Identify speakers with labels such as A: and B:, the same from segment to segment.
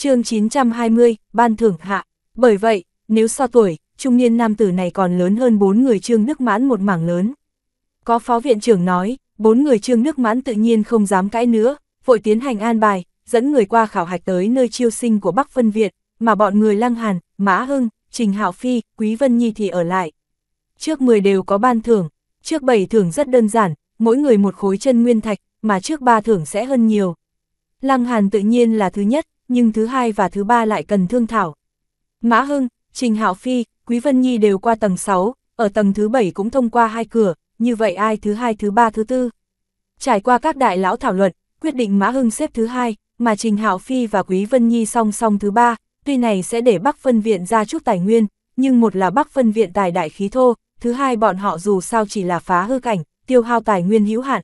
A: chương 920, ban thưởng hạ. Bởi vậy, nếu so tuổi, trung niên nam tử này còn lớn hơn bốn người trương nước mãn một mảng lớn. Có phó viện trưởng nói, bốn người trương nước mãn tự nhiên không dám cãi nữa, vội tiến hành an bài, dẫn người qua khảo hạch tới nơi chiêu sinh của Bắc Phân Việt, mà bọn người Lăng Hàn, Mã Hưng, Trình Hạo Phi, Quý Vân Nhi thì ở lại. Trước 10 đều có ban thưởng, trước 7 thưởng rất đơn giản, mỗi người một khối chân nguyên thạch, mà trước 3 thưởng sẽ hơn nhiều. Lăng Hàn tự nhiên là thứ nhất, nhưng thứ hai và thứ ba lại cần thương thảo. Mã Hưng, Trình Hạo Phi, Quý Vân Nhi đều qua tầng 6, ở tầng thứ 7 cũng thông qua hai cửa, như vậy ai thứ hai thứ ba thứ tư. Trải qua các đại lão thảo luận, quyết định Mã Hưng xếp thứ hai, mà Trình Hạo Phi và Quý Vân Nhi song song thứ ba, tuy này sẽ để Bắc Phân Viện ra chút tài nguyên, nhưng một là Bắc Phân Viện tài đại khí thô, thứ hai bọn họ dù sao chỉ là phá hư cảnh, tiêu hao tài nguyên hữu hạn.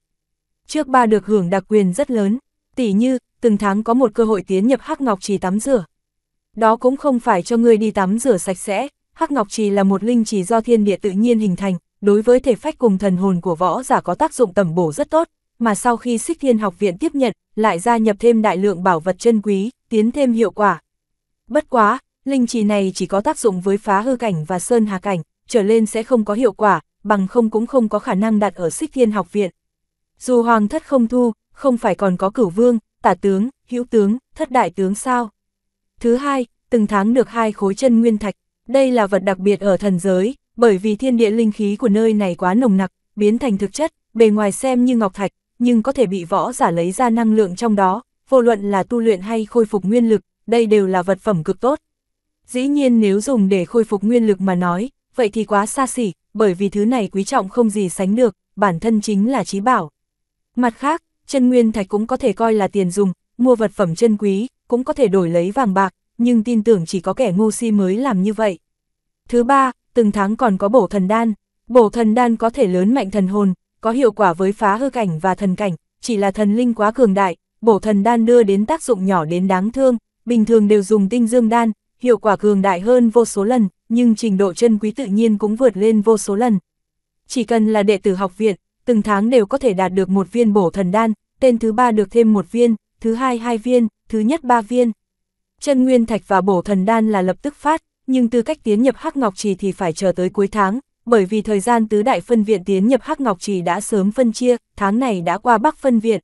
A: Trước ba được hưởng đặc quyền rất lớn, tỷ như, từng tháng có một cơ hội tiến nhập Hắc Ngọc Trì tắm rửa. Đó cũng không phải cho ngươi đi tắm rửa sạch sẽ, Hắc Ngọc Trì là một linh trì do thiên địa tự nhiên hình thành, đối với thể phách cùng thần hồn của võ giả có tác dụng tầm bổ rất tốt, mà sau khi Xích Thiên học viện tiếp nhận, lại gia nhập thêm đại lượng bảo vật chân quý, tiến thêm hiệu quả. Bất quá, linh trì này chỉ có tác dụng với phá hư cảnh và sơn hà cảnh, trở lên sẽ không có hiệu quả, bằng không cũng không có khả năng đặt ở Xích Thiên học viện. Dù Hoàng thất không thu, không phải còn có cửu vương, tả tướng, hữu tướng, thất đại tướng sao. Thứ hai, từng tháng được hai khối chân nguyên thạch, đây là vật đặc biệt ở thần giới, bởi vì thiên địa linh khí của nơi này quá nồng nặc, biến thành thực chất, bề ngoài xem như ngọc thạch, nhưng có thể bị võ giả lấy ra năng lượng trong đó, vô luận là tu luyện hay khôi phục nguyên lực, đây đều là vật phẩm cực tốt. Dĩ nhiên nếu dùng để khôi phục nguyên lực mà nói, vậy thì quá xa xỉ, bởi vì thứ này quý trọng không gì sánh được, bản thân chính là trí bảo. Mặt khác, chân nguyên thạch cũng có thể coi là tiền dùng, mua vật phẩm chân quý, cũng có thể đổi lấy vàng bạc, nhưng tin tưởng chỉ có kẻ ngu si mới làm như vậy. Thứ ba, từng tháng còn có bổ thần đan. Bổ thần đan có thể lớn mạnh thần hồn, có hiệu quả với phá hư cảnh và thần cảnh, chỉ là thần linh quá cường đại, bổ thần đan đưa đến tác dụng nhỏ đến đáng thương, bình thường đều dùng tinh dương đan, hiệu quả cường đại hơn vô số lần, nhưng trình độ chân quý tự nhiên cũng vượt lên vô số lần. Chỉ cần là đệ tử học viện, từng tháng đều có thể đạt được một viên bổ thần đan, tên thứ ba được thêm một viên, thứ hai hai viên, thứ nhất ba viên. Chân nguyên thạch và bổ thần đan là lập tức phát, nhưng tư cách tiến nhập Hắc Ngọc Trì thì phải chờ tới cuối tháng, bởi vì thời gian tứ đại phân viện tiến nhập Hắc Ngọc Trì đã sớm phân chia, tháng này đã qua Bắc phân viện.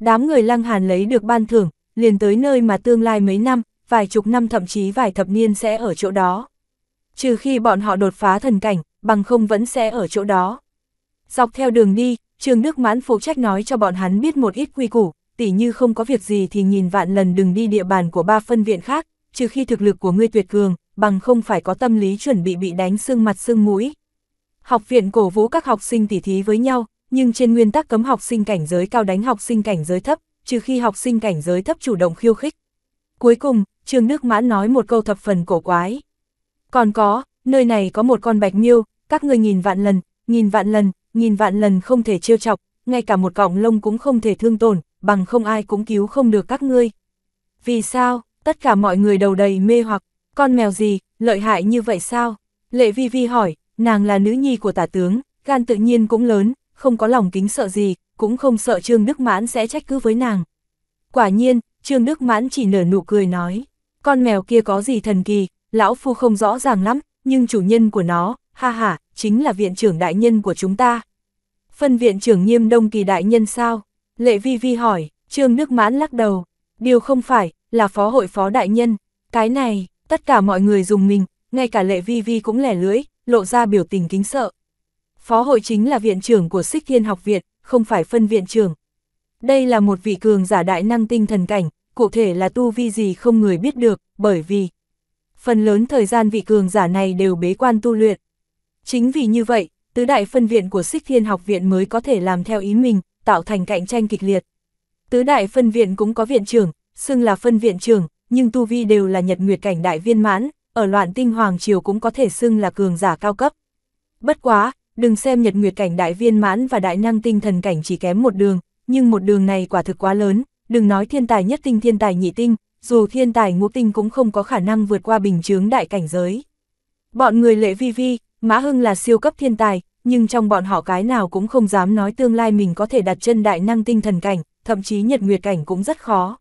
A: Đám người Lăng Hàn lấy được ban thưởng, liền tới nơi mà tương lai mấy năm, vài chục năm thậm chí vài thập niên sẽ ở chỗ đó. Trừ khi bọn họ đột phá thần cảnh, bằng không vẫn sẽ ở chỗ đó. Dọc theo đường đi, trường nước mãn phụ trách nói cho bọn hắn biết một ít quy củ, tỉ như không có việc gì thì nhìn vạn lần đừng đi địa bàn của ba phân viện khác, trừ khi thực lực của ngươi tuyệt cường, bằng không phải có tâm lý chuẩn bị bị đánh xương mặt xương mũi. Học viện cổ vũ các học sinh tỉ thí với nhau, nhưng trên nguyên tắc cấm học sinh cảnh giới cao đánh học sinh cảnh giới thấp, trừ khi học sinh cảnh giới thấp chủ động khiêu khích. Cuối cùng, trường Nước Mãn nói một câu thập phần cổ quái. Còn có, nơi này có một con bạch miêu, các người nhìn vạn lần, nhìn vạn lần, nghìn vạn lần không thể trêu chọc, ngay cả một cọng lông cũng không thể thương tổn, bằng không ai cũng cứu không được các ngươi. Vì sao, tất cả mọi người đầu đầy mê hoặc, con mèo gì, lợi hại như vậy sao? Lệ Vi Vi hỏi, nàng là nữ nhi của tả tướng, gan tự nhiên cũng lớn, không có lòng kính sợ gì, cũng không sợ Trương Đức Mãn sẽ trách cứ với nàng. Quả nhiên, Trương Đức Mãn chỉ nở nụ cười nói, con mèo kia có gì thần kỳ, lão phu không rõ ràng lắm, nhưng chủ nhân của nó, ha ha, chính là viện trưởng đại nhân của chúng ta. Phân viện trưởng nghiêm đông kỳ đại nhân sao? Lệ vi vi hỏi, trương nước mãn lắc đầu. Điều không phải, là phó hội phó đại nhân. Cái này, tất cả mọi người dùng mình, ngay cả lệ vi vi cũng lẻ lưỡi, lộ ra biểu tình kính sợ. Phó hội chính là viện trưởng của Sích Thiên Học Viện, không phải phân viện trưởng. Đây là một vị cường giả đại năng tinh thần cảnh, cụ thể là tu vi gì không người biết được, bởi vì phần lớn thời gian vị cường giả này đều bế quan tu luyện. Chính vì như vậy, tứ đại phân viện của Xích Thiên học viện mới có thể làm theo ý mình, tạo thành cạnh tranh kịch liệt. Tứ đại phân viện cũng có viện trưởng, xưng là phân viện trưởng, nhưng tu vi đều là nhật nguyệt cảnh đại viên mãn, ở loạn tinh hoàng triều cũng có thể xưng là cường giả cao cấp. Bất quá, đừng xem nhật nguyệt cảnh đại viên mãn và đại năng tinh thần cảnh chỉ kém một đường, nhưng một đường này quả thực quá lớn, đừng nói thiên tài nhất tinh thiên tài nhị tinh, dù thiên tài ngũ tinh cũng không có khả năng vượt qua bình chướng đại cảnh giới. Bọn người lệ vi vi, Mã Hưng là siêu cấp thiên tài, nhưng trong bọn họ cái nào cũng không dám nói tương lai mình có thể đặt chân đại năng tinh thần cảnh, thậm chí nhật nguyệt cảnh cũng rất khó.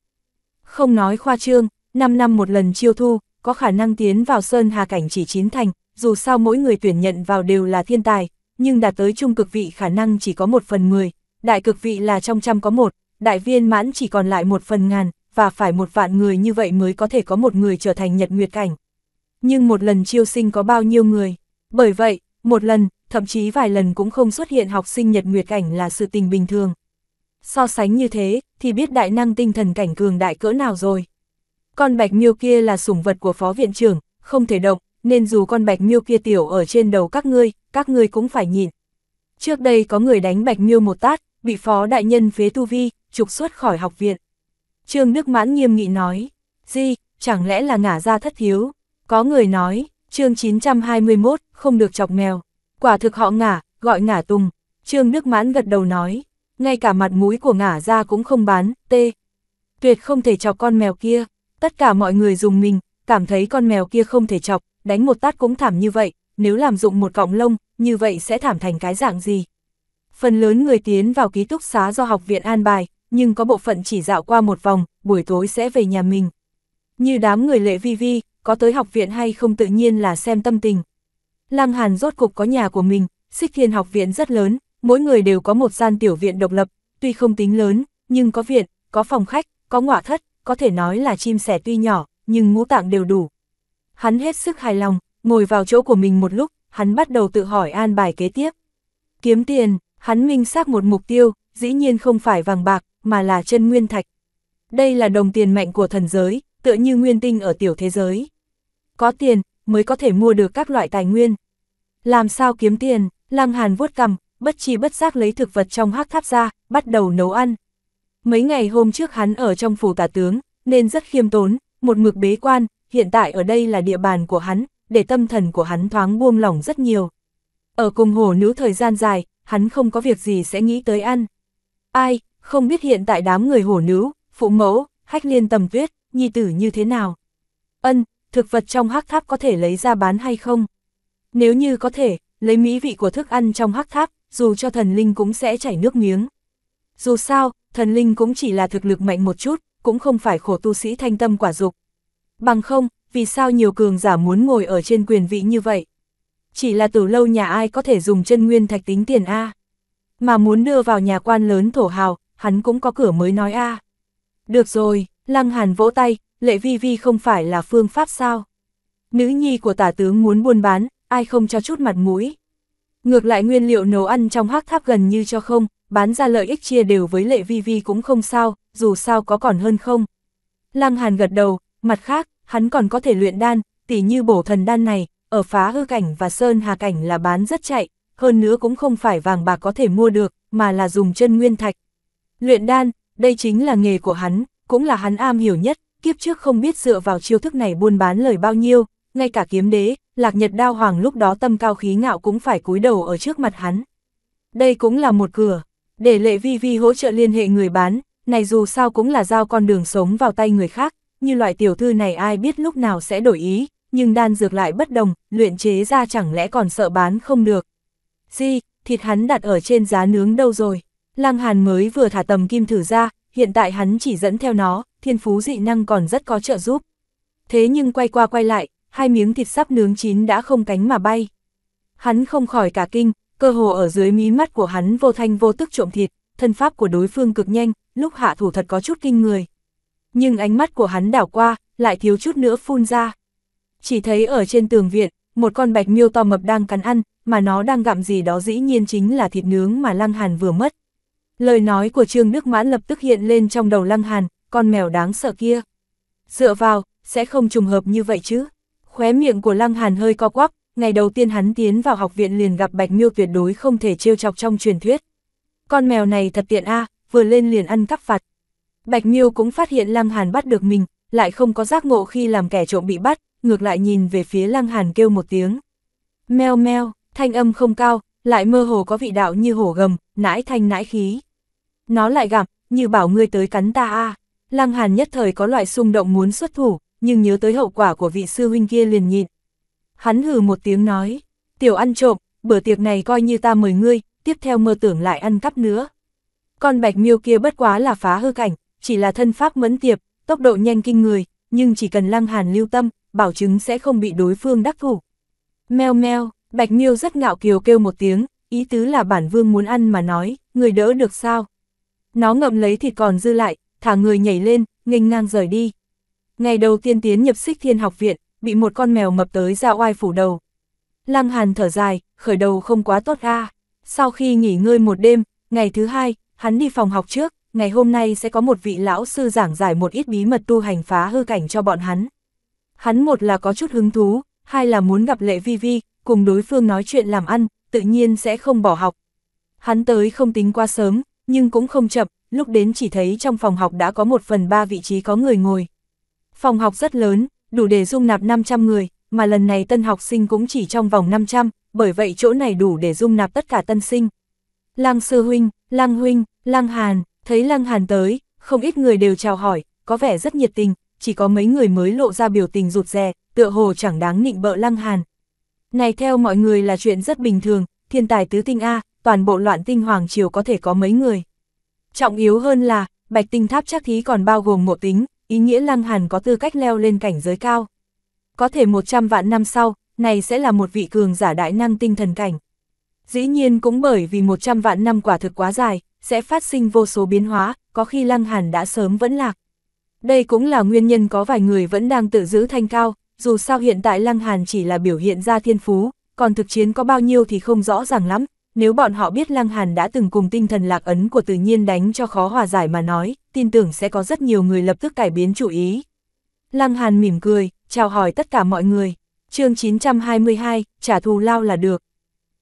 A: Không nói khoa trương, 5 năm một lần chiêu thu, có khả năng tiến vào sơn hà cảnh chỉ chín thành, dù sao mỗi người tuyển nhận vào đều là thiên tài, nhưng đạt tới trung cực vị khả năng chỉ có một phần mười, đại cực vị là trong trăm có một, đại viên mãn chỉ còn lại một phần ngàn, và phải một vạn người như vậy mới có thể có một người trở thành nhật nguyệt cảnh. Nhưng một lần chiêu sinh có bao nhiêu người? Bởi vậy, một lần, thậm chí vài lần cũng không xuất hiện học sinh nhật nguyệt cảnh là sự tình bình thường. So sánh như thế, thì biết đại năng tinh thần cảnh cường đại cỡ nào rồi. Con bạch miêu kia là sủng vật của phó viện trưởng, không thể động, nên dù con bạch miêu kia tiểu ở trên đầu các ngươi, các ngươi cũng phải nhịn. Trước đây có người đánh bạch miêu một tát, bị phó đại nhân phế tu vi, trục xuất khỏi học viện. Trương Đức Mãn nghiêm nghị nói, gì, chẳng lẽ là ngả ra thất hiếu? Có người nói, chương 921, không được chọc mèo. Quả thực họ ngả, gọi ngả tùng. Trương Nước Mãn gật đầu nói, ngay cả mặt mũi của ngả ra cũng không bán, tê. Tuyệt không thể chọc con mèo kia. Tất cả mọi người dùng mình, cảm thấy con mèo kia không thể chọc, đánh một tát cũng thảm như vậy, nếu làm dụng một cọng lông, như vậy sẽ thảm thành cái dạng gì. Phần lớn người tiến vào ký túc xá do học viện an bài, nhưng có bộ phận chỉ dạo qua một vòng, buổi tối sẽ về nhà mình. Như đám người lệ vi vi, có tới học viện hay không tự nhiên là xem tâm tình. Lăng Hàn rốt cục có nhà của mình, xích thiên học viện rất lớn, mỗi người đều có một gian tiểu viện độc lập, tuy không tính lớn, nhưng có viện, có phòng khách, có ngọa thất, có thể nói là chim sẻ tuy nhỏ, nhưng ngũ tạng đều đủ. Hắn hết sức hài lòng, ngồi vào chỗ của mình một lúc, hắn bắt đầu tự hỏi an bài kế tiếp. Kiếm tiền, hắn minh xác một mục tiêu, dĩ nhiên không phải vàng bạc, mà là chân nguyên thạch. Đây là đồng tiền mạnh của thần giới, tựa như nguyên tinh ở tiểu thế giới có tiền, mới có thể mua được các loại tài nguyên. Làm sao kiếm tiền, Lăng Hàn vuốt cầm, bất chi bất giác lấy thực vật trong hắc tháp ra, bắt đầu nấu ăn. Mấy ngày hôm trước hắn ở trong phủ tả tướng, nên rất khiêm tốn, một mực bế quan, hiện tại ở đây là địa bàn của hắn, để tâm thần của hắn thoáng buông lỏng rất nhiều. Ở cùng hồ nữ thời gian dài, hắn không có việc gì sẽ nghĩ tới ăn. Ai, không biết hiện tại đám người hồ nữ, phụ mẫu, hách liên tầm tuyết, nhi tử như thế nào. Ân, thực vật trong hắc tháp có thể lấy ra bán hay không? Nếu như có thể, lấy mỹ vị của thức ăn trong hắc tháp, dù cho thần linh cũng sẽ chảy nước miếng. Dù sao, thần linh cũng chỉ là thực lực mạnh một chút, cũng không phải khổ tu sĩ thanh tâm quả dục. Bằng không, vì sao nhiều cường giả muốn ngồi ở trên quyền vị như vậy? Chỉ là từ lâu nhà ai có thể dùng chân nguyên thạch tính tiền A. Mà muốn đưa vào nhà quan lớn thổ hào, hắn cũng có cửa mới nói A. Được rồi, Lăng Hàn vỗ tay, lệ vi vi không phải là phương pháp sao? Nữ nhi của tả tướng muốn buôn bán, ai không cho chút mặt mũi. Ngược lại nguyên liệu nấu ăn trong hắc tháp gần như cho không, bán ra lợi ích chia đều với lệ vi vi cũng không sao, dù sao có còn hơn không. Lăng Hàn gật đầu, mặt khác, hắn còn có thể luyện đan, tỉ như bổ thần đan này, ở phá hư cảnh và sơn hà cảnh là bán rất chạy, hơn nữa cũng không phải vàng bạc có thể mua được, mà là dùng chân nguyên thạch. Luyện đan, đây chính là nghề của hắn, cũng là hắn am hiểu nhất, kiếp trước không biết dựa vào chiêu thức này buôn bán lời bao nhiêu, ngay cả kiếm đế, lạc nhật đao hoàng lúc đó tâm cao khí ngạo cũng phải cúi đầu ở trước mặt hắn. Đây cũng là một cửa, để lệ vi vi hỗ trợ liên hệ người bán, này dù sao cũng là giao con đường sống vào tay người khác, như loại tiểu thư này ai biết lúc nào sẽ đổi ý, nhưng đan dược lại bất đồng, luyện chế ra chẳng lẽ còn sợ bán không được. Di, thịt hắn đặt ở trên giá nướng đâu rồi? Lăng Hàn mới vừa thả tầm kim thử ra, hiện tại hắn chỉ dẫn theo nó, thiên phú dị năng còn rất có trợ giúp. Thế nhưng quay qua quay lại, hai miếng thịt sắp nướng chín đã không cánh mà bay. Hắn không khỏi cả kinh, cơ hồ ở dưới mí mắt của hắn vô thanh vô tức trộm thịt, thân pháp của đối phương cực nhanh, lúc hạ thủ thật có chút kinh người. Nhưng ánh mắt của hắn đảo qua, lại thiếu chút nữa phun ra. Chỉ thấy ở trên tường viện, một con bạch miêu to mập đang cắn ăn, mà nó đang gặm gì đó dĩ nhiên chính là thịt nướng mà Lăng Hàn vừa mất. Lời nói của Trương Nước Mãn lập tức hiện lên trong đầu Lăng Hàn, con mèo đáng sợ kia. Dựa vào, sẽ không trùng hợp như vậy chứ. Khóe miệng của Lăng Hàn hơi co quắp, ngày đầu tiên hắn tiến vào học viện liền gặp Bạch Miêu tuyệt đối không thể trêu chọc trong truyền thuyết. Con mèo này thật tiện a, à, vừa lên liền ăn cắp phạt. Bạch Miêu cũng phát hiện Lăng Hàn bắt được mình, lại không có giác ngộ khi làm kẻ trộm bị bắt, ngược lại nhìn về phía Lăng Hàn kêu một tiếng. Meo meo, thanh âm không cao, lại mơ hồ có vị đạo như hổ gầm, nãi thanh nãi khí. Nó lại gặm, như bảo ngươi tới cắn ta a à. Lăng Hàn nhất thời có loại xung động muốn xuất thủ, nhưng nhớ tới hậu quả của vị sư huynh kia liền nhịn. Hắn hừ một tiếng nói, tiểu ăn trộm, bữa tiệc này coi như ta mời ngươi, tiếp theo mơ tưởng lại ăn cắp nữa. Con bạch miêu kia bất quá là phá hư cảnh, chỉ là thân pháp mẫn tiệp, tốc độ nhanh kinh người, nhưng chỉ cần lăng hàn lưu tâm, bảo chứng sẽ không bị đối phương đắc thủ. Mèo meo, bạch miêu rất ngạo kiều kêu một tiếng, ý tứ là bản vương muốn ăn mà nói, người đỡ được sao? Nó ngậm lấy thịt còn dư lại, thả người nhảy lên, nghênh ngang rời đi. Ngày đầu tiên tiến nhập xích thiên học viện, bị một con mèo mập tới ra oai phủ đầu. Lăng Hàn thở dài, khởi đầu không quá tốt ga Sau khi nghỉ ngơi một đêm, ngày thứ hai, hắn đi phòng học trước, ngày hôm nay sẽ có một vị lão sư giảng giải một ít bí mật tu hành phá hư cảnh cho bọn hắn. Hắn một là có chút hứng thú, hai là muốn gặp Lệ Vi Vi, cùng đối phương nói chuyện làm ăn, tự nhiên sẽ không bỏ học. Hắn tới không tính quá sớm, nhưng cũng không chậm, lúc đến chỉ thấy trong phòng học đã có một phần ba vị trí có người ngồi. Phòng học rất lớn, đủ để dung nạp 500 người, mà lần này tân học sinh cũng chỉ trong vòng 500, bởi vậy chỗ này đủ để dung nạp tất cả tân sinh. Lang Sư Huynh, Lang Huynh, Lang Hàn, thấy Lang Hàn tới, không ít người đều chào hỏi, có vẻ rất nhiệt tình, chỉ có mấy người mới lộ ra biểu tình rụt rè, tựa hồ chẳng đáng nịnh bợ Lang Hàn. Này theo mọi người là chuyện rất bình thường, thiên tài tứ tinh A, toàn bộ loạn tinh hoàng triều có thể có mấy người. Trọng yếu hơn là, bạch tinh tháp chắc thí còn bao gồm mộ tính, ý nghĩa lăng hàn có tư cách leo lên cảnh giới cao. Có thể 100 vạn năm sau, này sẽ là một vị cường giả đại năng tinh thần cảnh. Dĩ nhiên cũng bởi vì 100 vạn năm quả thực quá dài, sẽ phát sinh vô số biến hóa, có khi lăng hàn đã sớm vẫn lạc. Đây cũng là nguyên nhân có vài người vẫn đang tự giữ thanh cao, dù sao hiện tại lăng hàn chỉ là biểu hiện ra thiên phú, còn thực chiến có bao nhiêu thì không rõ ràng lắm, nếu bọn họ biết Lăng Hàn đã từng cùng tinh thần lạc ấn của tự nhiên đánh cho khó hòa giải mà nói, tin tưởng sẽ có rất nhiều người lập tức cải biến chủ ý. Lăng Hàn mỉm cười, chào hỏi tất cả mọi người. chương 922, trả thù lao là được.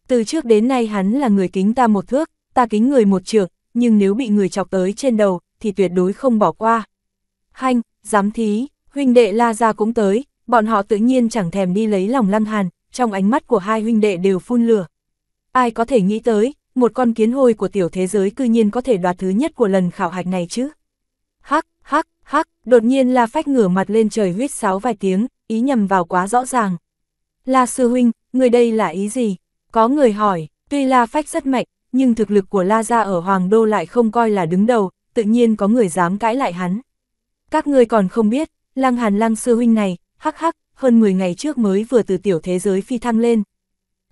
A: Từ trước đến nay hắn là người kính ta một thước, ta kính người một trượng, nhưng nếu bị người chọc tới trên đầu, thì tuyệt đối không bỏ qua. Hanh, giám thí, huynh đệ La Gia cũng tới, bọn họ tự nhiên chẳng thèm đi lấy lòng Lăng Hàn, trong ánh mắt của hai huynh đệ đều phun lửa. Ai có thể nghĩ tới, một con kiến hôi của tiểu thế giới cư nhiên có thể đoạt thứ nhất của lần khảo hạch này chứ? Hắc, hắc, hắc, đột nhiên La Phách ngửa mặt lên trời huyết sáo vài tiếng, ý nhầm vào quá rõ ràng. La Sư Huynh, người đây là ý gì? Có người hỏi, tuy La Phách rất mạnh, nhưng thực lực của La Gia ở Hoàng Đô lại không coi là đứng đầu, tự nhiên có người dám cãi lại hắn. Các người còn không biết, Lăng Hàn Lăng Sư Huynh này, hắc hắc, hơn 10 ngày trước mới vừa từ tiểu thế giới phi thăng lên,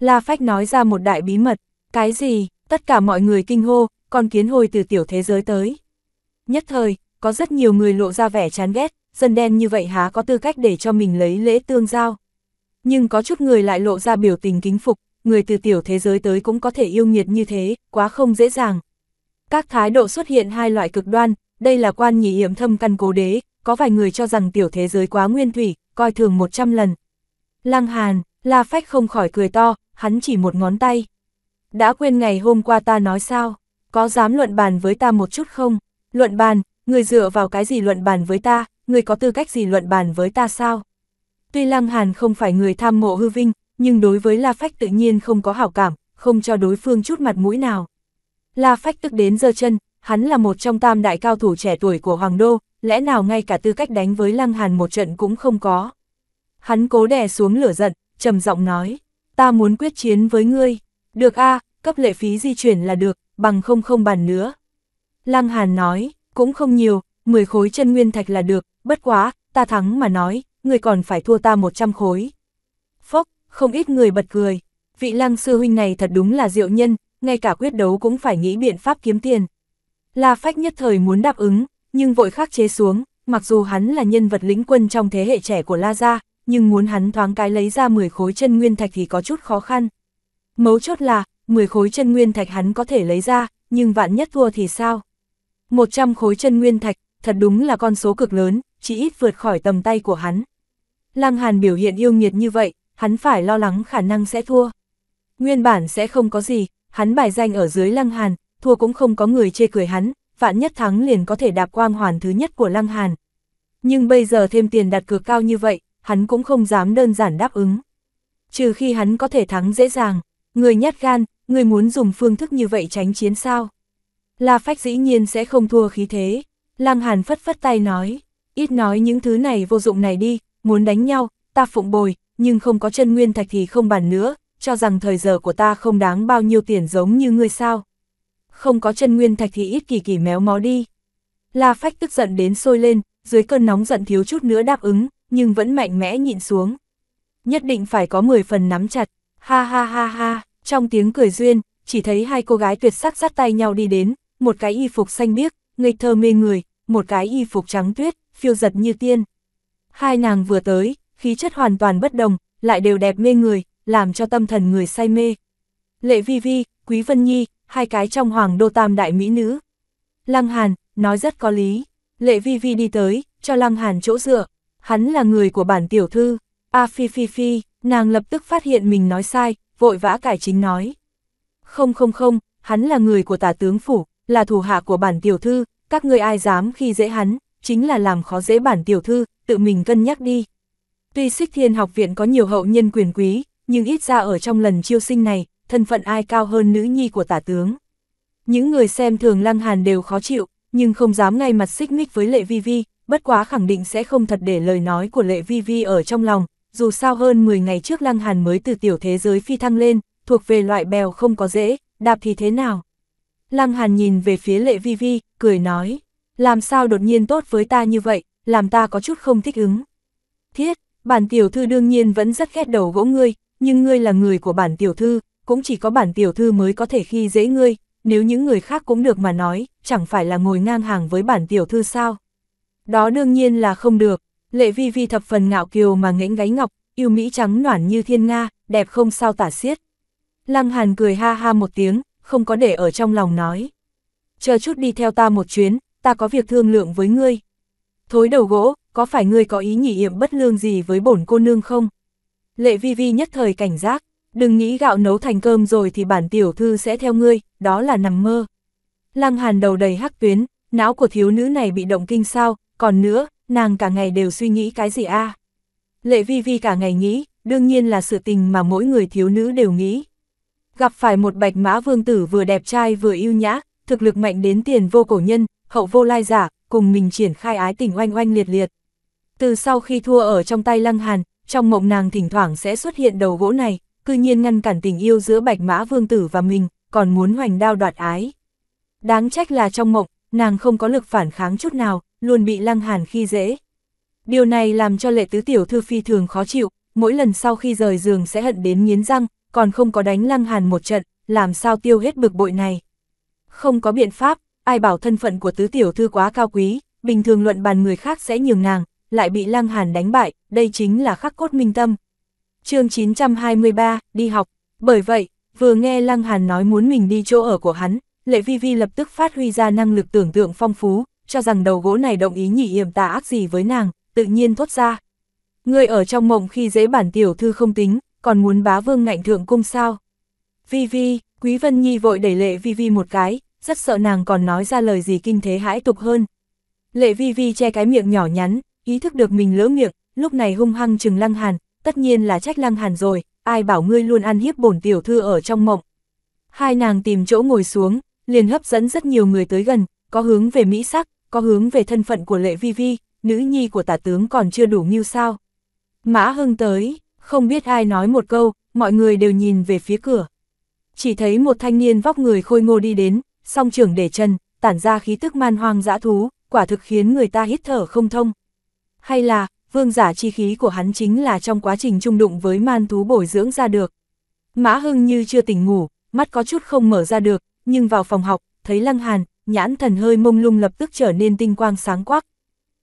A: La Phách nói ra một đại bí mật, cái gì, tất cả mọi người kinh hô, con kiến hồi từ tiểu thế giới tới. Nhất thời, có rất nhiều người lộ ra vẻ chán ghét, dân đen như vậy há có tư cách để cho mình lấy lễ tương giao. Nhưng có chút người lại lộ ra biểu tình kính phục, người từ tiểu thế giới tới cũng có thể yêu nghiệt như thế, quá không dễ dàng. Các thái độ xuất hiện hai loại cực đoan, đây là quan nhị hiểm thâm căn cố đế, có vài người cho rằng tiểu thế giới quá nguyên thủy, coi thường 100 lần. Lăng Hàn, La Phách không khỏi cười to, hắn chỉ một ngón tay. Đã quên ngày hôm qua ta nói sao, có dám luận bàn với ta một chút không? Luận bàn, người dựa vào cái gì luận bàn với ta, người có tư cách gì luận bàn với ta sao? Tuy Lăng Hàn không phải người tham mộ hư vinh, nhưng đối với La Phách tự nhiên không có hảo cảm, không cho đối phương chút mặt mũi nào. La Phách tức đến giơ chân, hắn là một trong tam đại cao thủ trẻ tuổi của Hoàng Đô, lẽ nào ngay cả tư cách đánh với Lăng Hàn một trận cũng không có. Hắn cố đè xuống lửa giận, trầm giọng nói ta muốn quyết chiến với ngươi, được a cấp lệ phí di chuyển là được, bằng không không bàn nữa. Lăng Hàn nói, cũng không nhiều, 10 khối chân nguyên thạch là được, bất quá, ta thắng mà nói, ngươi còn phải thua ta 100 khối. Phốc, không ít người bật cười, vị lăng sư huynh này thật đúng là diệu nhân, ngay cả quyết đấu cũng phải nghĩ biện pháp kiếm tiền. La Phách nhất thời muốn đáp ứng, nhưng vội khắc chế xuống, mặc dù hắn là nhân vật lĩnh quân trong thế hệ trẻ của La Gia, nhưng muốn hắn thoáng cái lấy ra 10 khối chân nguyên thạch thì có chút khó khăn. Mấu chốt là, 10 khối chân nguyên thạch hắn có thể lấy ra, nhưng vạn nhất thua thì sao? 100 khối chân nguyên thạch, thật đúng là con số cực lớn, chỉ ít vượt khỏi tầm tay của hắn. Lăng Hàn biểu hiện yêu nghiệt như vậy, hắn phải lo lắng khả năng sẽ thua. Nguyên bản sẽ không có gì, hắn bài danh ở dưới Lăng Hàn, thua cũng không có người chê cười hắn, vạn nhất thắng liền có thể đạp quang hoàn thứ nhất của Lăng Hàn. Nhưng bây giờ thêm tiền đặt cược cao như vậy, hắn cũng không dám đơn giản đáp ứng. Trừ khi hắn có thể thắng dễ dàng, người nhát gan, người muốn dùng phương thức như vậy tránh chiến sao. La Phách dĩ nhiên sẽ không thua khí thế, Lăng Hàn phất phất tay nói, ít nói những thứ này vô dụng này đi, muốn đánh nhau, ta phụng bồi, nhưng không có chân nguyên thạch thì không bàn nữa, cho rằng thời giờ của ta không đáng bao nhiêu tiền giống như ngươi sao. Không có chân nguyên thạch thì ít kỳ kỳ méo mó đi. La Phách tức giận đến sôi lên, dưới cơn nóng giận thiếu chút nữa đáp ứng, nhưng vẫn mạnh mẽ nhịn xuống. Nhất định phải có 10 phần nắm chặt, ha ha ha ha, trong tiếng cười duyên, chỉ thấy hai cô gái tuyệt sắc sát tay nhau đi đến, một cái y phục xanh biếc, ngây thơ mê người, một cái y phục trắng tuyết, phiêu giật như tiên. Hai nàng vừa tới, khí chất hoàn toàn bất đồng, lại đều đẹp mê người, làm cho tâm thần người say mê. Lệ Vi Vi, Quý Vân Nhi, hai cái trong hoàng đô tam đại mỹ nữ. Lăng Hàn, nói rất có lý. Lệ Vi Vi đi tới, cho Lăng Hàn chỗ dựa, hắn là người của bản tiểu thư. A à, phi phi phi, nàng lập tức phát hiện mình nói sai, vội vã cải chính nói. Không không không, hắn là người của tả tướng phủ, là thủ hạ của bản tiểu thư, các ngươi ai dám khi dễ hắn, chính là làm khó dễ bản tiểu thư, tự mình cân nhắc đi. Tuy xích thiên học viện có nhiều hậu nhân quyền quý, nhưng ít ra ở trong lần chiêu sinh này, thân phận ai cao hơn nữ nhi của tả tướng. Những người xem thường lăng hàn đều khó chịu, nhưng không dám ngay mặt xích mích với lệ vi vi, bất quá khẳng định sẽ không thật để lời nói của Lệ Vi Vi ở trong lòng, dù sao hơn 10 ngày trước Lăng Hàn mới từ tiểu thế giới phi thăng lên, thuộc về loại bèo không có dễ, đạp thì thế nào. Lăng Hàn nhìn về phía Lệ Vi Vi, cười nói, làm sao đột nhiên tốt với ta như vậy, làm ta có chút không thích ứng. Thiết, bản tiểu thư đương nhiên vẫn rất ghét đầu gỗ ngươi, nhưng ngươi là người của bản tiểu thư, cũng chỉ có bản tiểu thư mới có thể khi dễ ngươi, nếu những người khác cũng được mà nói, chẳng phải là ngồi ngang hàng với bản tiểu thư sao. Đó đương nhiên là không được, lệ vi vi thập phần ngạo kiều mà nghĩnh gáy ngọc, yêu mỹ trắng noản như thiên nga, đẹp không sao tả xiết. Lăng Hàn cười ha ha một tiếng, không có để ở trong lòng nói. Chờ chút đi theo ta một chuyến, ta có việc thương lượng với ngươi. Thối đầu gỗ, có phải ngươi có ý nhỉ hiểm bất lương gì với bổn cô nương không? Lệ vi vi nhất thời cảnh giác, đừng nghĩ gạo nấu thành cơm rồi thì bản tiểu thư sẽ theo ngươi, đó là nằm mơ. Lăng Hàn đầu đầy hắc tuyến, não của thiếu nữ này bị động kinh sao, còn nữa, nàng cả ngày đều suy nghĩ cái gì a? Lệ vi vi cả ngày nghĩ, đương nhiên là sự tình mà mỗi người thiếu nữ đều nghĩ. Gặp phải một bạch mã vương tử vừa đẹp trai vừa yêu nhã, thực lực mạnh đến tiền vô cổ nhân, hậu vô lai giả, cùng mình triển khai ái tình oanh oanh liệt liệt. Từ sau khi thua ở trong tay lăng hàn, trong mộng nàng thỉnh thoảng sẽ xuất hiện đầu gỗ này, cư nhiên ngăn cản tình yêu giữa bạch mã vương tử và mình, còn muốn hoành đao đoạt ái. Đáng trách là trong mộng, nàng không có lực phản kháng chút nào, luôn bị Lăng Hàn khi dễ. Điều này làm cho lệ tứ tiểu thư phi thường khó chịu, mỗi lần sau khi rời giường sẽ hận đến nghiến răng, còn không có đánh Lăng Hàn một trận, làm sao tiêu hết bực bội này. Không có biện pháp, ai bảo thân phận của tứ tiểu thư quá cao quý, bình thường luận bàn người khác sẽ nhường nàng, lại bị Lăng Hàn đánh bại, đây chính là khắc cốt minh tâm. chương 923, đi học. Bởi vậy, vừa nghe Lăng Hàn nói muốn mình đi chỗ ở của hắn, Lệ Vi Vi lập tức phát huy ra năng lực tưởng tượng phong phú, cho rằng đầu gỗ này đồng ý nhỉ yểm tà ác gì với nàng, tự nhiên thoát ra. Ngươi ở trong mộng khi dễ bản tiểu thư không tính, còn muốn bá vương ngạnh thượng cung sao. Vi Vi, Quý Vân Nhi vội đẩy lệ Vi Vi một cái, rất sợ nàng còn nói ra lời gì kinh thế hãi tục hơn. Lệ Vi Vi che cái miệng nhỏ nhắn, ý thức được mình lỡ miệng, lúc này hung hăng trừng lăng hàn, tất nhiên là trách lăng hàn rồi, ai bảo ngươi luôn ăn hiếp bổn tiểu thư ở trong mộng. Hai nàng tìm chỗ ngồi xuống, liền hấp dẫn rất nhiều người tới gần, có hướng về Mỹ sắc, có hướng về thân phận của Lệ Vi Vi, nữ nhi của tả tướng còn chưa đủ như sao. Mã Hưng tới, không biết ai nói một câu, mọi người đều nhìn về phía cửa. Chỉ thấy một thanh niên vóc người khôi ngô đi đến, song trưởng để chân, tản ra khí tức man hoang dã thú, quả thực khiến người ta hít thở không thông. Hay là, vương giả chi khí của hắn chính là trong quá trình trung đụng với man thú bồi dưỡng ra được. Mã Hưng như chưa tỉnh ngủ, mắt có chút không mở ra được, nhưng vào phòng học, thấy Lăng Hàn, nhãn thần hơi mông lung lập tức trở nên tinh quang sáng quắc.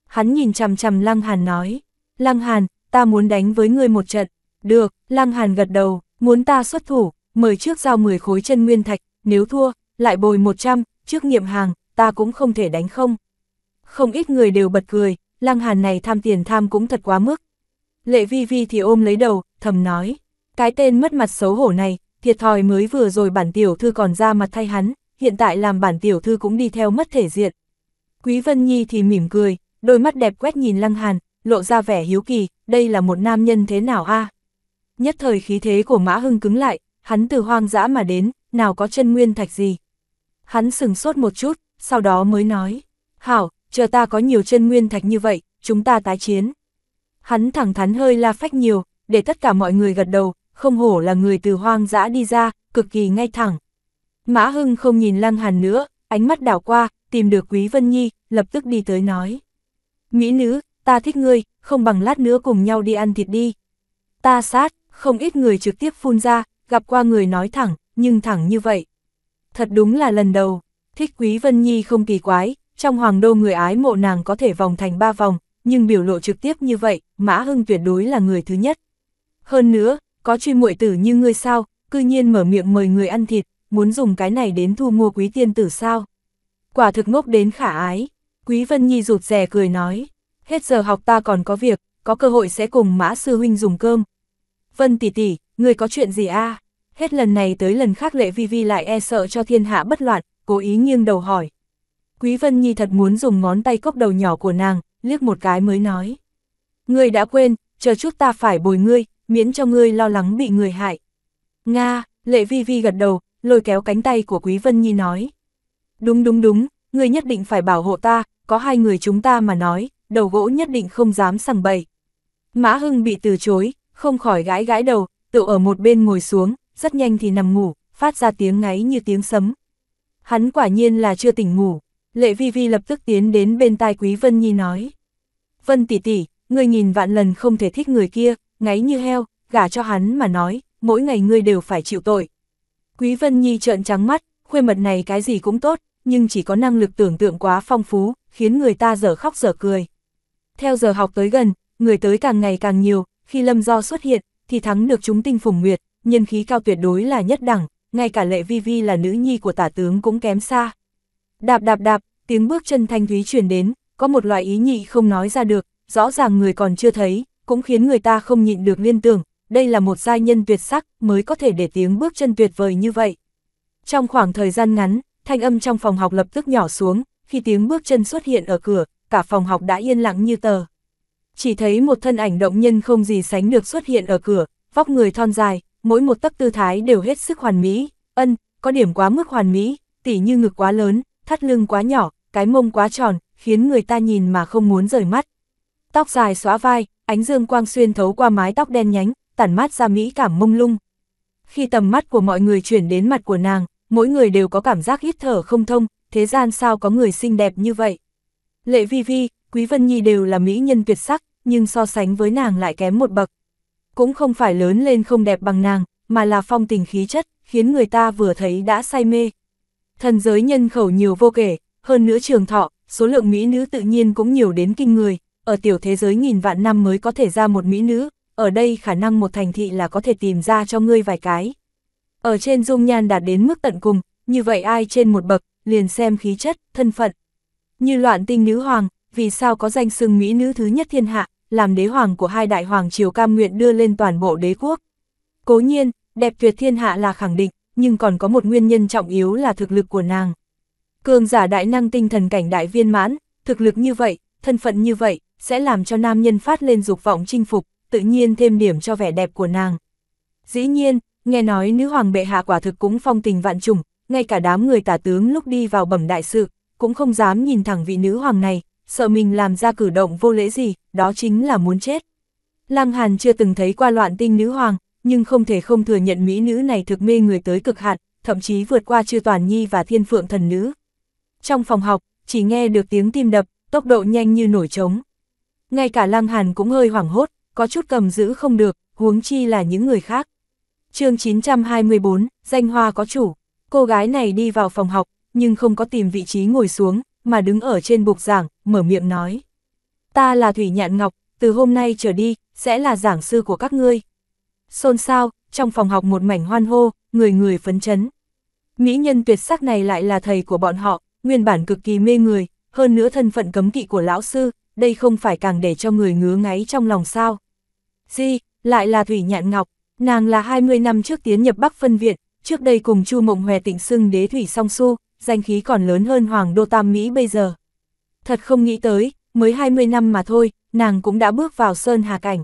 A: Hắn nhìn chằm chằm Lăng Hàn nói, Lăng Hàn, ta muốn đánh với ngươi một trận. Được, Lăng Hàn gật đầu, muốn ta xuất thủ, mời trước giao 10 khối chân nguyên thạch, nếu thua, lại bồi 100, trước nghiệm hàng, ta cũng không thể đánh không. Không ít người đều bật cười, Lăng Hàn này tham tiền tham cũng thật quá mức. Lệ Vi Vi thì ôm lấy đầu, thầm nói, cái tên mất mặt xấu hổ này, thiệt thòi mới vừa rồi bản tiểu thư còn ra mặt thay hắn, hiện tại làm bản tiểu thư cũng đi theo mất thể diện. Quý Vân Nhi thì mỉm cười, đôi mắt đẹp quét nhìn Lăng Hàn, lộ ra vẻ hiếu kỳ, đây là một nam nhân thế nào a? Nhất thời khí thế của Mã Hưng cứng lại, hắn từ hoang dã mà đến, nào có chân nguyên thạch gì. Hắn sừng sốt một chút, sau đó mới nói, Hảo, chờ ta có nhiều chân nguyên thạch như vậy, chúng ta tái chiến. Hắn thẳng thắn hơi la phách nhiều, để tất cả mọi người gật đầu, không hổ là người từ hoang dã đi ra, cực kỳ ngay thẳng. Mã Hưng không nhìn Lăng Hàn nữa, ánh mắt đảo qua, tìm được Quý Vân Nhi, lập tức đi tới nói. Mỹ nữ, ta thích ngươi, không bằng lát nữa cùng nhau đi ăn thịt đi. Ta sát, không ít người trực tiếp phun ra, gặp qua người nói thẳng, nhưng thẳng như vậy. Thật đúng là lần đầu, thích Quý Vân Nhi không kỳ quái, trong hoàng đô người ái mộ nàng có thể vòng thành ba vòng, nhưng biểu lộ trực tiếp như vậy, Mã Hưng tuyệt đối là người thứ nhất. Hơn nữa, có truy muội tử như ngươi sao, cư nhiên mở miệng mời người ăn thịt, muốn dùng cái này đến thu mua quý tiên tử sao? Quả thực ngốc đến khả ái, quý Vân Nhi rụt rè cười nói, hết giờ học ta còn có việc, có cơ hội sẽ cùng mã sư huynh dùng cơm. Vân tỷ tỷ, người có chuyện gì a? Hết lần này tới lần khác lệ vi vi lại e sợ cho thiên hạ bất loạn, cố ý nghiêng đầu hỏi. Quý Vân Nhi thật muốn dùng ngón tay cốc đầu nhỏ của nàng, liếc một cái mới nói. người đã quên, chờ chút ta phải bồi ngươi, miễn cho ngươi lo lắng bị người hại. Nga, lệ vi vi gật đầu, lôi kéo cánh tay của Quý Vân Nhi nói. Đúng đúng đúng, người nhất định phải bảo hộ ta, có hai người chúng ta mà nói, đầu gỗ nhất định không dám sằng bậy. Mã Hưng bị từ chối, không khỏi gãi gãi đầu, tự ở một bên ngồi xuống, rất nhanh thì nằm ngủ, phát ra tiếng ngáy như tiếng sấm. Hắn quả nhiên là chưa tỉnh ngủ, Lệ Vi Vi lập tức tiến đến bên tai Quý Vân Nhi nói. Vân tỷ tỷ, ngươi nhìn vạn lần không thể thích người kia, ngáy như heo, gả cho hắn mà nói, mỗi ngày ngươi đều phải chịu tội. Quý Vân Nhi trợn trắng mắt, khuê mật này cái gì cũng tốt, nhưng chỉ có năng lực tưởng tượng quá phong phú, khiến người ta dở khóc dở cười. Theo giờ học tới gần, người tới càng ngày càng nhiều, khi Lâm Do xuất hiện, thì thắng được chúng tinh phùng nguyệt, nhân khí cao tuyệt đối là nhất đẳng, ngay cả Lệ Vi Vi là nữ nhi của tả tướng cũng kém xa. Đạp đạp đạp, tiếng bước chân thanh thúy truyền đến, có một loại ý nhị không nói ra được, rõ ràng người còn chưa thấy, cũng khiến người ta không nhịn được liên tưởng, đây là một giai nhân tuyệt sắc mới có thể để tiếng bước chân tuyệt vời như vậy. Trong khoảng thời gian ngắn, thanh âm trong phòng học lập tức nhỏ xuống, khi tiếng bước chân xuất hiện ở cửa, cả phòng học đã yên lặng như tờ. Chỉ thấy một thân ảnh động nhân không gì sánh được xuất hiện ở cửa, vóc người thon dài, mỗi một tấc tư thái đều hết sức hoàn mỹ, ân, có điểm quá mức hoàn mỹ, tỉ như ngực quá lớn, thắt lưng quá nhỏ, cái mông quá tròn, khiến người ta nhìn mà không muốn rời mắt. Tóc dài xóa vai, ánh dương quang xuyên thấu qua mái tóc đen nhánh, tản mát ra mỹ cảm mông lung. Khi tầm mắt của mọi người chuyển đến mặt của nàng, mỗi người đều có cảm giác hít thở không thông, thế gian sao có người xinh đẹp như vậy. Lệ Vi Vi, Quý Vân Nhi đều là mỹ nhân tuyệt sắc, nhưng so sánh với nàng lại kém một bậc. Cũng không phải lớn lên không đẹp bằng nàng, mà là phong tình khí chất, khiến người ta vừa thấy đã say mê. Thần giới nhân khẩu nhiều vô kể, hơn nữa trường thọ, số lượng mỹ nữ tự nhiên cũng nhiều đến kinh người, ở tiểu thế giới nghìn vạn năm mới có thể ra một mỹ nữ, ở đây khả năng một thành thị là có thể tìm ra cho ngươi vài cái. Ở trên dung nhan đạt đến mức tận cùng, như vậy ai trên một bậc, liền xem khí chất, thân phận. Như loạn tinh nữ hoàng, vì sao có danh xưng Mỹ nữ thứ nhất thiên hạ, làm đế hoàng của hai đại hoàng triều cam nguyện đưa lên toàn bộ đế quốc. Cố nhiên, đẹp tuyệt thiên hạ là khẳng định, nhưng còn có một nguyên nhân trọng yếu là thực lực của nàng. Cường giả đại năng tinh thần cảnh đại viên mãn, thực lực như vậy, thân phận như vậy, sẽ làm cho nam nhân phát lên dục vọng chinh phục, tự nhiên thêm điểm cho vẻ đẹp của nàng. Dĩ nhiên, nghe nói nữ hoàng bệ hạ quả thực cũng phong tình vạn trùng, ngay cả đám người tả tướng lúc đi vào bẩm đại sự, cũng không dám nhìn thẳng vị nữ hoàng này, sợ mình làm ra cử động vô lễ gì, đó chính là muốn chết. Lăng Hàn chưa từng thấy qua loạn tinh nữ hoàng, nhưng không thể không thừa nhận mỹ nữ này thực mê người tới cực hạn, thậm chí vượt qua chư toàn nhi và thiên phượng thần nữ. Trong phòng học, chỉ nghe được tiếng tim đập, tốc độ nhanh như nổi trống. Ngay cả Lăng Hàn cũng hơi hoảng hốt, có chút cầm giữ không được, huống chi là những người khác. chương 924, danh hoa có chủ, cô gái này đi vào phòng học, nhưng không có tìm vị trí ngồi xuống, mà đứng ở trên bục giảng, mở miệng nói. Ta là Thủy Nhạn Ngọc, từ hôm nay trở đi, sẽ là giảng sư của các ngươi. Xôn xao, trong phòng học một mảnh hoan hô, người người phấn chấn. Mỹ nhân tuyệt sắc này lại là thầy của bọn họ, nguyên bản cực kỳ mê người, hơn nữa thân phận cấm kỵ của lão sư, đây không phải càng để cho người ngứa ngáy trong lòng sao. Di, lại là Thủy Nhạn Ngọc, nàng là 20 năm trước tiến nhập Bắc Phân Viện, trước đây cùng Chu Mộng Hòe tịnh xưng đế thủy song su, danh khí còn lớn hơn Hoàng Đô Tam Mỹ bây giờ. Thật không nghĩ tới, mới 20 năm mà thôi, nàng cũng đã bước vào Sơn Hà Cảnh.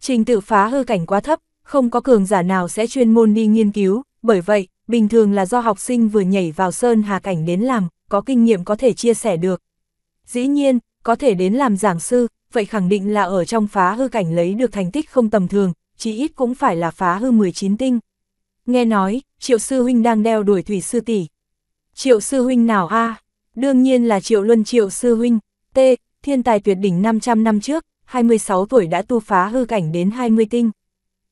A: Trình tự phá hư cảnh quá thấp, không có cường giả nào sẽ chuyên môn đi nghiên cứu, bởi vậy, bình thường là do học sinh vừa nhảy vào Sơn Hà Cảnh đến làm, có kinh nghiệm có thể chia sẻ được. Dĩ nhiên, có thể đến làm giảng sư, vậy khẳng định là ở trong phá hư cảnh lấy được thành tích không tầm thường, chí ít cũng phải là phá hư 19 tinh. Nghe nói, triệu sư huynh đang đeo đuổi thủy sư tỷ. Triệu sư huynh nào a Đương nhiên là triệu luân triệu sư huynh, T, thiên tài tuyệt đỉnh 500 năm trước, 26 tuổi đã tu phá hư cảnh đến 20 tinh.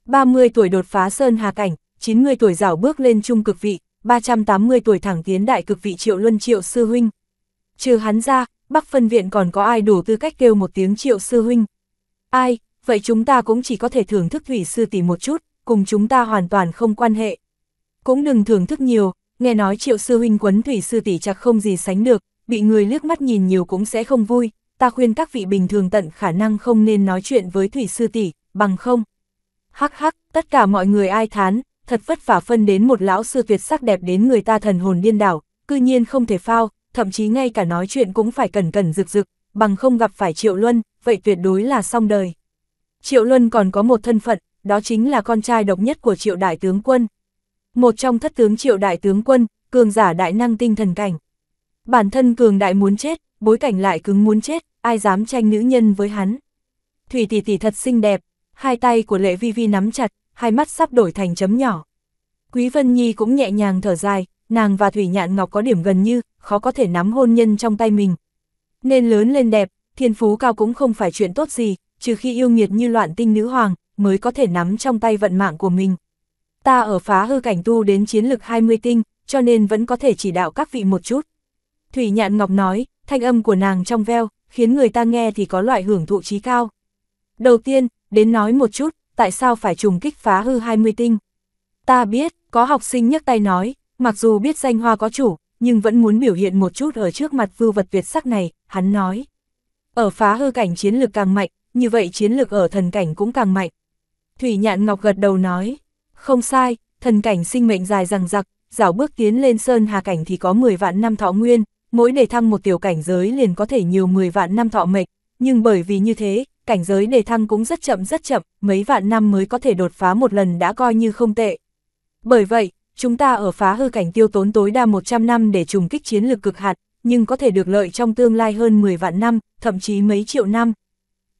A: 30 tuổi đột phá sơn hà cảnh, 90 tuổi rảo bước lên trung cực vị, 380 tuổi thẳng tiến đại cực vị triệu luân triệu sư huynh. Trừ hắn ra, Bắc phân viện còn có ai đủ tư cách kêu một tiếng triệu sư huynh. Ai, vậy chúng ta cũng chỉ có thể thưởng thức thủy sư tỷ một chút, cùng chúng ta hoàn toàn không quan hệ. Cũng đừng thưởng thức nhiều, nghe nói triệu sư huynh quấn thủy sư tỷ chặt không gì sánh được, bị người liếc mắt nhìn nhiều cũng sẽ không vui, ta khuyên các vị bình thường tận khả năng không nên nói chuyện với thủy sư tỷ, bằng không. Hắc hắc, tất cả mọi người ai thán, thật vất vả phân đến một lão sư tuyệt sắc đẹp đến người ta thần hồn điên đảo, cư nhiên không thể phao, thậm chí ngay cả nói chuyện cũng phải cẩn cẩn rực rực, bằng không gặp phải Triệu Luân, vậy tuyệt đối là xong đời. Triệu Luân còn có một thân phận, đó chính là con trai độc nhất của Triệu Đại Tướng Quân. Một trong thất tướng Triệu Đại Tướng Quân, cường giả đại năng tinh thần cảnh. Bản thân cường đại muốn chết, bối cảnh lại cứng muốn chết, ai dám tranh nữ nhân với hắn. Thủy tỷ tỷ thật xinh đẹp, hai tay của Lệ Vi Vi nắm chặt, hai mắt sắp đổi thành chấm nhỏ. Quý Vân Nhi cũng nhẹ nhàng thở dài, nàng và Thủy Nhạn Ngọc có điểm gần như, khó có thể nắm hôn nhân trong tay mình. Nên lớn lên đẹp, thiên phú cao cũng không phải chuyện tốt gì, trừ khi yêu nghiệt như loạn tinh nữ hoàng, mới có thể nắm trong tay vận mạng của mình. Ta ở phá hư cảnh tu đến chiến lực 20 tinh, cho nên vẫn có thể chỉ đạo các vị một chút. Thủy Nhạn Ngọc nói, thanh âm của nàng trong veo, khiến người ta nghe thì có loại hưởng thụ trí cao. Đầu tiên, đến nói một chút, tại sao phải trùng kích phá hư 20 tinh? Ta biết, có học sinh nhấc tay nói, Mặc dù biết danh hoa có chủ, nhưng vẫn muốn biểu hiện một chút ở trước mặt vưu vật tuyệt sắc này, hắn nói. Ở phá hư cảnh chiến lược càng mạnh, như vậy chiến lược ở thần cảnh cũng càng mạnh. Thủy nhạn ngọc gật đầu nói, không sai, thần cảnh sinh mệnh dài rằng giặc, dạo bước tiến lên sơn hà cảnh thì có 10 vạn năm thọ nguyên, mỗi đề thăng một tiểu cảnh giới liền có thể nhiều 10 vạn năm thọ mệnh, nhưng bởi vì như thế, cảnh giới đề thăng cũng rất chậm rất chậm, mấy vạn năm mới có thể đột phá một lần đã coi như không tệ. Bởi vậy, chúng ta ở phá hư cảnh tiêu tốn tối đa 100 năm để trùng kích chiến lược cực hạt, nhưng có thể được lợi trong tương lai hơn 10 vạn năm, thậm chí mấy triệu năm.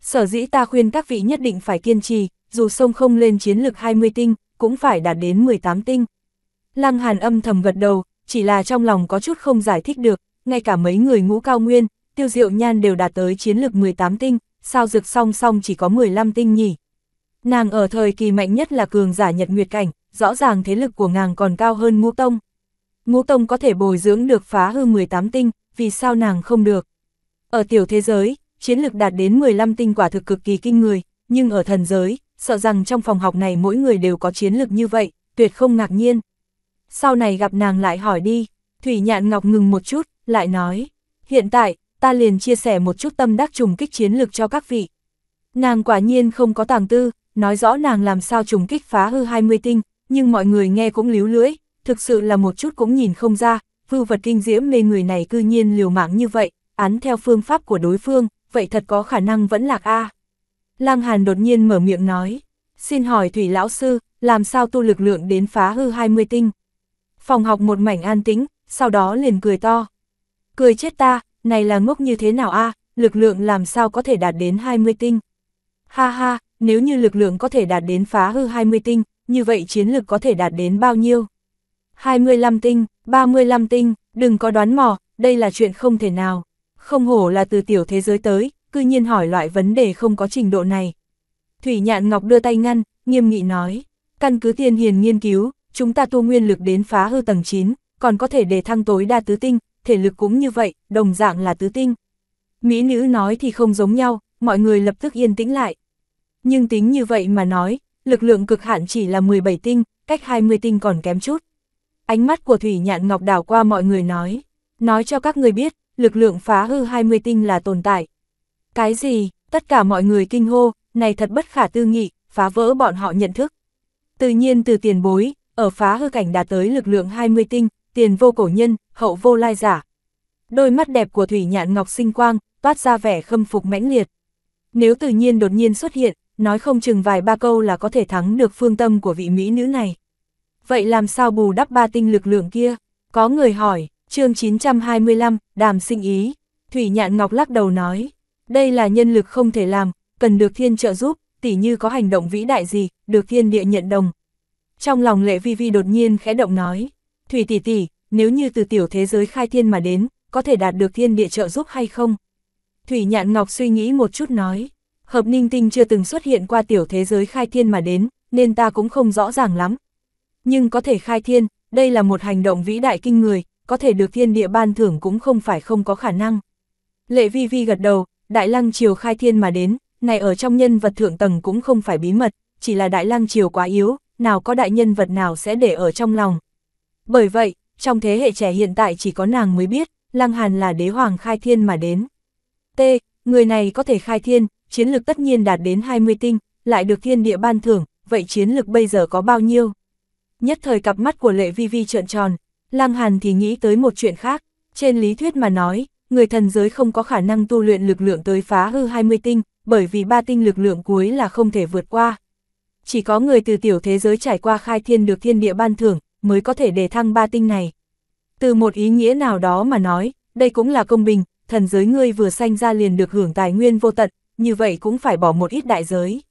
A: Sở dĩ ta khuyên các vị nhất định phải kiên trì, dù sông không lên chiến lược 20 tinh, cũng phải đạt đến 18 tinh. Lăng Hàn âm thầm gật đầu, chỉ là trong lòng có chút không giải thích được, ngay cả mấy người ngũ cao nguyên, tiêu diệu nhan đều đạt tới chiến lược 18 tinh, sao dược song song chỉ có 15 tinh nhỉ. Nàng ở thời kỳ mạnh nhất là cường giả nhật nguyệt cảnh, rõ ràng thế lực của nàng còn cao hơn ngũ tông. Ngũ tông có thể bồi dưỡng được phá hư 18 tinh, vì sao nàng không được? Ở tiểu thế giới, chiến lực đạt đến 15 tinh quả thực cực kỳ kinh người, nhưng ở thần giới, sợ rằng trong phòng học này mỗi người đều có chiến lực như vậy, tuyệt không ngạc nhiên. Sau này gặp nàng lại hỏi đi, Thủy Nhạn Ngọc ngừng một chút, lại nói, hiện tại, ta liền chia sẻ một chút tâm đắc trùng kích chiến lực cho các vị. Nàng quả nhiên không có tàng tư, nói rõ nàng làm sao trùng kích phá hư 20 tinh, nhưng mọi người nghe cũng líu lưỡi, thực sự là một chút cũng nhìn không ra, vưu vật kinh diễm mê người này cư nhiên liều mạng như vậy, án theo phương pháp của đối phương, vậy thật có khả năng vẫn lạc A. À. Lang Hàn đột nhiên mở miệng nói, xin hỏi Thủy Lão Sư, làm sao tu lực lượng đến phá hư 20 tinh? Phòng học một mảnh an tĩnh, sau đó liền cười to. Cười chết ta, này là ngốc như thế nào a lực lượng làm sao có thể đạt đến 20 tinh? Ha ha, nếu như lực lượng có thể đạt đến phá hư 20 tinh, như vậy chiến lực có thể đạt đến bao nhiêu? 25 tinh, 35 tinh, đừng có đoán mò, đây là chuyện không thể nào. Không hổ là từ tiểu thế giới tới, cư nhiên hỏi loại vấn đề không có trình độ này. Thủy Nhạn Ngọc đưa tay ngăn, nghiêm nghị nói, căn cứ thiên hiền nghiên cứu, chúng ta tu nguyên lực đến phá hư tầng 9, còn có thể để thăng tối đa tứ tinh, thể lực cũng như vậy, đồng dạng là tứ tinh. Mỹ nữ nói thì không giống nhau, mọi người lập tức yên tĩnh lại. Nhưng tính như vậy mà nói, lực lượng cực hạn chỉ là 17 tinh, cách 20 tinh còn kém chút. Ánh mắt của Thủy Nhạn Ngọc đảo qua mọi người nói, nói cho các người biết, lực lượng phá hư 20 tinh là tồn tại. Cái gì, tất cả mọi người kinh hô, này thật bất khả tư nghị, phá vỡ bọn họ nhận thức. Tự nhiên từ tiền bối, ở phá hư cảnh đạt tới lực lượng 20 tinh, tiền vô cổ nhân, hậu vô lai giả. Đôi mắt đẹp của Thủy Nhạn Ngọc sinh quang, toát ra vẻ khâm phục mãnh liệt. Nếu tự nhiên đột nhiên xuất hiện, nói không chừng vài ba câu là có thể thắng được phương tâm của vị mỹ nữ này. Vậy làm sao bù đắp ba tinh lực lượng kia? Có người hỏi, chương 925, đàm sinh ý. Thủy Nhạn Ngọc lắc đầu nói, đây là nhân lực không thể làm, cần được thiên trợ giúp, tỉ như có hành động vĩ đại gì, được thiên địa nhận đồng. Trong lòng lệ vi vi đột nhiên khẽ động nói, Thủy tỷ tỷ, nếu như từ tiểu thế giới khai thiên mà đến, có thể đạt được thiên địa trợ giúp hay không? Thủy Nhạn Ngọc suy nghĩ một chút nói, hợp ninh tinh chưa từng xuất hiện qua tiểu thế giới khai thiên mà đến, nên ta cũng không rõ ràng lắm. Nhưng có thể khai thiên, đây là một hành động vĩ đại kinh người, có thể được thiên địa ban thưởng cũng không phải không có khả năng. Lệ vi vi gật đầu, đại lăng triều khai thiên mà đến, này ở trong nhân vật thượng tầng cũng không phải bí mật, chỉ là đại lăng triều quá yếu, nào có đại nhân vật nào sẽ để ở trong lòng. Bởi vậy, trong thế hệ trẻ hiện tại chỉ có nàng mới biết, lăng hàn là đế hoàng khai thiên mà đến. T, người này có thể khai thiên, chiến lực tất nhiên đạt đến 20 tinh, lại được thiên địa ban thưởng, vậy chiến lực bây giờ có bao nhiêu? Nhất thời cặp mắt của Lệ Vi Vi trợn tròn, Lăng Hàn thì nghĩ tới một chuyện khác, trên lý thuyết mà nói, người thần giới không có khả năng tu luyện lực lượng tới phá hư 20 tinh, bởi vì ba tinh lực lượng cuối là không thể vượt qua. Chỉ có người từ tiểu thế giới trải qua khai thiên được thiên địa ban thưởng, mới có thể đề thăng ba tinh này. Từ một ý nghĩa nào đó mà nói, đây cũng là công bình, thần giới ngươi vừa sanh ra liền được hưởng tài nguyên vô tận, như vậy cũng phải bỏ một ít đại giới.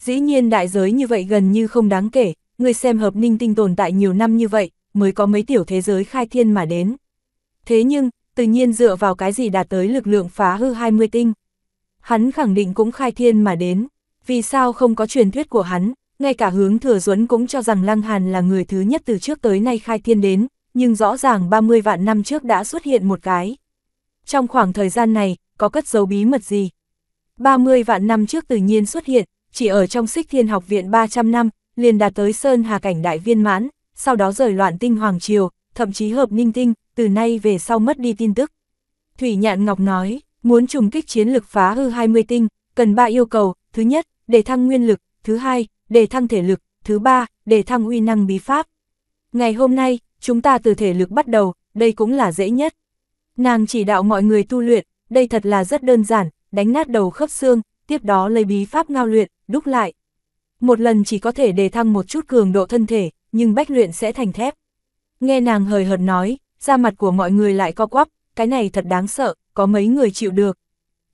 A: Dĩ nhiên đại giới như vậy gần như không đáng kể, người xem hợp ninh tinh tồn tại nhiều năm như vậy, mới có mấy tiểu thế giới khai thiên mà đến. Thế nhưng, tự nhiên dựa vào cái gì đạt tới lực lượng phá hư 20 tinh. Hắn khẳng định cũng khai thiên mà đến, vì sao không có truyền thuyết của hắn, ngay cả hướng thừa duẫn cũng cho rằng Lăng Hàn là người thứ nhất từ trước tới nay khai thiên đến, nhưng rõ ràng 30 vạn năm trước đã xuất hiện một cái. Trong khoảng thời gian này, có cất dấu bí mật gì, 30 vạn năm trước tự nhiên xuất hiện, chỉ ở trong xích thiên học viện 300 năm, liền đạt tới Sơn Hà Cảnh Đại Viên Mãn, sau đó rời loạn tinh Hoàng Triều, thậm chí hợp ninh tinh, từ nay về sau mất đi tin tức. Thủy Nhạn Ngọc nói, muốn trùng kích chiến lực phá hư 20 tinh, cần ba yêu cầu, thứ nhất, để thăng nguyên lực, thứ hai, để thăng thể lực, thứ ba, để thăng uy năng bí pháp. Ngày hôm nay, chúng ta từ thể lực bắt đầu, đây cũng là dễ nhất. Nàng chỉ đạo mọi người tu luyện, đây thật là rất đơn giản, đánh nát đầu khớp xương, tiếp đó lấy bí pháp ngao luyện, đúc lại. Một lần chỉ có thể đề thăng một chút cường độ thân thể, nhưng bách luyện sẽ thành thép. Nghe nàng hời hợt nói, da mặt của mọi người lại co quắp, cái này thật đáng sợ, có mấy người chịu được.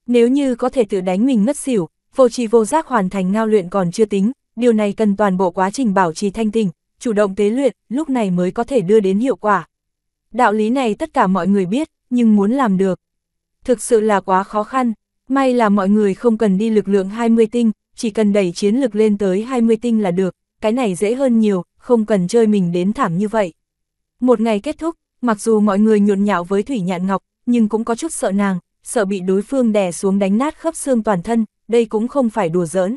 A: Nếu như có thể tự đánh mình ngất xỉu, vô trì vô giác hoàn thành ngao luyện còn chưa tính, điều này cần toàn bộ quá trình bảo trì thanh tình, chủ động tế luyện, lúc này mới có thể đưa đến hiệu quả. Đạo lý này tất cả mọi người biết, nhưng muốn làm được. Thực sự là quá khó khăn, May là mọi người không cần đi lực lượng 20 tinh, chỉ cần đẩy chiến lực lên tới 20 tinh là được, cái này dễ hơn nhiều, không cần chơi mình đến thảm như vậy. Một ngày kết thúc, mặc dù mọi người nhộn nhạo với Thủy Nhạn Ngọc, nhưng cũng có chút sợ nàng, sợ bị đối phương đè xuống đánh nát khớp xương toàn thân, đây cũng không phải đùa giỡn.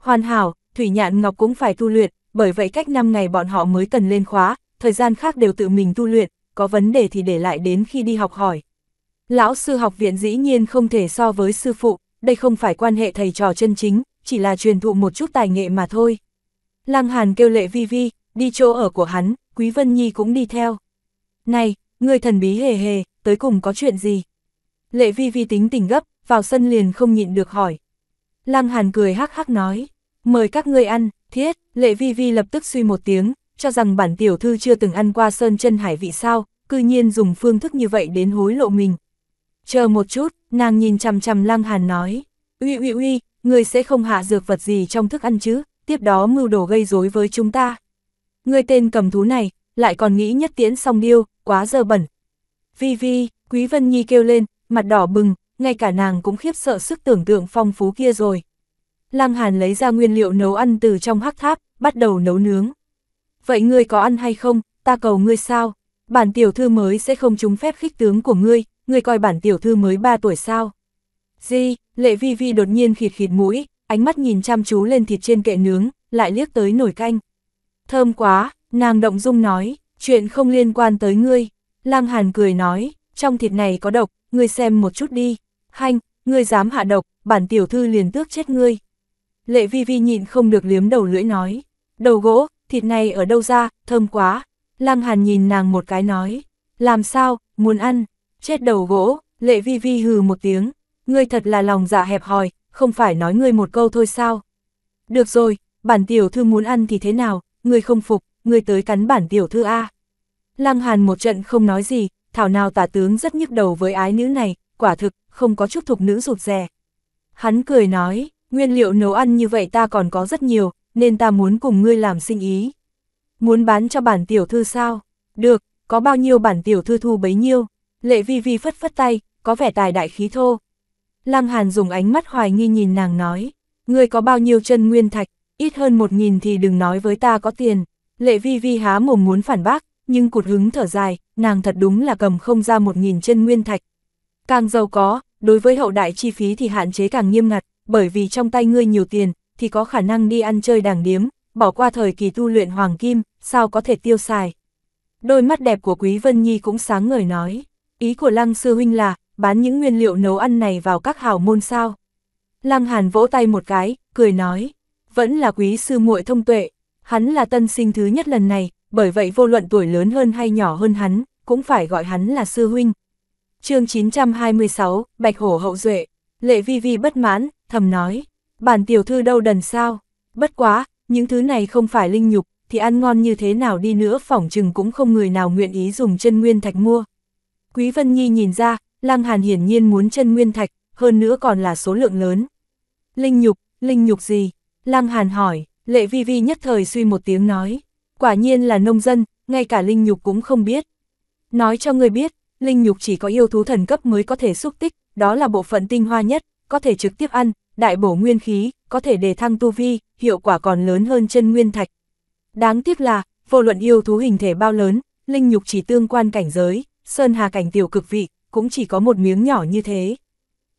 A: Hoàn hảo, Thủy Nhạn Ngọc cũng phải tu luyện, bởi vậy cách 5 ngày bọn họ mới cần lên khóa, thời gian khác đều tự mình tu luyện, có vấn đề thì để lại đến khi đi học hỏi. Lão sư học viện dĩ nhiên không thể so với sư phụ, đây không phải quan hệ thầy trò chân chính, chỉ là truyền thụ một chút tài nghệ mà thôi. Lăng Hàn kêu lệ vi vi, đi chỗ ở của hắn, Quý Vân Nhi cũng đi theo. Này, người thần bí hề hề, tới cùng có chuyện gì? Lệ vi vi tính tình gấp, vào sân liền không nhịn được hỏi. Lăng Hàn cười hắc hắc nói, mời các ngươi ăn, thiết, lệ vi vi lập tức suy một tiếng, cho rằng bản tiểu thư chưa từng ăn qua sơn chân hải vị sao, cư nhiên dùng phương thức như vậy đến hối lộ mình, Chờ một chút, nàng nhìn chằm chằm Lăng Hàn nói, uy uy uy, người sẽ không hạ dược vật gì trong thức ăn chứ, tiếp đó mưu đồ gây rối với chúng ta. người tên cầm thú này, lại còn nghĩ nhất tiễn song điêu, quá dơ bẩn. Vi Vi, Quý Vân Nhi kêu lên, mặt đỏ bừng, ngay cả nàng cũng khiếp sợ sức tưởng tượng phong phú kia rồi. Lăng Hàn lấy ra nguyên liệu nấu ăn từ trong hắc tháp, bắt đầu nấu nướng. Vậy ngươi có ăn hay không, ta cầu ngươi sao? Bản tiểu thư mới sẽ không trúng phép khích tướng của ngươi, người coi bản tiểu thư mới 3 tuổi sao? Gì, lệ vi vi đột nhiên khịt khịt mũi, ánh mắt nhìn chăm chú lên thịt trên kệ nướng, lại liếc tới nồi canh. Thơm quá, nàng động dung nói, chuyện không liên quan tới ngươi. Lăng Hàn cười nói, trong thịt này có độc, ngươi xem một chút đi. Hanh, ngươi dám hạ độc, bản tiểu thư liền tước chết ngươi. Lệ vi vi nhịn không được liếm đầu lưỡi nói, đầu gỗ, thịt này ở đâu ra, thơm quá. Lăng Hàn nhìn nàng một cái nói, làm sao, muốn ăn, Chết đầu gỗ, lệ vi vi hừ một tiếng, ngươi thật là lòng dạ hẹp hòi, không phải nói ngươi một câu thôi sao. Được rồi, bản tiểu thư muốn ăn thì thế nào, ngươi không phục, ngươi tới cắn bản tiểu thư A. Lăng Hàn một trận không nói gì, thảo nào tả tướng rất nhức đầu với ái nữ này, quả thực, không có chút thục nữ rụt rè. Hắn cười nói, nguyên liệu nấu ăn như vậy ta còn có rất nhiều, nên ta muốn cùng ngươi làm sinh ý. Muốn bán cho bản tiểu thư sao? Được, có bao nhiêu bản tiểu thư thu bấy nhiêu, Lệ vi vi phất phất tay, có vẻ tài đại khí thô. Lăng Hàn dùng ánh mắt hoài nghi nhìn nàng nói, ngươi có bao nhiêu chân nguyên thạch, ít hơn một nghìn thì đừng nói với ta có tiền. Lệ vi vi há mồm muốn phản bác, nhưng cụt hứng thở dài, nàng thật đúng là cầm không ra một nghìn chân nguyên thạch. Càng giàu có, đối với hậu đại chi phí thì hạn chế càng nghiêm ngặt, bởi vì trong tay ngươi nhiều tiền, thì có khả năng đi ăn chơi đàng điếm, bỏ qua thời kỳ tu luyện hoàng kim, sao có thể tiêu xài. Đôi mắt đẹp của Quý Vân Nhi cũng sáng ngời nói. Ý của Lăng Sư Huynh là, bán những nguyên liệu nấu ăn này vào các hào môn sao. Lăng Hàn vỗ tay một cái, cười nói, vẫn là quý sư muội thông tuệ, hắn là tân sinh thứ nhất lần này, bởi vậy vô luận tuổi lớn hơn hay nhỏ hơn hắn, cũng phải gọi hắn là sư huynh. chương 926, Bạch Hổ Hậu Duệ, Lệ Vi Vi bất mãn, thầm nói, bản tiểu thư đâu đần sao, bất quá, những thứ này không phải linh nhục, thì ăn ngon như thế nào đi nữa phỏng chừng cũng không người nào nguyện ý dùng chân nguyên thạch mua. Quý Vân Nhi nhìn ra, Lăng Hàn hiển nhiên muốn chân nguyên thạch, hơn nữa còn là số lượng lớn. Linh nhục, linh nhục gì? Lăng Hàn hỏi, lệ vi vi nhất thời suy một tiếng nói. Quả nhiên là nông dân, ngay cả linh nhục cũng không biết. Nói cho người biết, linh nhục chỉ có yêu thú thần cấp mới có thể xúc tích, đó là bộ phận tinh hoa nhất, có thể trực tiếp ăn, đại bổ nguyên khí, có thể đề thăng tu vi, hiệu quả còn lớn hơn chân nguyên thạch. Đáng tiếc là, vô luận yêu thú hình thể bao lớn, linh nhục chỉ tương quan cảnh giới, Sơn Hà cảnh tiểu cực vị, cũng chỉ có một miếng nhỏ như thế.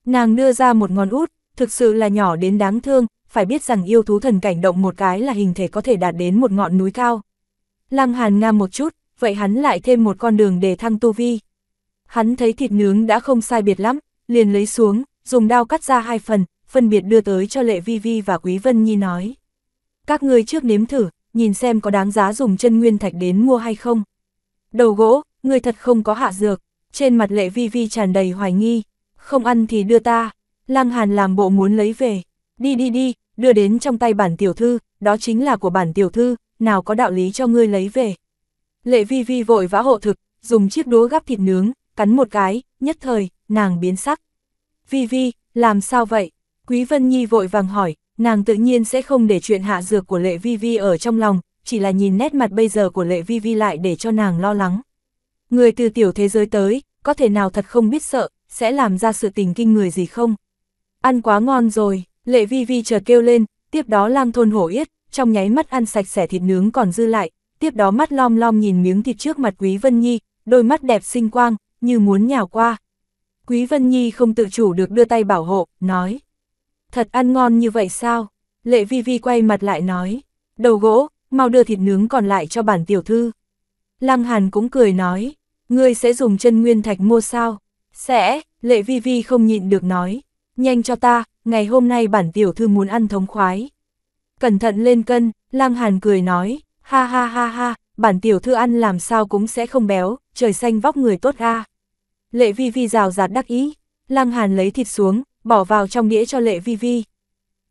A: Nàng đưa ra một ngón út, thực sự là nhỏ đến đáng thương, phải biết rằng yêu thú thần cảnh động một cái là hình thể có thể đạt đến một ngọn núi cao. Lăng Hàn nga một chút, vậy hắn lại thêm một con đường để thăng tu vi. Hắn thấy thịt nướng đã không sai biệt lắm, liền lấy xuống, dùng dao cắt ra hai phần, phân biệt đưa tới cho Lệ Vi Vi và Quý Vân Nhi nói. Các ngươi trước nếm thử, nhìn xem có đáng giá dùng chân nguyên thạch đến mua hay không. Đầu gỗ, người thật không có hạ dược, trên mặt lệ vi vi tràn đầy hoài nghi, không ăn thì đưa ta, Lăng Hàn làm bộ muốn lấy về, đi đi đi, đưa đến trong tay bản tiểu thư, đó chính là của bản tiểu thư, nào có đạo lý cho ngươi lấy về. Lệ vi vi vội vã hộ thực, dùng chiếc đũa gắp thịt nướng, cắn một cái, nhất thời, nàng biến sắc. Vi vi, làm sao vậy? Quý Vân Nhi vội vàng hỏi, nàng tự nhiên sẽ không để chuyện hạ dược của lệ vi vi ở trong lòng, chỉ là nhìn nét mặt bây giờ của lệ vi vi lại để cho nàng lo lắng. Người từ tiểu thế giới tới, có thể nào thật không biết sợ, sẽ làm ra sự tình kinh người gì không? Ăn quá ngon rồi, lệ vi vi chợt kêu lên, tiếp đó lang thôn hổ yết, trong nháy mắt ăn sạch sẻ thịt nướng còn dư lại, tiếp đó mắt lom lom nhìn miếng thịt trước mặt Quý Vân Nhi, đôi mắt đẹp xinh quang, như muốn nhào qua. Quý Vân Nhi không tự chủ được đưa tay bảo hộ, nói. Thật ăn ngon như vậy sao? Lệ Vi Vi quay mặt lại nói. Đầu gỗ, mau đưa thịt nướng còn lại cho bản tiểu thư. Lăng Hàn cũng cười nói. Ngươi sẽ dùng chân nguyên thạch mua sao? Sẽ, lệ vi vi không nhịn được nói. Nhanh cho ta, ngày hôm nay bản tiểu thư muốn ăn thống khoái. Cẩn thận lên cân, lang hàn cười nói, ha ha ha ha, bản tiểu thư ăn làm sao cũng sẽ không béo, trời xanh vóc người tốt ga. Lệ vi vi rào rạt đắc ý, lang hàn lấy thịt xuống, bỏ vào trong đĩa cho lệ vi vi.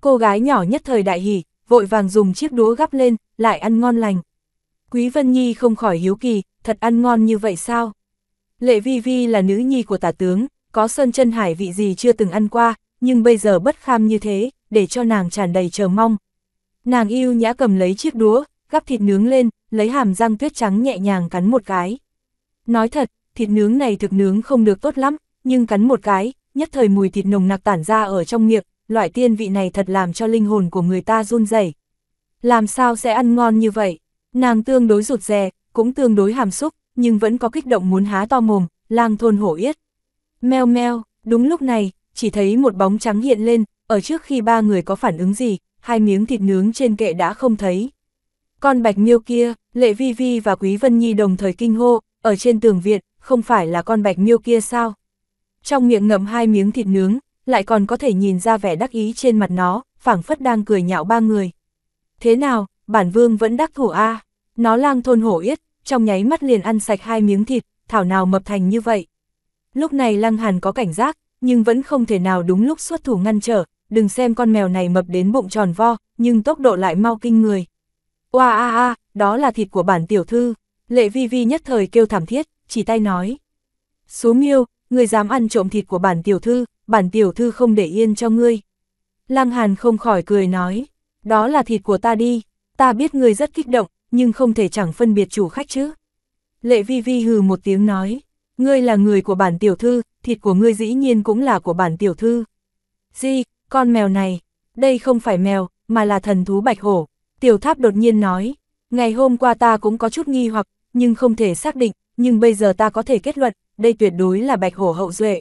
A: Cô gái nhỏ nhất thời đại hỉ, vội vàng dùng chiếc đũa gắp lên, lại ăn ngon lành. Quý Vân Nhi không khỏi hiếu kỳ, thật ăn ngon như vậy sao? Lệ Vi Vi là nữ nhi của tả tướng, có sơn chân hải vị gì chưa từng ăn qua, nhưng bây giờ bất kham như thế, để cho nàng tràn đầy chờ mong. Nàng yêu nhã cầm lấy chiếc đũa, gắp thịt nướng lên, lấy hàm răng tuyết trắng nhẹ nhàng cắn một cái. Nói thật, thịt nướng này thực nướng không được tốt lắm, nhưng cắn một cái, nhất thời mùi thịt nồng nặc tản ra ở trong miệng, loại tiên vị này thật làm cho linh hồn của người ta run rẩy. Làm sao sẽ ăn ngon như vậy? Nàng tương đối rụt rè, cũng tương đối hàm xúc, nhưng vẫn có kích động muốn há to mồm, lang thôn hổ yết. Meo meo, đúng lúc này, chỉ thấy một bóng trắng hiện lên, ở trước khi ba người có phản ứng gì, hai miếng thịt nướng trên kệ đã không thấy. Con bạch miêu kia, Lệ Vi Vi và Quý Vân Nhi đồng thời kinh hô, ở trên tường viện, không phải là con bạch miêu kia sao? Trong miệng ngậm hai miếng thịt nướng, lại còn có thể nhìn ra vẻ đắc ý trên mặt nó, phảng phất đang cười nhạo ba người. Thế nào, bản vương vẫn đắc thủ a Nó lang thôn hổ yết, trong nháy mắt liền ăn sạch hai miếng thịt, thảo nào mập thành như vậy. Lúc này lăng hàn có cảnh giác, nhưng vẫn không thể nào đúng lúc xuất thủ ngăn trở, đừng xem con mèo này mập đến bụng tròn vo, nhưng tốc độ lại mau kinh người. Oa a a, đó là thịt của bản tiểu thư, lệ vi vi nhất thời kêu thảm thiết, chỉ tay nói. Số miêu, người dám ăn trộm thịt của bản tiểu thư, bản tiểu thư không để yên cho ngươi. Lăng Hàn không khỏi cười nói, đó là thịt của ta đi, ta biết ngươi rất kích động, nhưng không thể chẳng phân biệt chủ khách chứ. Lệ vi vi hừ một tiếng nói, ngươi là người của bản tiểu thư, thịt của ngươi dĩ nhiên cũng là của bản tiểu thư. Di, con mèo này, đây không phải mèo, mà là thần thú bạch hổ. Tiểu tháp đột nhiên nói, ngày hôm qua ta cũng có chút nghi hoặc, nhưng không thể xác định, nhưng bây giờ ta có thể kết luận, đây tuyệt đối là bạch hổ hậu duệ.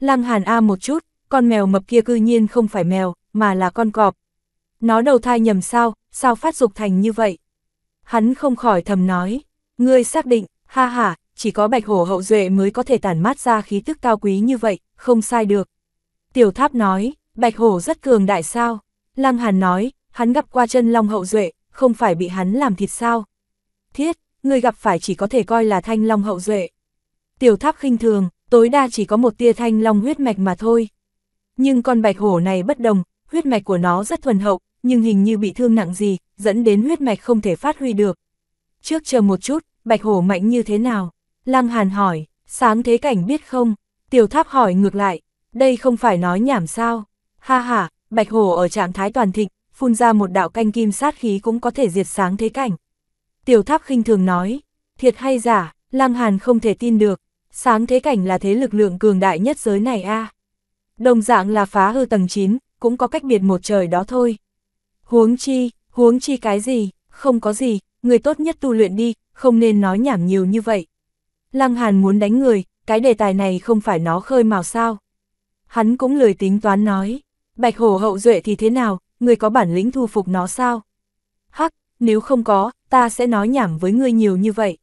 A: Lăng hàn A một chút, con mèo mập kia cư nhiên không phải mèo, mà là con cọp. Nó đầu thai nhầm sao, sao phát dục thành như vậy? Hắn không khỏi thầm nói, ngươi xác định, ha ha, chỉ có bạch hổ hậu duệ mới có thể tản mát ra khí tức cao quý như vậy, không sai được. Tiểu tháp nói, bạch hổ rất cường đại sao? Lăng Hàn nói, hắn gặp qua chân long hậu duệ, không phải bị hắn làm thịt sao? Thiết, ngươi gặp phải chỉ có thể coi là thanh long hậu duệ. Tiểu tháp khinh thường, tối đa chỉ có một tia thanh long huyết mạch mà thôi. Nhưng con bạch hổ này bất đồng, huyết mạch của nó rất thuần hậu, nhưng hình như bị thương nặng gì, dẫn đến huyết mạch không thể phát huy được. Trước chờ một chút, bạch hổ mạnh như thế nào? Lăng Hàn hỏi, sáng thế cảnh biết không? Tiểu tháp hỏi ngược lại, đây không phải nói nhảm sao? Ha ha, bạch hổ ở trạng thái toàn thịnh, phun ra một đạo canh kim sát khí cũng có thể diệt sáng thế cảnh. Tiểu tháp khinh thường nói, thiệt hay giả, Lăng Hàn không thể tin được, sáng thế cảnh là thế lực lượng cường đại nhất giới này a. Đồng dạng là phá hư tầng 9, cũng có cách biệt một trời đó thôi. Huống chi, huống chi cái gì, không có gì, người tốt nhất tu luyện đi, không nên nói nhảm nhiều như vậy. Lăng Hàn muốn đánh người, cái đề tài này không phải nó khơi mào sao. Hắn cũng lười tính toán nói, bạch hổ hậu duệ thì thế nào, người có bản lĩnh thu phục nó sao? Hắc, nếu không có, ta sẽ nói nhảm với ngươi nhiều như vậy.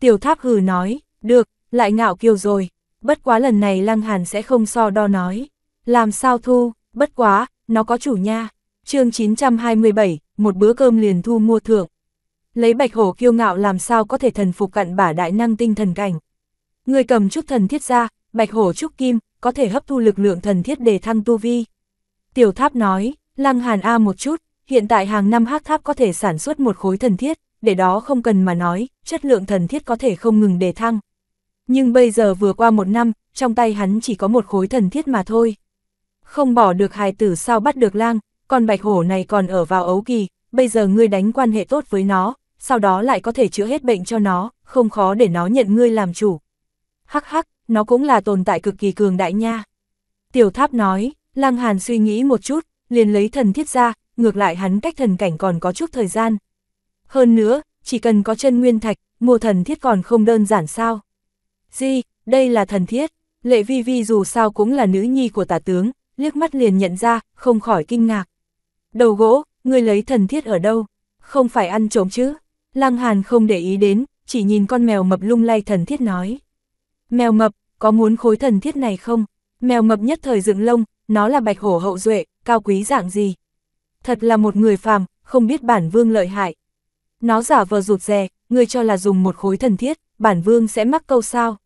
A: Tiểu tháp hừ nói, được, lại ngạo kiều rồi, bất quá lần này Lăng Hàn sẽ không so đo nói. Làm sao thu, bất quá, nó có chủ nha chương 927, một bữa cơm liền thu mua thượng. Lấy bạch hổ kiêu ngạo làm sao có thể thần phục cặn bả đại năng tinh thần cảnh. Người cầm trúc thần thiết ra, bạch hổ trúc kim, có thể hấp thu lực lượng thần thiết để thăng tu vi. Tiểu tháp nói, lăng hàn A một chút, hiện tại hàng năm hắc tháp có thể sản xuất một khối thần thiết, để đó không cần mà nói, chất lượng thần thiết có thể không ngừng đề thăng. Nhưng bây giờ vừa qua một năm, trong tay hắn chỉ có một khối thần thiết mà thôi. Không bỏ được hài tử sao bắt được lang, con bạch hổ này còn ở vào ấu kỳ, bây giờ ngươi đánh quan hệ tốt với nó, sau đó lại có thể chữa hết bệnh cho nó, không khó để nó nhận ngươi làm chủ. Hắc hắc, nó cũng là tồn tại cực kỳ cường đại nha. Tiểu tháp nói, Lăng Hàn suy nghĩ một chút, liền lấy thần thiết ra, ngược lại hắn cách thần cảnh còn có chút thời gian. Hơn nữa, chỉ cần có chân nguyên thạch, mua thần thiết còn không đơn giản sao. Di, đây là thần thiết, lệ vi vi dù sao cũng là nữ nhi của tả tướng, liếc mắt liền nhận ra, không khỏi kinh ngạc đầu gỗ, ngươi lấy thần thiết ở đâu, không phải ăn trộm chứ. Lăng Hàn không để ý đến, chỉ nhìn con mèo mập lung lay thần thiết nói. Mèo mập, có muốn khối thần thiết này không? Mèo mập nhất thời dựng lông, nó là bạch hổ hậu duệ, cao quý dạng gì? Thật là một người phàm, không biết bản vương lợi hại. Nó giả vờ rụt rè, ngươi cho là dùng một khối thần thiết, bản vương sẽ mắc câu sao?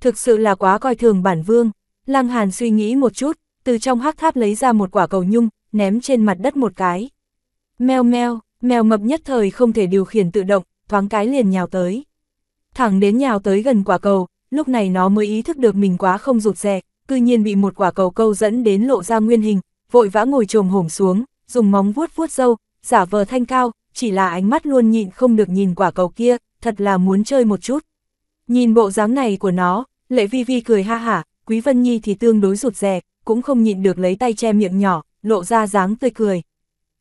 A: Thực sự là quá coi thường bản vương. Lăng Hàn suy nghĩ một chút, từ trong hắc tháp lấy ra một quả cầu nhung, ném trên mặt đất một cái. Mèo meo, mèo mập nhất thời không thể điều khiển tự động, thoáng cái liền nhào tới. Thẳng đến nhào tới gần quả cầu, lúc này nó mới ý thức được mình quá không rụt rè, cư nhiên bị một quả cầu câu dẫn đến lộ ra nguyên hình, vội vã ngồi trồm hổm xuống, dùng móng vuốt vuốt dâu, giả vờ thanh cao, chỉ là ánh mắt luôn nhịn không được nhìn quả cầu kia, thật là muốn chơi một chút. Nhìn bộ dáng này của nó, Lệ Vi Vi cười ha hả, Quý Vân Nhi thì tương đối rụt rè, cũng không nhịn được lấy tay che miệng nhỏ, lộ ra dáng tươi cười.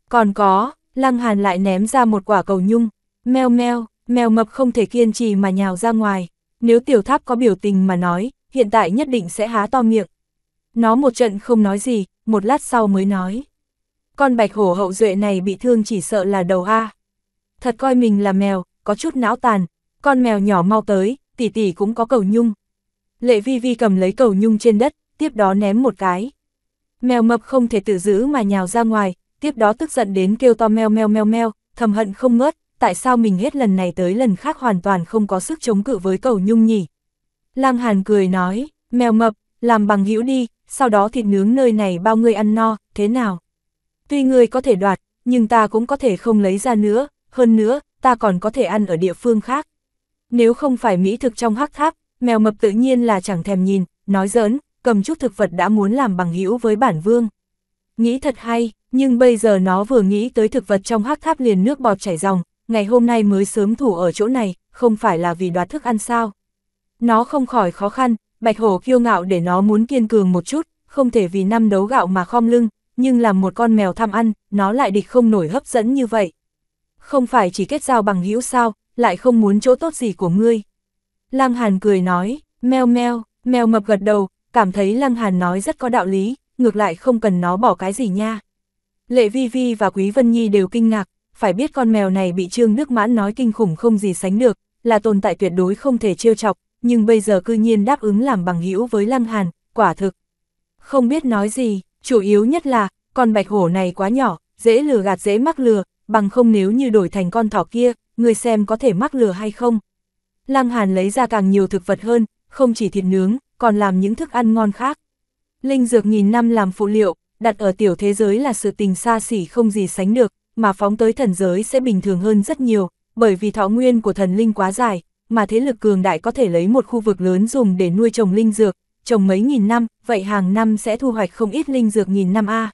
A: Còn có, Lăng Hàn lại ném ra một quả cầu nhung, meo meo, mèo mập không thể kiên trì mà nhào ra ngoài, nếu tiểu tháp có biểu tình mà nói, hiện tại nhất định sẽ há to miệng. Nó một trận không nói gì, một lát sau mới nói. Con bạch hổ hậu duệ này bị thương chỉ sợ là đầu A. Thật coi mình là mèo, có chút não tàn, con mèo nhỏ mau tới, tỷ tỷ cũng có cầu nhung. Lệ vi vi cầm lấy cầu nhung trên đất, tiếp đó ném một cái. Mèo mập không thể tự giữ mà nhào ra ngoài, tiếp đó tức giận đến kêu to meo meo meo meo, thầm hận không ngớt, tại sao mình hết lần này tới lần khác hoàn toàn không có sức chống cự với cầu nhung nhỉ. Lăng Hàn cười nói, mèo mập, làm bằng hữu đi, sau đó thịt nướng nơi này bao người ăn no, thế nào? Tuy người có thể đoạt, nhưng ta cũng có thể không lấy ra nữa, hơn nữa, ta còn có thể ăn ở địa phương khác. Nếu không phải mỹ thực trong hắc tháp, mèo mập tự nhiên là chẳng thèm nhìn, nói giỡn, cầm chút thực vật đã muốn làm bằng hữu với bản vương. Nghĩ thật hay, nhưng bây giờ nó vừa nghĩ tới thực vật trong hắc tháp liền nước bọt chảy ròng, ngày hôm nay mới sớm thủ ở chỗ này, không phải là vì đoạt thức ăn sao. Nó không khỏi khó khăn, bạch hổ kiêu ngạo để nó muốn kiên cường một chút, không thể vì năm đấu gạo mà khom lưng, nhưng làm một con mèo tham ăn, nó lại địch không nổi hấp dẫn như vậy. Không phải chỉ kết giao bằng hữu sao, lại không muốn chỗ tốt gì của ngươi. Lang Hàn cười nói, meo meo, mèo mập gật đầu, cảm thấy Lăng Hàn nói rất có đạo lý, ngược lại không cần nó bỏ cái gì nha. Lệ Vi Vi và Quý Vân Nhi đều kinh ngạc, phải biết con mèo này bị Trương Đức Mãn nói kinh khủng không gì sánh được, là tồn tại tuyệt đối không thể trêu chọc, nhưng bây giờ cư nhiên đáp ứng làm bằng hữu với Lăng Hàn, quả thực. Không biết nói gì, chủ yếu nhất là, con bạch hổ này quá nhỏ, dễ lừa gạt dễ mắc lừa, bằng không nếu như đổi thành con thỏ kia, người xem có thể mắc lừa hay không. Lăng Hàn lấy ra càng nhiều thực vật hơn, không chỉ thịt nướng, còn làm những thức ăn ngon khác. Linh dược nghìn năm làm phụ liệu, đặt ở tiểu thế giới là sự tình xa xỉ không gì sánh được, mà phóng tới thần giới sẽ bình thường hơn rất nhiều, bởi vì thọ nguyên của thần linh quá dài, mà thế lực cường đại có thể lấy một khu vực lớn dùng để nuôi trồng linh dược, trồng mấy nghìn năm, vậy hàng năm sẽ thu hoạch không ít linh dược nghìn năm A.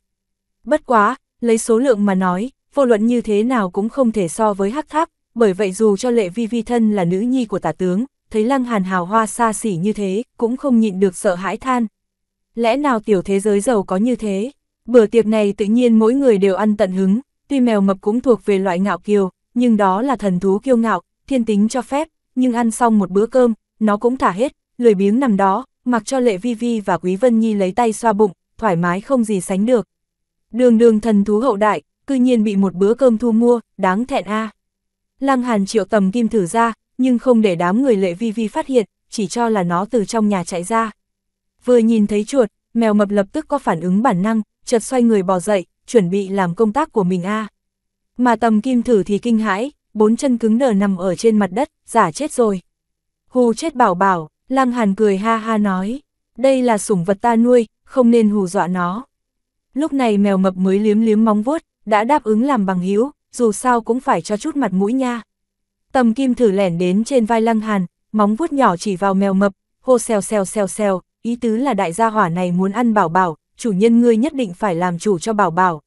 A: Bất quá, lấy số lượng mà nói, vô luận như thế nào cũng không thể so với hắc tháp, bởi vậy dù cho lệ vi vi thân là nữ nhi của tả tướng, thấy lăng hàn hào hoa xa xỉ như thế, cũng không nhịn được sợ hãi than. Lẽ nào tiểu thế giới giàu có như thế? Bữa tiệc này tự nhiên mỗi người đều ăn tận hứng, tuy mèo mập cũng thuộc về loại ngạo kiều, nhưng đó là thần thú kiêu ngạo, thiên tính cho phép, nhưng ăn xong một bữa cơm, nó cũng thả hết, lười biếng nằm đó, mặc cho Lệ Vi Vi và Quý Vân Nhi lấy tay xoa bụng, thoải mái không gì sánh được. Đường đường thần thú hậu đại, cư nhiên bị một bữa cơm thu mua, đáng thẹn a. Lăng Hàn triệu tầm kim thử ra, nhưng không để đám người lệ vi vi phát hiện, chỉ cho là nó từ trong nhà chạy ra. Vừa nhìn thấy chuột, mèo mập lập tức có phản ứng bản năng, chợt xoay người bò dậy, chuẩn bị làm công tác của mình a. Mà tầm kim thử thì kinh hãi, bốn chân cứng đờ nằm ở trên mặt đất, giả chết rồi. Hù chết bảo bảo, lăng hàn cười ha ha nói, đây là sủng vật ta nuôi, không nên hù dọa nó. Lúc này mèo mập mới liếm liếm móng vuốt, đã đáp ứng làm bằng hữu dù sao cũng phải cho chút mặt mũi nha. Tầm kim thử lẻn đến trên vai lăng hàn, móng vuốt nhỏ chỉ vào mèo mập, hô xèo xèo xèo xèo, ý tứ là đại gia hỏa này muốn ăn bảo bảo, chủ nhân ngươi nhất định phải làm chủ cho bảo bảo.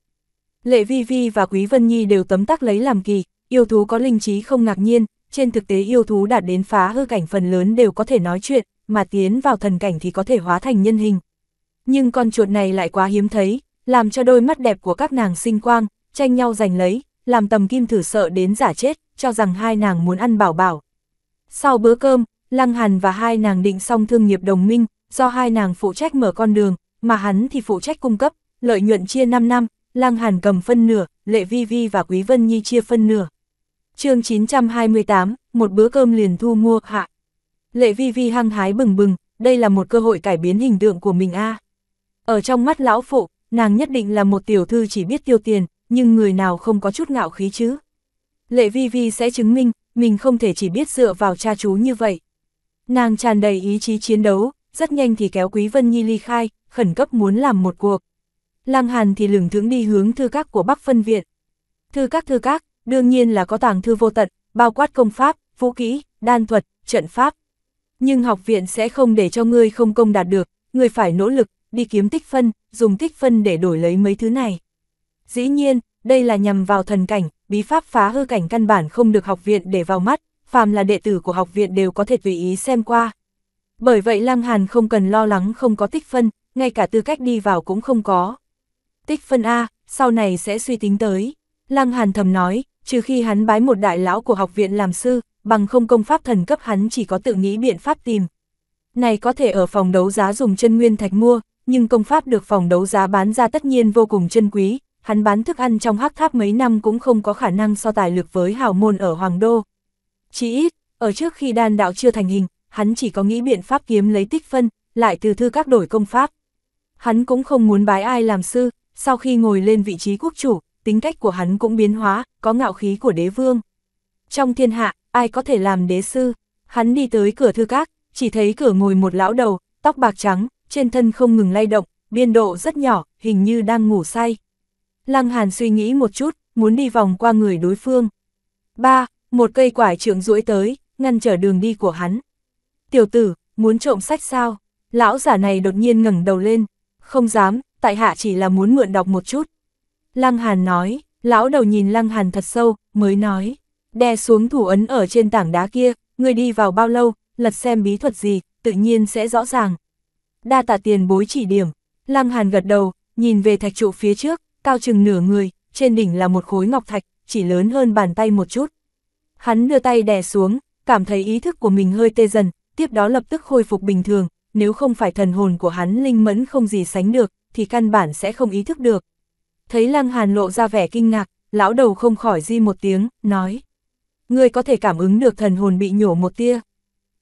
A: Lệ Vi Vi và Quý Vân Nhi đều tấm tắc lấy làm kỳ, yêu thú có linh trí không ngạc nhiên, trên thực tế yêu thú đạt đến phá hư cảnh phần lớn đều có thể nói chuyện, mà tiến vào thần cảnh thì có thể hóa thành nhân hình. Nhưng con chuột này lại quá hiếm thấy, làm cho đôi mắt đẹp của các nàng sinh quang, tranh nhau giành lấy, làm tầm kim thử sợ đến giả chết, cho rằng hai nàng muốn ăn bảo bảo. Sau bữa cơm, Lăng Hàn và hai nàng định xong thương nghiệp đồng minh, do hai nàng phụ trách mở con đường, mà hắn thì phụ trách cung cấp, lợi nhuận chia 5 năm, Lăng Hàn cầm phân nửa, Lệ Vi Vi và Quý Vân Nhi chia phân nửa. chương 928, một bữa cơm liền thu mua hạ. Lệ Vi Vi hăng hái bừng bừng, đây là một cơ hội cải biến hình tượng của mình a. À. Ở trong mắt lão phụ, nàng nhất định là một tiểu thư chỉ biết tiêu tiền, nhưng người nào không có chút ngạo khí chứ? Lệ Vi Vi sẽ chứng minh, mình không thể chỉ biết dựa vào cha chú như vậy. Nàng tràn đầy ý chí chiến đấu, rất nhanh thì kéo Quý Vân Nhi ly khai, khẩn cấp muốn làm một cuộc. Lăng Hàn thì lửng thưởng đi hướng thư các của Bắc Phân Viện. Thư các thư các, đương nhiên là có tàng thư vô tận, bao quát công pháp, vũ kỹ, đan thuật, trận pháp. Nhưng học viện sẽ không để cho ngươi không công đạt được, ngươi phải nỗ lực, đi kiếm tích phân, dùng tích phân để đổi lấy mấy thứ này. Dĩ nhiên, đây là nhằm vào thần cảnh, bí pháp phá hư cảnh căn bản không được học viện để vào mắt, phàm là đệ tử của học viện đều có thể tùy ý xem qua. Bởi vậy Lăng Hàn không cần lo lắng không có tích phân, ngay cả tư cách đi vào cũng không có. Tích phân A, sau này sẽ suy tính tới. Lăng Hàn thầm nói, trừ khi hắn bái một đại lão của học viện làm sư, bằng không công pháp thần cấp hắn chỉ có tự nghĩ biện pháp tìm. Này có thể ở phòng đấu giá dùng chân nguyên thạch mua, nhưng công pháp được phòng đấu giá bán ra tất nhiên vô cùng chân quý, hắn bán thức ăn trong hắc tháp mấy năm cũng không có khả năng so tài lực với hào môn ở Hoàng Đô. Chỉ ít, ở trước khi đan đạo chưa thành hình, hắn chỉ có nghĩ biện pháp kiếm lấy tích phân, lại từ thư các đổi công pháp. Hắn cũng không muốn bái ai làm sư, sau khi ngồi lên vị trí quốc chủ, tính cách của hắn cũng biến hóa, có ngạo khí của đế vương. Trong thiên hạ, ai có thể làm đế sư? Hắn đi tới cửa thư các, chỉ thấy cửa ngồi một lão đầu, tóc bạc trắng, trên thân không ngừng lay động, biên độ rất nhỏ, hình như đang ngủ say. Lăng Hàn suy nghĩ một chút, muốn đi vòng qua người đối phương. Ba, một cây quải trượng duỗi tới, ngăn trở đường đi của hắn. Tiểu tử, muốn trộm sách sao? Lão giả này đột nhiên ngẩng đầu lên. Không dám, tại hạ chỉ là muốn mượn đọc một chút. Lăng Hàn nói, lão đầu nhìn Lăng Hàn thật sâu, mới nói. Đè xuống thủ ấn ở trên tảng đá kia, người đi vào bao lâu, lật xem bí thuật gì, tự nhiên sẽ rõ ràng. Đa tạ tiền bối chỉ điểm. Lăng Hàn gật đầu, nhìn về thạch trụ phía trước, cao chừng nửa người, trên đỉnh là một khối ngọc thạch, chỉ lớn hơn bàn tay một chút. Hắn đưa tay đè xuống, cảm thấy ý thức của mình hơi tê dần, tiếp đó lập tức khôi phục bình thường, nếu không phải thần hồn của hắn linh mẫn không gì sánh được, thì căn bản sẽ không ý thức được. Thấy Lăng Hàn lộ ra vẻ kinh ngạc, lão đầu không khỏi di một tiếng, nói. Ngươi có thể cảm ứng được thần hồn bị nhổ một tia.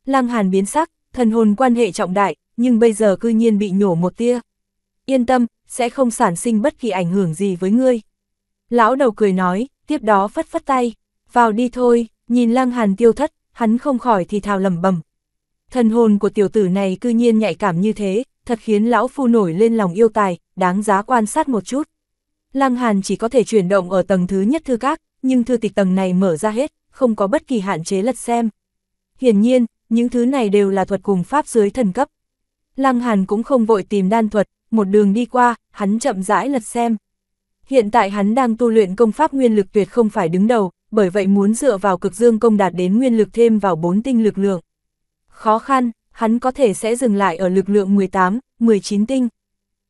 A: Lăng Hàn biến sắc, thần hồn quan hệ trọng đại, nhưng bây giờ cư nhiên bị nhổ một tia. Yên tâm, sẽ không sản sinh bất kỳ ảnh hưởng gì với ngươi. Lão đầu cười nói, tiếp đó phất phất tay, vào đi thôi, nhìn lăng hàn tiêu thất, hắn không khỏi thì thào lầm bầm. Thần hồn của tiểu tử này cư nhiên nhạy cảm như thế, thật khiến lão phu nổi lên lòng yêu tài, đáng giá quan sát một chút. Lăng hàn chỉ có thể chuyển động ở tầng thứ nhất thư các, nhưng thư tịch tầng này mở ra hết, không có bất kỳ hạn chế lật xem. Hiển nhiên, những thứ này đều là thuật cùng pháp dưới thần cấp. Lăng Hàn cũng không vội tìm đan thuật, một đường đi qua, hắn chậm rãi lật xem. Hiện tại hắn đang tu luyện công pháp nguyên lực tuyệt không phải đứng đầu, bởi vậy muốn dựa vào cực dương công đạt đến nguyên lực thêm vào bốn tinh lực lượng. Khó khăn, hắn có thể sẽ dừng lại ở lực lượng 18, 19 tinh.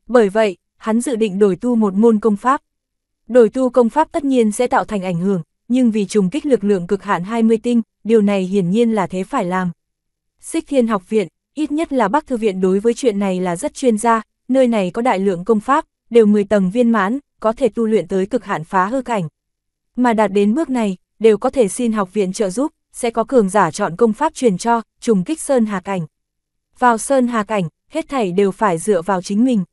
A: Bởi vậy, hắn dự định đổi tu một môn công pháp. Đổi tu công pháp tất nhiên sẽ tạo thành ảnh hưởng, nhưng vì trùng kích lực lượng cực hạn 20 tinh, điều này hiển nhiên là thế phải làm. Xích Thiên học viện, ít nhất là Bắc Thư viện đối với chuyện này là rất chuyên gia, nơi này có đại lượng công pháp, đều 10 tầng viên mãn, có thể tu luyện tới cực hạn phá hư cảnh. Mà đạt đến bước này, đều có thể xin học viện trợ giúp, sẽ có cường giả chọn công pháp truyền cho, trùng kích Sơn Hà Cảnh. Vào Sơn Hà Cảnh, hết thảy đều phải dựa vào chính mình.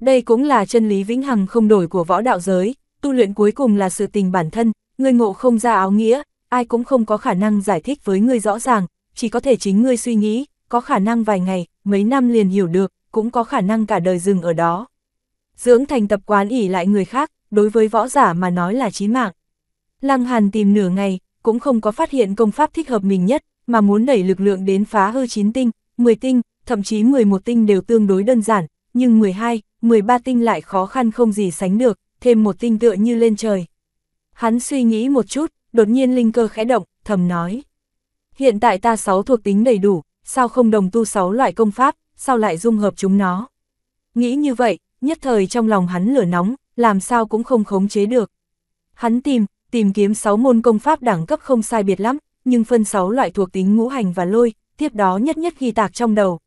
A: Đây cũng là chân lý vĩnh hằng không đổi của võ đạo giới, tu luyện cuối cùng là sự tình bản thân, người ngộ không ra áo nghĩa, ai cũng không có khả năng giải thích với người rõ ràng, chỉ có thể chính người suy nghĩ, có khả năng vài ngày, mấy năm liền hiểu được, cũng có khả năng cả đời dừng ở đó. Dưỡng thành tập quán ỉ lại người khác, đối với võ giả mà nói là chí mạng. Lăng Hàn tìm nửa ngày, cũng không có phát hiện công pháp thích hợp mình nhất, mà muốn đẩy lực lượng đến phá hư 9 tinh, 10 tinh, thậm chí 11 tinh đều tương đối đơn giản, nhưng 12, 13 tinh lại khó khăn không gì sánh được, thêm một tinh tựa như lên trời. Hắn suy nghĩ một chút, đột nhiên linh cơ khẽ động, thầm nói. Hiện tại ta 6 thuộc tính đầy đủ, sao không đồng tu 6 loại công pháp, sao lại dung hợp chúng nó. Nghĩ như vậy, nhất thời trong lòng hắn lửa nóng, làm sao cũng không khống chế được. Hắn tìm, tìm kiếm 6 môn công pháp đẳng cấp không sai biệt lắm, nhưng phân 6 loại thuộc tính ngũ hành và lôi, tiếp đó nhất nhất ghi tạc trong đầu.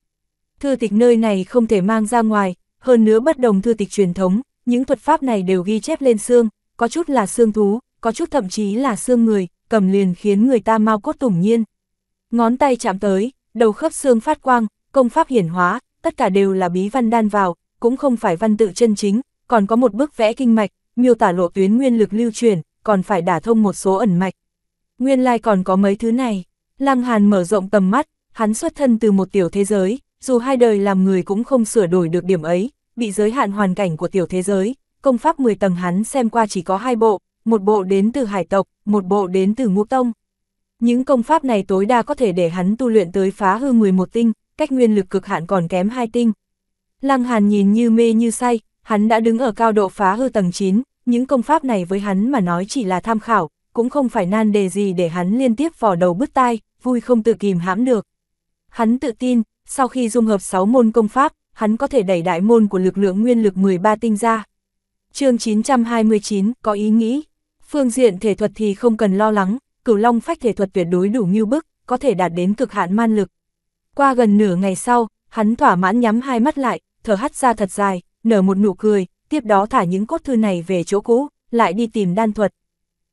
A: Thư tịch nơi này không thể mang ra ngoài, hơn nữa bất đồng thư tịch truyền thống, những thuật pháp này đều ghi chép lên xương, có chút là xương thú, có chút thậm chí là xương người, cầm liền khiến người ta mau cốt tủng nhiên. Ngón tay chạm tới, đầu khớp xương phát quang, công pháp hiển hóa, tất cả đều là bí văn đan vào, cũng không phải văn tự chân chính, còn có một bức vẽ kinh mạch, miêu tả lộ tuyến nguyên lực lưu truyền, còn phải đả thông một số ẩn mạch. Nguyên lai like còn có mấy thứ này, Lăng Hàn mở rộng tầm mắt, hắn xuất thân từ một tiểu thế giới, dù hai đời làm người cũng không sửa đổi được điểm ấy, bị giới hạn hoàn cảnh của tiểu thế giới, công pháp 10 tầng hắn xem qua chỉ có hai bộ, một bộ đến từ hải tộc, một bộ đến từ ngũ tông. Những công pháp này tối đa có thể để hắn tu luyện tới phá hư 11 tinh, cách nguyên lực cực hạn còn kém hai tinh. Lăng Hàn nhìn như mê như say, hắn đã đứng ở cao độ phá hư tầng 9, những công pháp này với hắn mà nói chỉ là tham khảo, cũng không phải nan đề gì để hắn liên tiếp vò đầu bứt tai, vui không tự kìm hãm được. Hắn tự tin, sau khi dung hợp 6 môn công pháp, hắn có thể đẩy đại môn của lực lượng nguyên lực 13 tinh ra. chương 929 có ý nghĩ, phương diện thể thuật thì không cần lo lắng, cửu long phách thể thuật tuyệt đối đủ như bức, có thể đạt đến cực hạn man lực. Qua gần nửa ngày sau, hắn thỏa mãn nhắm hai mắt lại, thở hắt ra thật dài, nở một nụ cười, tiếp đó thả những cốt thư này về chỗ cũ, lại đi tìm đan thuật.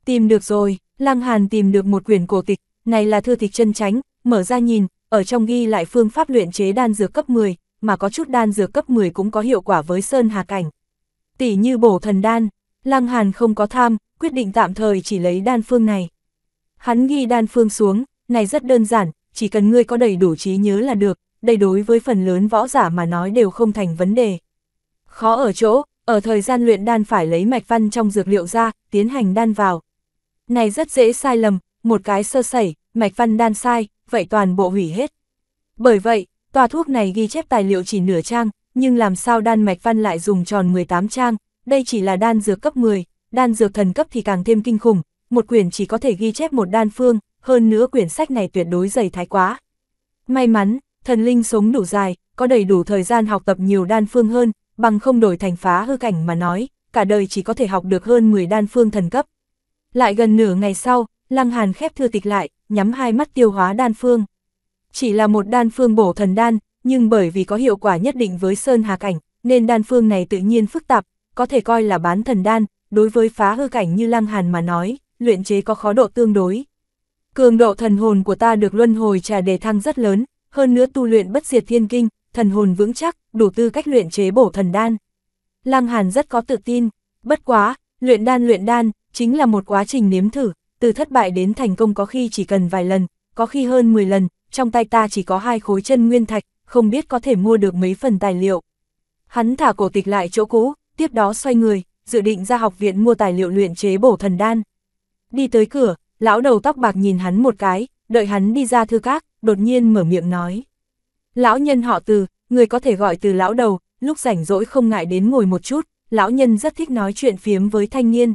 A: Tìm được rồi, Lăng Hàn tìm được một quyển cổ tịch, này là thư tịch chân tránh, mở ra nhìn, ở trong ghi lại phương pháp luyện chế đan dược cấp 10, mà có chút đan dược cấp 10 cũng có hiệu quả với Sơn Hà Cảnh. Tỷ như bổ thần đan, Lăng Hàn không có tham, quyết định tạm thời chỉ lấy đan phương này. Hắn ghi đan phương xuống, này rất đơn giản, chỉ cần ngươi có đầy đủ trí nhớ là được, đây đối với phần lớn võ giả mà nói đều không thành vấn đề. Khó ở chỗ, ở thời gian luyện đan phải lấy mạch văn trong dược liệu ra, tiến hành đan vào. Này rất dễ sai lầm, một cái sơ sẩy, mạch văn đan sai, vậy toàn bộ hủy hết. Bởi vậy, tòa thuốc này ghi chép tài liệu chỉ nửa trang, nhưng làm sao đan mạch văn lại dùng tròn 18 trang, đây chỉ là đan dược cấp 10, đan dược thần cấp thì càng thêm kinh khủng, một quyển chỉ có thể ghi chép một đan phương, hơn nữa quyển sách này tuyệt đối dày thái quá. May mắn, thần linh sống đủ dài, có đầy đủ thời gian học tập nhiều đan phương hơn, bằng không đổi thành phá hư cảnh mà nói, cả đời chỉ có thể học được hơn 10 đan phương thần cấp. Lại gần nửa ngày sau, Lăng Hàn khép thư tịch lại, nhắm hai mắt tiêu hóa đan phương. Chỉ là một đan phương bổ thần đan, nhưng bởi vì có hiệu quả nhất định với Sơn Hà Cảnh, nên đan phương này tự nhiên phức tạp, có thể coi là bán thần đan, đối với phá hư cảnh như Lăng Hàn mà nói, luyện chế có khó độ tương đối. Cường độ thần hồn của ta được luân hồi trà đề thăng rất lớn, hơn nữa tu luyện bất diệt thiên kinh, thần hồn vững chắc, đủ tư cách luyện chế bổ thần đan. Lăng Hàn rất có tự tin, bất quá, luyện đan luyện đan, chính là một quá trình nếm thử, từ thất bại đến thành công có khi chỉ cần vài lần, có khi hơn 10 lần, trong tay ta chỉ có hai khối chân nguyên thạch, không biết có thể mua được mấy phần tài liệu. Hắn thả cổ tịch lại chỗ cũ, tiếp đó xoay người, dự định ra học viện mua tài liệu luyện chế bổ thần đan. Đi tới cửa, lão đầu tóc bạc nhìn hắn một cái, đợi hắn đi ra thư các, đột nhiên mở miệng nói. Lão nhân họ từ, người có thể gọi từ lão đầu, lúc rảnh rỗi không ngại đến ngồi một chút, lão nhân rất thích nói chuyện phiếm với thanh niên.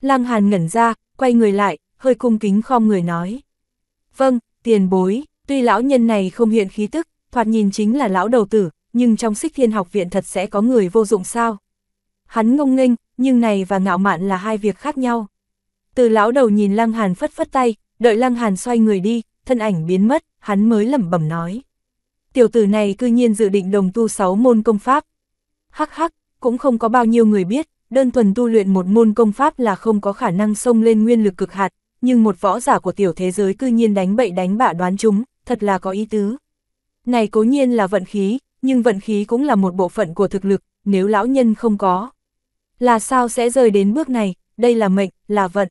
A: Lăng Hàn ngẩn ra, quay người lại, hơi cung kính khom người nói. Vâng, tiền bối, tuy lão nhân này không hiện khí tức, thoạt nhìn chính là lão đầu tử, nhưng trong Sích thiên học viện thật sẽ có người vô dụng sao. Hắn ngông nghênh, nhưng này và ngạo mạn là hai việc khác nhau. Từ lão đầu nhìn Lăng Hàn phất phất tay, đợi Lăng Hàn xoay người đi, thân ảnh biến mất, hắn mới lẩm bẩm nói. Tiểu tử này cư nhiên dự định đồng tu sáu môn công pháp. Hắc hắc, cũng không có bao nhiêu người biết, đơn thuần tu luyện một môn công pháp là không có khả năng xông lên nguyên lực cực hạt, nhưng một võ giả của tiểu thế giới cư nhiên đánh bậy đánh bạ đoán chúng, thật là có ý tứ. Này cố nhiên là vận khí, nhưng vận khí cũng là một bộ phận của thực lực, nếu lão nhân không có. Là sao sẽ rơi đến bước này, đây là mệnh, là vận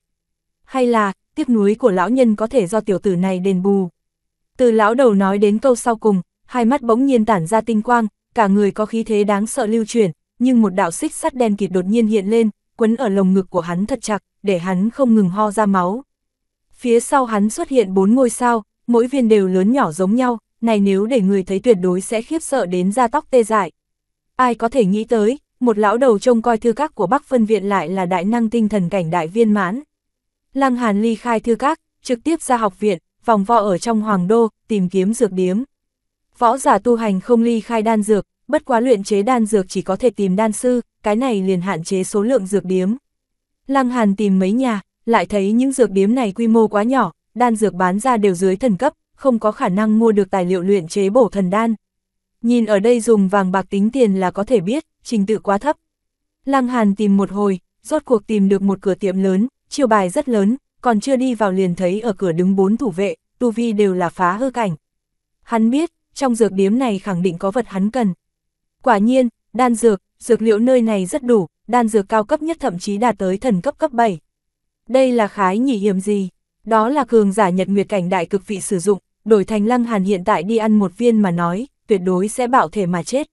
A: hay là, tiếc nuối của lão nhân có thể do tiểu tử này đền bù. Từ lão đầu nói đến câu sau cùng, hai mắt bỗng nhiên tản ra tinh quang, cả người có khí thế đáng sợ lưu chuyển, nhưng một đạo xích sắt đen kịt đột nhiên hiện lên, quấn ở lồng ngực của hắn thật chặt, để hắn không ngừng ho ra máu. Phía sau hắn xuất hiện bốn ngôi sao, mỗi viên đều lớn nhỏ giống nhau, này nếu để người thấy tuyệt đối sẽ khiếp sợ đến da tóc tê dại. Ai có thể nghĩ tới, một lão đầu trông coi thư các của Bắc Phân Viện lại là đại năng tinh thần cảnh đại viên mãn. Lăng Hàn ly khai thư các, trực tiếp ra học viện, vòng vo ở trong hoàng đô, tìm kiếm dược điếm. Võ giả tu hành không ly khai đan dược, bất quá luyện chế đan dược chỉ có thể tìm đan sư, cái này liền hạn chế số lượng dược điếm. Lăng Hàn tìm mấy nhà, lại thấy những dược điếm này quy mô quá nhỏ, đan dược bán ra đều dưới thần cấp, không có khả năng mua được tài liệu luyện chế bổ thần đan. Nhìn ở đây dùng vàng bạc tính tiền là có thể biết, trình tự quá thấp. Lăng Hàn tìm một hồi, rốt cuộc tìm được một cửa tiệm lớn, chiêu bài rất lớn, còn chưa đi vào liền thấy ở cửa đứng bốn thủ vệ, tu vi đều là phá hư cảnh. Hắn biết, trong dược điếm này khẳng định có vật hắn cần. Quả nhiên, đan dược, dược liệu nơi này rất đủ, đan dược cao cấp nhất thậm chí đạt tới thần cấp cấp 7. Đây là khái nhỉ hiểm gì? Đó là cường giả nhật nguyệt cảnh đại cực vị sử dụng, đổi thành lăng hàn hiện tại đi ăn một viên mà nói, tuyệt đối sẽ bạo thể mà chết.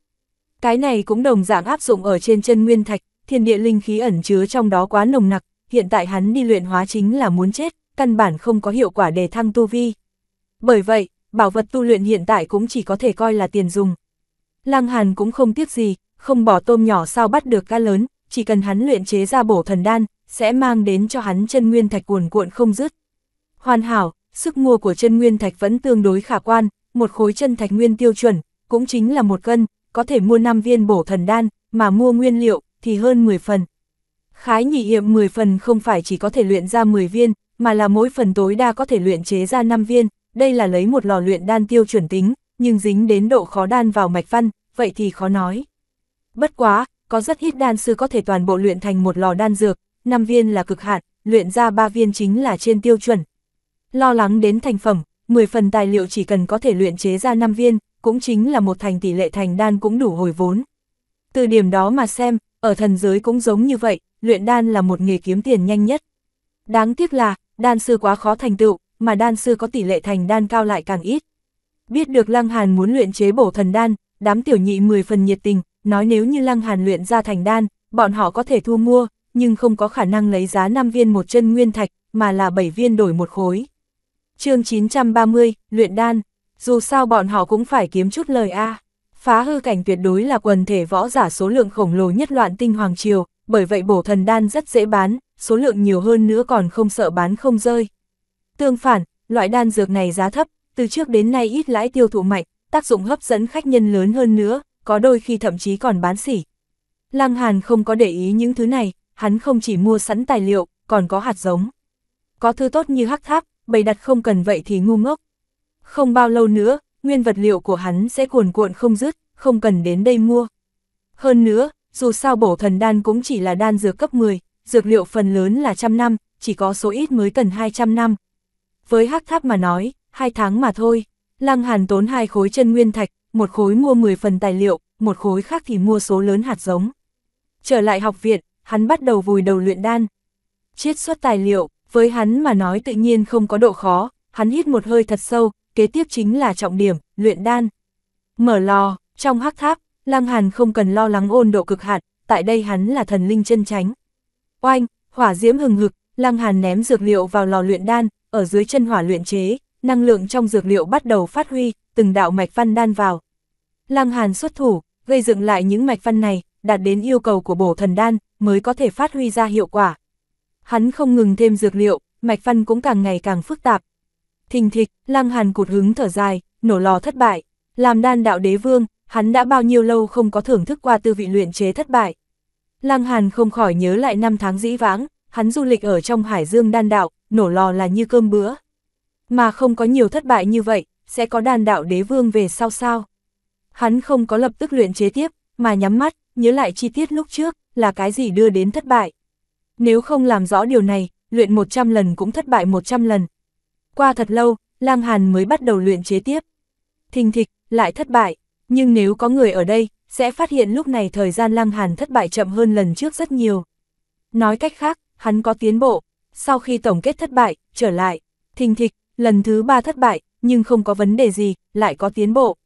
A: Cái này cũng đồng dạng áp dụng ở trên chân nguyên thạch, thiên địa linh khí ẩn chứa trong đó quá nồng nặc, hiện tại hắn đi luyện hóa chính là muốn chết, căn bản không có hiệu quả để thăng tu vi. Bởi vậy, bảo vật tu luyện hiện tại cũng chỉ có thể coi là tiền dùng. Lăng Hàn cũng không tiếc gì, không bỏ tôm nhỏ sao bắt được cá lớn, chỉ cần hắn luyện chế ra bổ thần đan, sẽ mang đến cho hắn chân nguyên thạch cuồn cuộn không dứt. Hoàn hảo, sức mua của chân nguyên thạch vẫn tương đối khả quan, một khối chân thạch nguyên tiêu chuẩn, cũng chính là một cân, có thể mua 5 viên bổ thần đan, mà mua nguyên liệu thì hơn 10 phần. Khái nhị hiệp 10 phần không phải chỉ có thể luyện ra 10 viên, mà là mỗi phần tối đa có thể luyện chế ra 5 viên, đây là lấy một lò luyện đan tiêu chuẩn tính, nhưng dính đến độ khó đan vào mạch văn, vậy thì khó nói. Bất quá, có rất ít đan sư có thể toàn bộ luyện thành một lò đan dược, 5 viên là cực hạn, luyện ra 3 viên chính là trên tiêu chuẩn. Lo lắng đến thành phẩm, 10 phần tài liệu chỉ cần có thể luyện chế ra 5 viên, cũng chính là một thành tỷ lệ thành đan cũng đủ hồi vốn. Từ điểm đó mà xem, ở thần giới cũng giống như vậy, luyện đan là một nghề kiếm tiền nhanh nhất. Đáng tiếc là, đan sư quá khó thành tựu, mà đan sư có tỷ lệ thành đan cao lại càng ít. Biết được Lăng Hàn muốn luyện chế bổ thần đan, đám tiểu nhị 10 phần nhiệt tình, nói nếu như Lăng Hàn luyện ra thành đan, bọn họ có thể thu mua, nhưng không có khả năng lấy giá 5 viên một chân nguyên thạch, mà là 7 viên đổi một khối. chương 930, luyện đan, dù sao bọn họ cũng phải kiếm chút lời a Phá hư cảnh tuyệt đối là quần thể võ giả số lượng khổng lồ nhất loạn tinh Hoàng Triều, bởi vậy bổ thần đan rất dễ bán, số lượng nhiều hơn nữa còn không sợ bán không rơi. Tương phản, loại đan dược này giá thấp, từ trước đến nay ít lãi tiêu thụ mạnh, tác dụng hấp dẫn khách nhân lớn hơn nữa, có đôi khi thậm chí còn bán xỉ. Lăng Hàn không có để ý những thứ này, hắn không chỉ mua sẵn tài liệu, còn có hạt giống. Có thứ tốt như hắc tháp, bày đặt không cần vậy thì ngu ngốc. Không bao lâu nữa, nguyên vật liệu của hắn sẽ cuồn cuộn không dứt, không cần đến đây mua. Hơn nữa, dù sao bổ thần đan cũng chỉ là đan dược cấp 10, dược liệu phần lớn là trăm năm, chỉ có số ít mới cần 200 năm. Với hắc tháp mà nói, hai tháng mà thôi, Lăng Hàn tốn hai khối chân nguyên thạch, một khối mua 10 phần tài liệu, một khối khác thì mua số lớn hạt giống. Trở lại học viện, hắn bắt đầu vùi đầu luyện đan. Chiết xuất tài liệu, với hắn mà nói tự nhiên không có độ khó, hắn hít một hơi thật sâu, kế tiếp chính là trọng điểm, luyện đan. Mở lò, trong hắc tháp, Lăng Hàn không cần lo lắng ôn độ cực hạn, tại đây hắn là thần linh chân tránh. Oanh, hỏa diễm hừng hực, Lăng Hàn ném dược liệu vào lò luyện đan, ở dưới chân hỏa luyện chế, năng lượng trong dược liệu bắt đầu phát huy, từng đạo mạch văn đan vào. Lăng Hàn xuất thủ, gây dựng lại những mạch văn này, đạt đến yêu cầu của bổ thần đan, mới có thể phát huy ra hiệu quả. Hắn không ngừng thêm dược liệu, mạch văn cũng càng ngày càng phức tạp. Thình thịch, Lăng Hàn cụt hứng thở dài, nổ lò thất bại, làm đan đạo đế vương, hắn đã bao nhiêu lâu không có thưởng thức qua tư vị luyện chế thất bại. Lăng Hàn không khỏi nhớ lại năm tháng dĩ vãng, hắn du lịch ở trong hải dương đan đạo, nổ lò là như cơm bữa. Mà không có nhiều thất bại như vậy, sẽ có đan đạo đế vương về sau sao. Hắn không có lập tức luyện chế tiếp, mà nhắm mắt, nhớ lại chi tiết lúc trước, là cái gì đưa đến thất bại. Nếu không làm rõ điều này, luyện 100 lần cũng thất bại 100 lần. Qua thật lâu, Lang Hàn mới bắt đầu luyện chế tiếp. Thình thịch, lại thất bại nhưng nếu có người ở đây, sẽ phát hiện lúc này thời gian Lăng Hàn thất bại chậm hơn lần trước rất nhiều. Nói cách khác, hắn có tiến bộ, sau khi tổng kết thất bại, trở lại, thình thịch, lần thứ ba thất bại, nhưng không có vấn đề gì, lại có tiến bộ.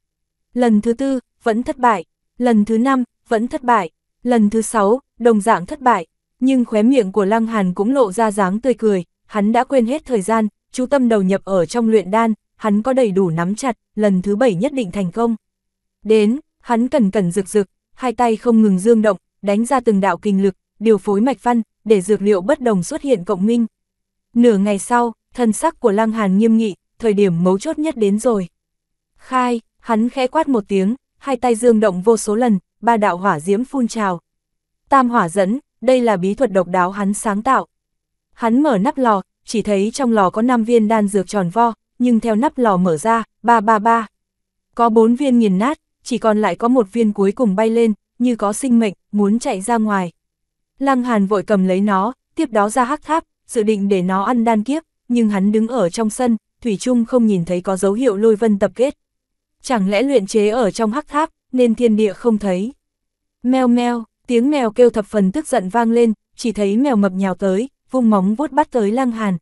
A: Lần thứ tư, vẫn thất bại, lần thứ năm, vẫn thất bại, lần thứ sáu, đồng dạng thất bại, nhưng khóe miệng của Lăng Hàn cũng lộ ra dáng tươi cười, hắn đã quên hết thời gian, chú tâm đầu nhập ở trong luyện đan, hắn có đầy đủ nắm chặt, lần thứ bảy nhất định thành công. Đến, hắn cần cẩn rực rực, hai tay không ngừng dương động, đánh ra từng đạo kinh lực, điều phối mạch văn, để dược liệu bất đồng xuất hiện cộng minh. Nửa ngày sau, thân sắc của Lăng Hàn nghiêm nghị, thời điểm mấu chốt nhất đến rồi. Khai, hắn khẽ quát một tiếng, hai tay dương động vô số lần, ba đạo hỏa diễm phun trào. Tam hỏa dẫn, đây là bí thuật độc đáo hắn sáng tạo. Hắn mở nắp lò, chỉ thấy trong lò có 5 viên đan dược tròn vo, nhưng theo nắp lò mở ra, ba ba ba. Có 4 viên nghiền nát, chỉ còn lại có một viên cuối cùng bay lên, như có sinh mệnh, muốn chạy ra ngoài. Lăng Hàn vội cầm lấy nó, tiếp đó ra hắc tháp, dự định để nó ăn đan kiếp, nhưng hắn đứng ở trong sân, Thủy Trung không nhìn thấy có dấu hiệu lôi vân tập kết. Chẳng lẽ luyện chế ở trong hắc tháp, nên thiên địa không thấy. Mèo mèo, tiếng mèo kêu thập phần tức giận vang lên, chỉ thấy mèo mập nhào tới, vung móng vuốt bắt tới Lăng Hàn.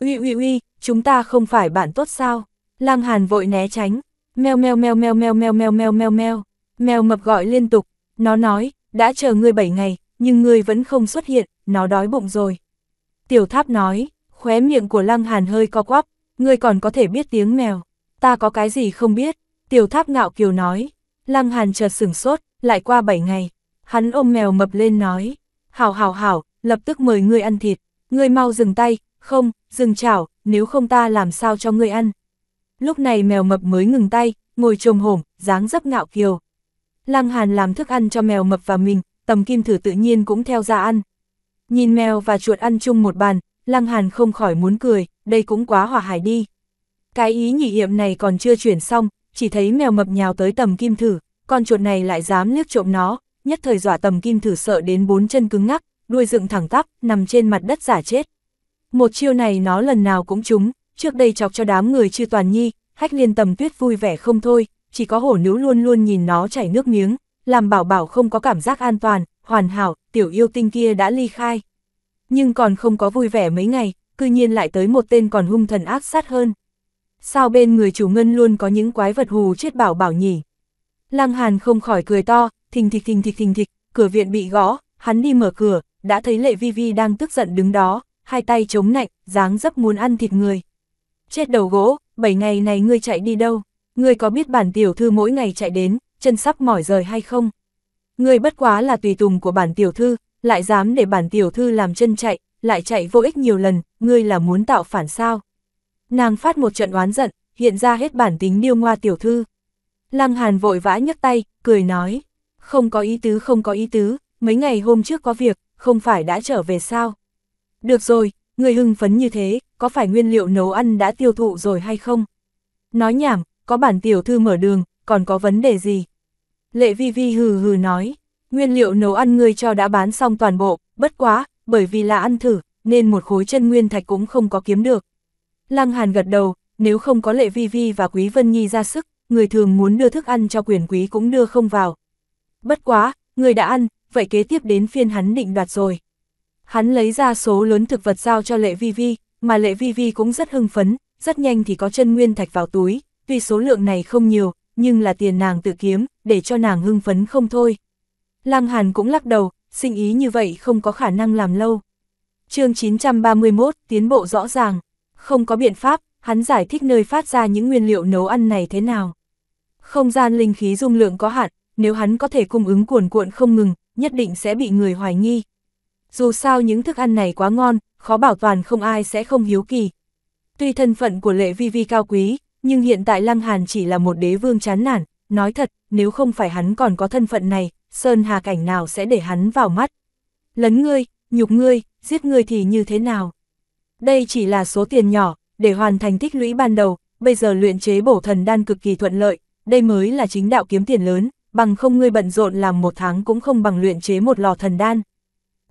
A: Uy uy uy, chúng ta không phải bạn tốt sao? Lăng Hàn vội né tránh, Mèo mèo mèo mèo mèo mèo mèo mèo mèo mèo. Mèo mập gọi liên tục, nó nói, đã chờ ngươi 7 ngày, nhưng ngươi vẫn không xuất hiện, nó đói bụng rồi. Tiểu tháp nói, khóe miệng của lăng hàn hơi co quắp, ngươi còn có thể biết tiếng mèo, ta có cái gì không biết, tiểu tháp ngạo kiều nói. Lăng hàn chợt sửng sốt, lại qua 7 ngày, hắn ôm mèo mập lên nói, hảo hảo hảo, lập tức mời ngươi ăn thịt, ngươi mau dừng tay, không, dừng chảo, nếu không ta làm sao cho ngươi ăn lúc này mèo mập mới ngừng tay, ngồi trồm hổm, dáng dấp ngạo kiều. Lăng Hàn làm thức ăn cho mèo mập và mình, tầm kim thử tự nhiên cũng theo ra ăn. Nhìn mèo và chuột ăn chung một bàn, Lăng Hàn không khỏi muốn cười, đây cũng quá hỏa hải đi. Cái ý nhị hiệm này còn chưa chuyển xong, chỉ thấy mèo mập nhào tới tầm kim thử, con chuột này lại dám liếc trộm nó, nhất thời dọa tầm kim thử sợ đến bốn chân cứng ngắc, đuôi dựng thẳng tắp, nằm trên mặt đất giả chết. Một chiêu này nó lần nào cũng trúng, trước đây chọc cho đám người chưa toàn nhi, hách liên tầm tuyết vui vẻ không thôi, chỉ có hổ nữ luôn luôn nhìn nó chảy nước miếng, làm bảo bảo không có cảm giác an toàn, hoàn hảo, tiểu yêu tinh kia đã ly khai. Nhưng còn không có vui vẻ mấy ngày, cư nhiên lại tới một tên còn hung thần ác sát hơn. Sao bên người chủ ngân luôn có những quái vật hù chết bảo bảo nhỉ? Lăng Hàn không khỏi cười to, thình thịch thình thịch thình thịch, cửa viện bị gõ, hắn đi mở cửa, đã thấy Lệ Vi Vi đang tức giận đứng đó, hai tay chống nạnh, dáng dấp muốn ăn thịt người chết đầu gỗ, 7 ngày này ngươi chạy đi đâu, ngươi có biết bản tiểu thư mỗi ngày chạy đến, chân sắp mỏi rời hay không? Ngươi bất quá là tùy tùng của bản tiểu thư, lại dám để bản tiểu thư làm chân chạy, lại chạy vô ích nhiều lần, ngươi là muốn tạo phản sao? Nàng phát một trận oán giận, hiện ra hết bản tính điêu ngoa tiểu thư. Lăng Hàn vội vã nhấc tay, cười nói, không có ý tứ không có ý tứ, mấy ngày hôm trước có việc, không phải đã trở về sao? Được rồi, người hưng phấn như thế, có phải nguyên liệu nấu ăn đã tiêu thụ rồi hay không? Nói nhảm, có bản tiểu thư mở đường, còn có vấn đề gì? Lệ vi vi hừ hừ nói, nguyên liệu nấu ăn ngươi cho đã bán xong toàn bộ, bất quá, bởi vì là ăn thử, nên một khối chân nguyên thạch cũng không có kiếm được. Lăng Hàn gật đầu, nếu không có lệ vi vi và quý Vân Nhi ra sức, người thường muốn đưa thức ăn cho quyền quý cũng đưa không vào. Bất quá, người đã ăn, vậy kế tiếp đến phiên hắn định đoạt rồi. Hắn lấy ra số lớn thực vật giao cho Lệ Vi Vi, mà Lệ Vi Vi cũng rất hưng phấn, rất nhanh thì có chân nguyên thạch vào túi, tuy số lượng này không nhiều, nhưng là tiền nàng tự kiếm, để cho nàng hưng phấn không thôi. Lăng Hàn cũng lắc đầu, sinh ý như vậy không có khả năng làm lâu. chương 931, tiến bộ rõ ràng, không có biện pháp, hắn giải thích nơi phát ra những nguyên liệu nấu ăn này thế nào. Không gian linh khí dung lượng có hạn, nếu hắn có thể cung ứng cuồn cuộn không ngừng, nhất định sẽ bị người hoài nghi, dù sao những thức ăn này quá ngon, khó bảo toàn không ai sẽ không hiếu kỳ. Tuy thân phận của lệ vi vi cao quý, nhưng hiện tại Lăng Hàn chỉ là một đế vương chán nản, nói thật, nếu không phải hắn còn có thân phận này, Sơn Hà Cảnh nào sẽ để hắn vào mắt. Lấn ngươi, nhục ngươi, giết ngươi thì như thế nào? Đây chỉ là số tiền nhỏ, để hoàn thành tích lũy ban đầu, bây giờ luyện chế bổ thần đan cực kỳ thuận lợi, đây mới là chính đạo kiếm tiền lớn, bằng không ngươi bận rộn làm một tháng cũng không bằng luyện chế một lò thần đan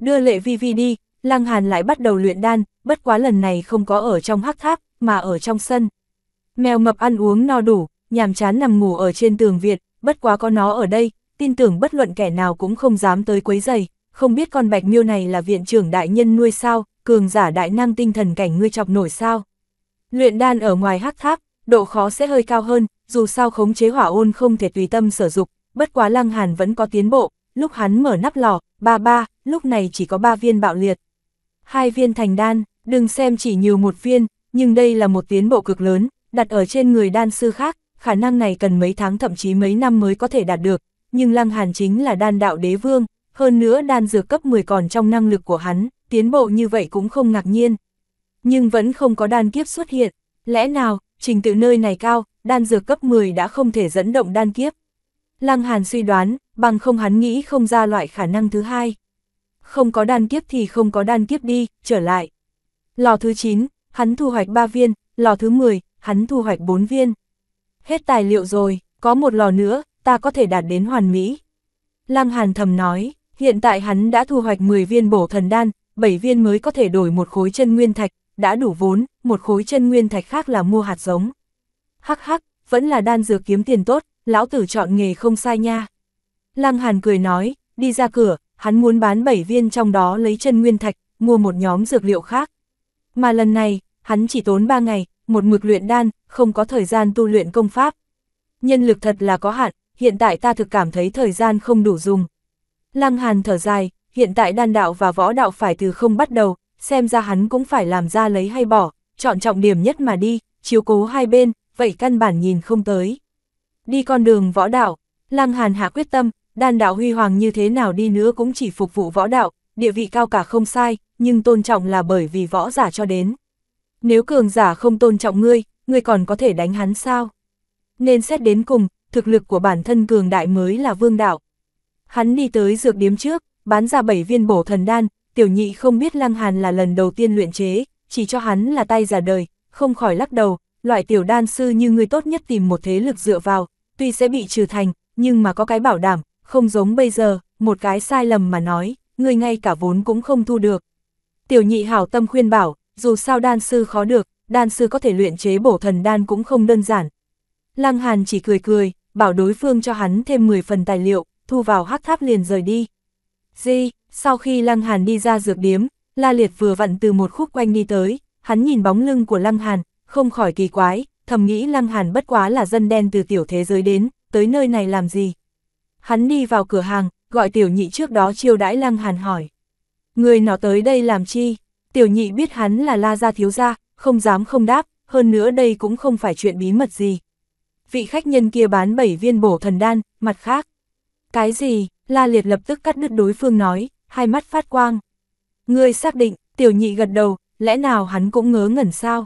A: đưa lệ vi vi đi, Lăng Hàn lại bắt đầu luyện đan, bất quá lần này không có ở trong hắc tháp, mà ở trong sân. Mèo mập ăn uống no đủ, nhàm chán nằm ngủ ở trên tường Việt, bất quá có nó ở đây, tin tưởng bất luận kẻ nào cũng không dám tới quấy giày, không biết con bạch miêu này là viện trưởng đại nhân nuôi sao, cường giả đại năng tinh thần cảnh ngươi chọc nổi sao. Luyện đan ở ngoài hắc tháp, độ khó sẽ hơi cao hơn, dù sao khống chế hỏa ôn không thể tùy tâm sử dụng, bất quá Lăng Hàn vẫn có tiến bộ, lúc hắn mở nắp lò, ba ba, lúc này chỉ có ba viên bạo liệt. Hai viên thành đan, đừng xem chỉ nhiều một viên, nhưng đây là một tiến bộ cực lớn, đặt ở trên người đan sư khác, khả năng này cần mấy tháng thậm chí mấy năm mới có thể đạt được, nhưng Lăng Hàn chính là đan đạo đế vương, hơn nữa đan dược cấp 10 còn trong năng lực của hắn, tiến bộ như vậy cũng không ngạc nhiên. Nhưng vẫn không có đan kiếp xuất hiện, lẽ nào, trình tự nơi này cao, đan dược cấp 10 đã không thể dẫn động đan kiếp. Lăng Hàn suy đoán, bằng không hắn nghĩ không ra loại khả năng thứ hai. Không có đan kiếp thì không có đan kiếp đi, trở lại. Lò thứ 9, hắn thu hoạch 3 viên, lò thứ 10, hắn thu hoạch 4 viên. Hết tài liệu rồi, có một lò nữa, ta có thể đạt đến hoàn mỹ. Lăng Hàn thầm nói, hiện tại hắn đã thu hoạch 10 viên bổ thần đan, 7 viên mới có thể đổi một khối chân nguyên thạch, đã đủ vốn, một khối chân nguyên thạch khác là mua hạt giống. Hắc hắc, vẫn là đan dược kiếm tiền tốt, lão tử chọn nghề không sai nha. Lăng Hàn cười nói, đi ra cửa, hắn muốn bán 7 viên trong đó lấy chân nguyên thạch, mua một nhóm dược liệu khác. Mà lần này, hắn chỉ tốn 3 ngày, một mực luyện đan, không có thời gian tu luyện công pháp. Nhân lực thật là có hạn, hiện tại ta thực cảm thấy thời gian không đủ dùng. Lăng Hàn thở dài, hiện tại đan đạo và võ đạo phải từ không bắt đầu, xem ra hắn cũng phải làm ra lấy hay bỏ, chọn trọng điểm nhất mà đi, chiếu cố hai bên, vậy căn bản nhìn không tới. Đi con đường võ đạo, Lăng Hàn hạ quyết tâm, đan đạo huy hoàng như thế nào đi nữa cũng chỉ phục vụ võ đạo, địa vị cao cả không sai, nhưng tôn trọng là bởi vì võ giả cho đến. Nếu cường giả không tôn trọng ngươi, ngươi còn có thể đánh hắn sao? Nên xét đến cùng, thực lực của bản thân cường đại mới là vương đạo. Hắn đi tới dược điếm trước, bán ra 7 viên bổ thần đan, tiểu nhị không biết Lăng Hàn là lần đầu tiên luyện chế, chỉ cho hắn là tay giả đời, không khỏi lắc đầu, loại tiểu đan sư như ngươi tốt nhất tìm một thế lực dựa vào, tuy sẽ bị trừ thành, nhưng mà có cái bảo đảm, không giống bây giờ, một cái sai lầm mà nói, người ngay cả vốn cũng không thu được. Tiểu nhị hảo tâm khuyên bảo, dù sao đan sư khó được, đan sư có thể luyện chế bổ thần đan cũng không đơn giản. Lăng Hàn chỉ cười cười, bảo đối phương cho hắn thêm 10 phần tài liệu, thu vào hắc tháp liền rời đi. Di, sau khi Lăng Hàn đi ra dược điếm, La Liệt vừa vặn từ một khúc quanh đi tới, hắn nhìn bóng lưng của Lăng Hàn, không khỏi kỳ quái, thầm nghĩ Lăng Hàn bất quá là dân đen từ tiểu thế giới đến, tới nơi này làm gì. Hắn đi vào cửa hàng, gọi tiểu nhị trước đó chiêu đãi lăng hàn hỏi. Người nó tới đây làm chi? Tiểu nhị biết hắn là la gia thiếu gia, không dám không đáp, hơn nữa đây cũng không phải chuyện bí mật gì. Vị khách nhân kia bán 7 viên bổ thần đan, mặt khác. Cái gì? La liệt lập tức cắt đứt đối phương nói, hai mắt phát quang. Ngươi xác định, tiểu nhị gật đầu, lẽ nào hắn cũng ngớ ngẩn sao?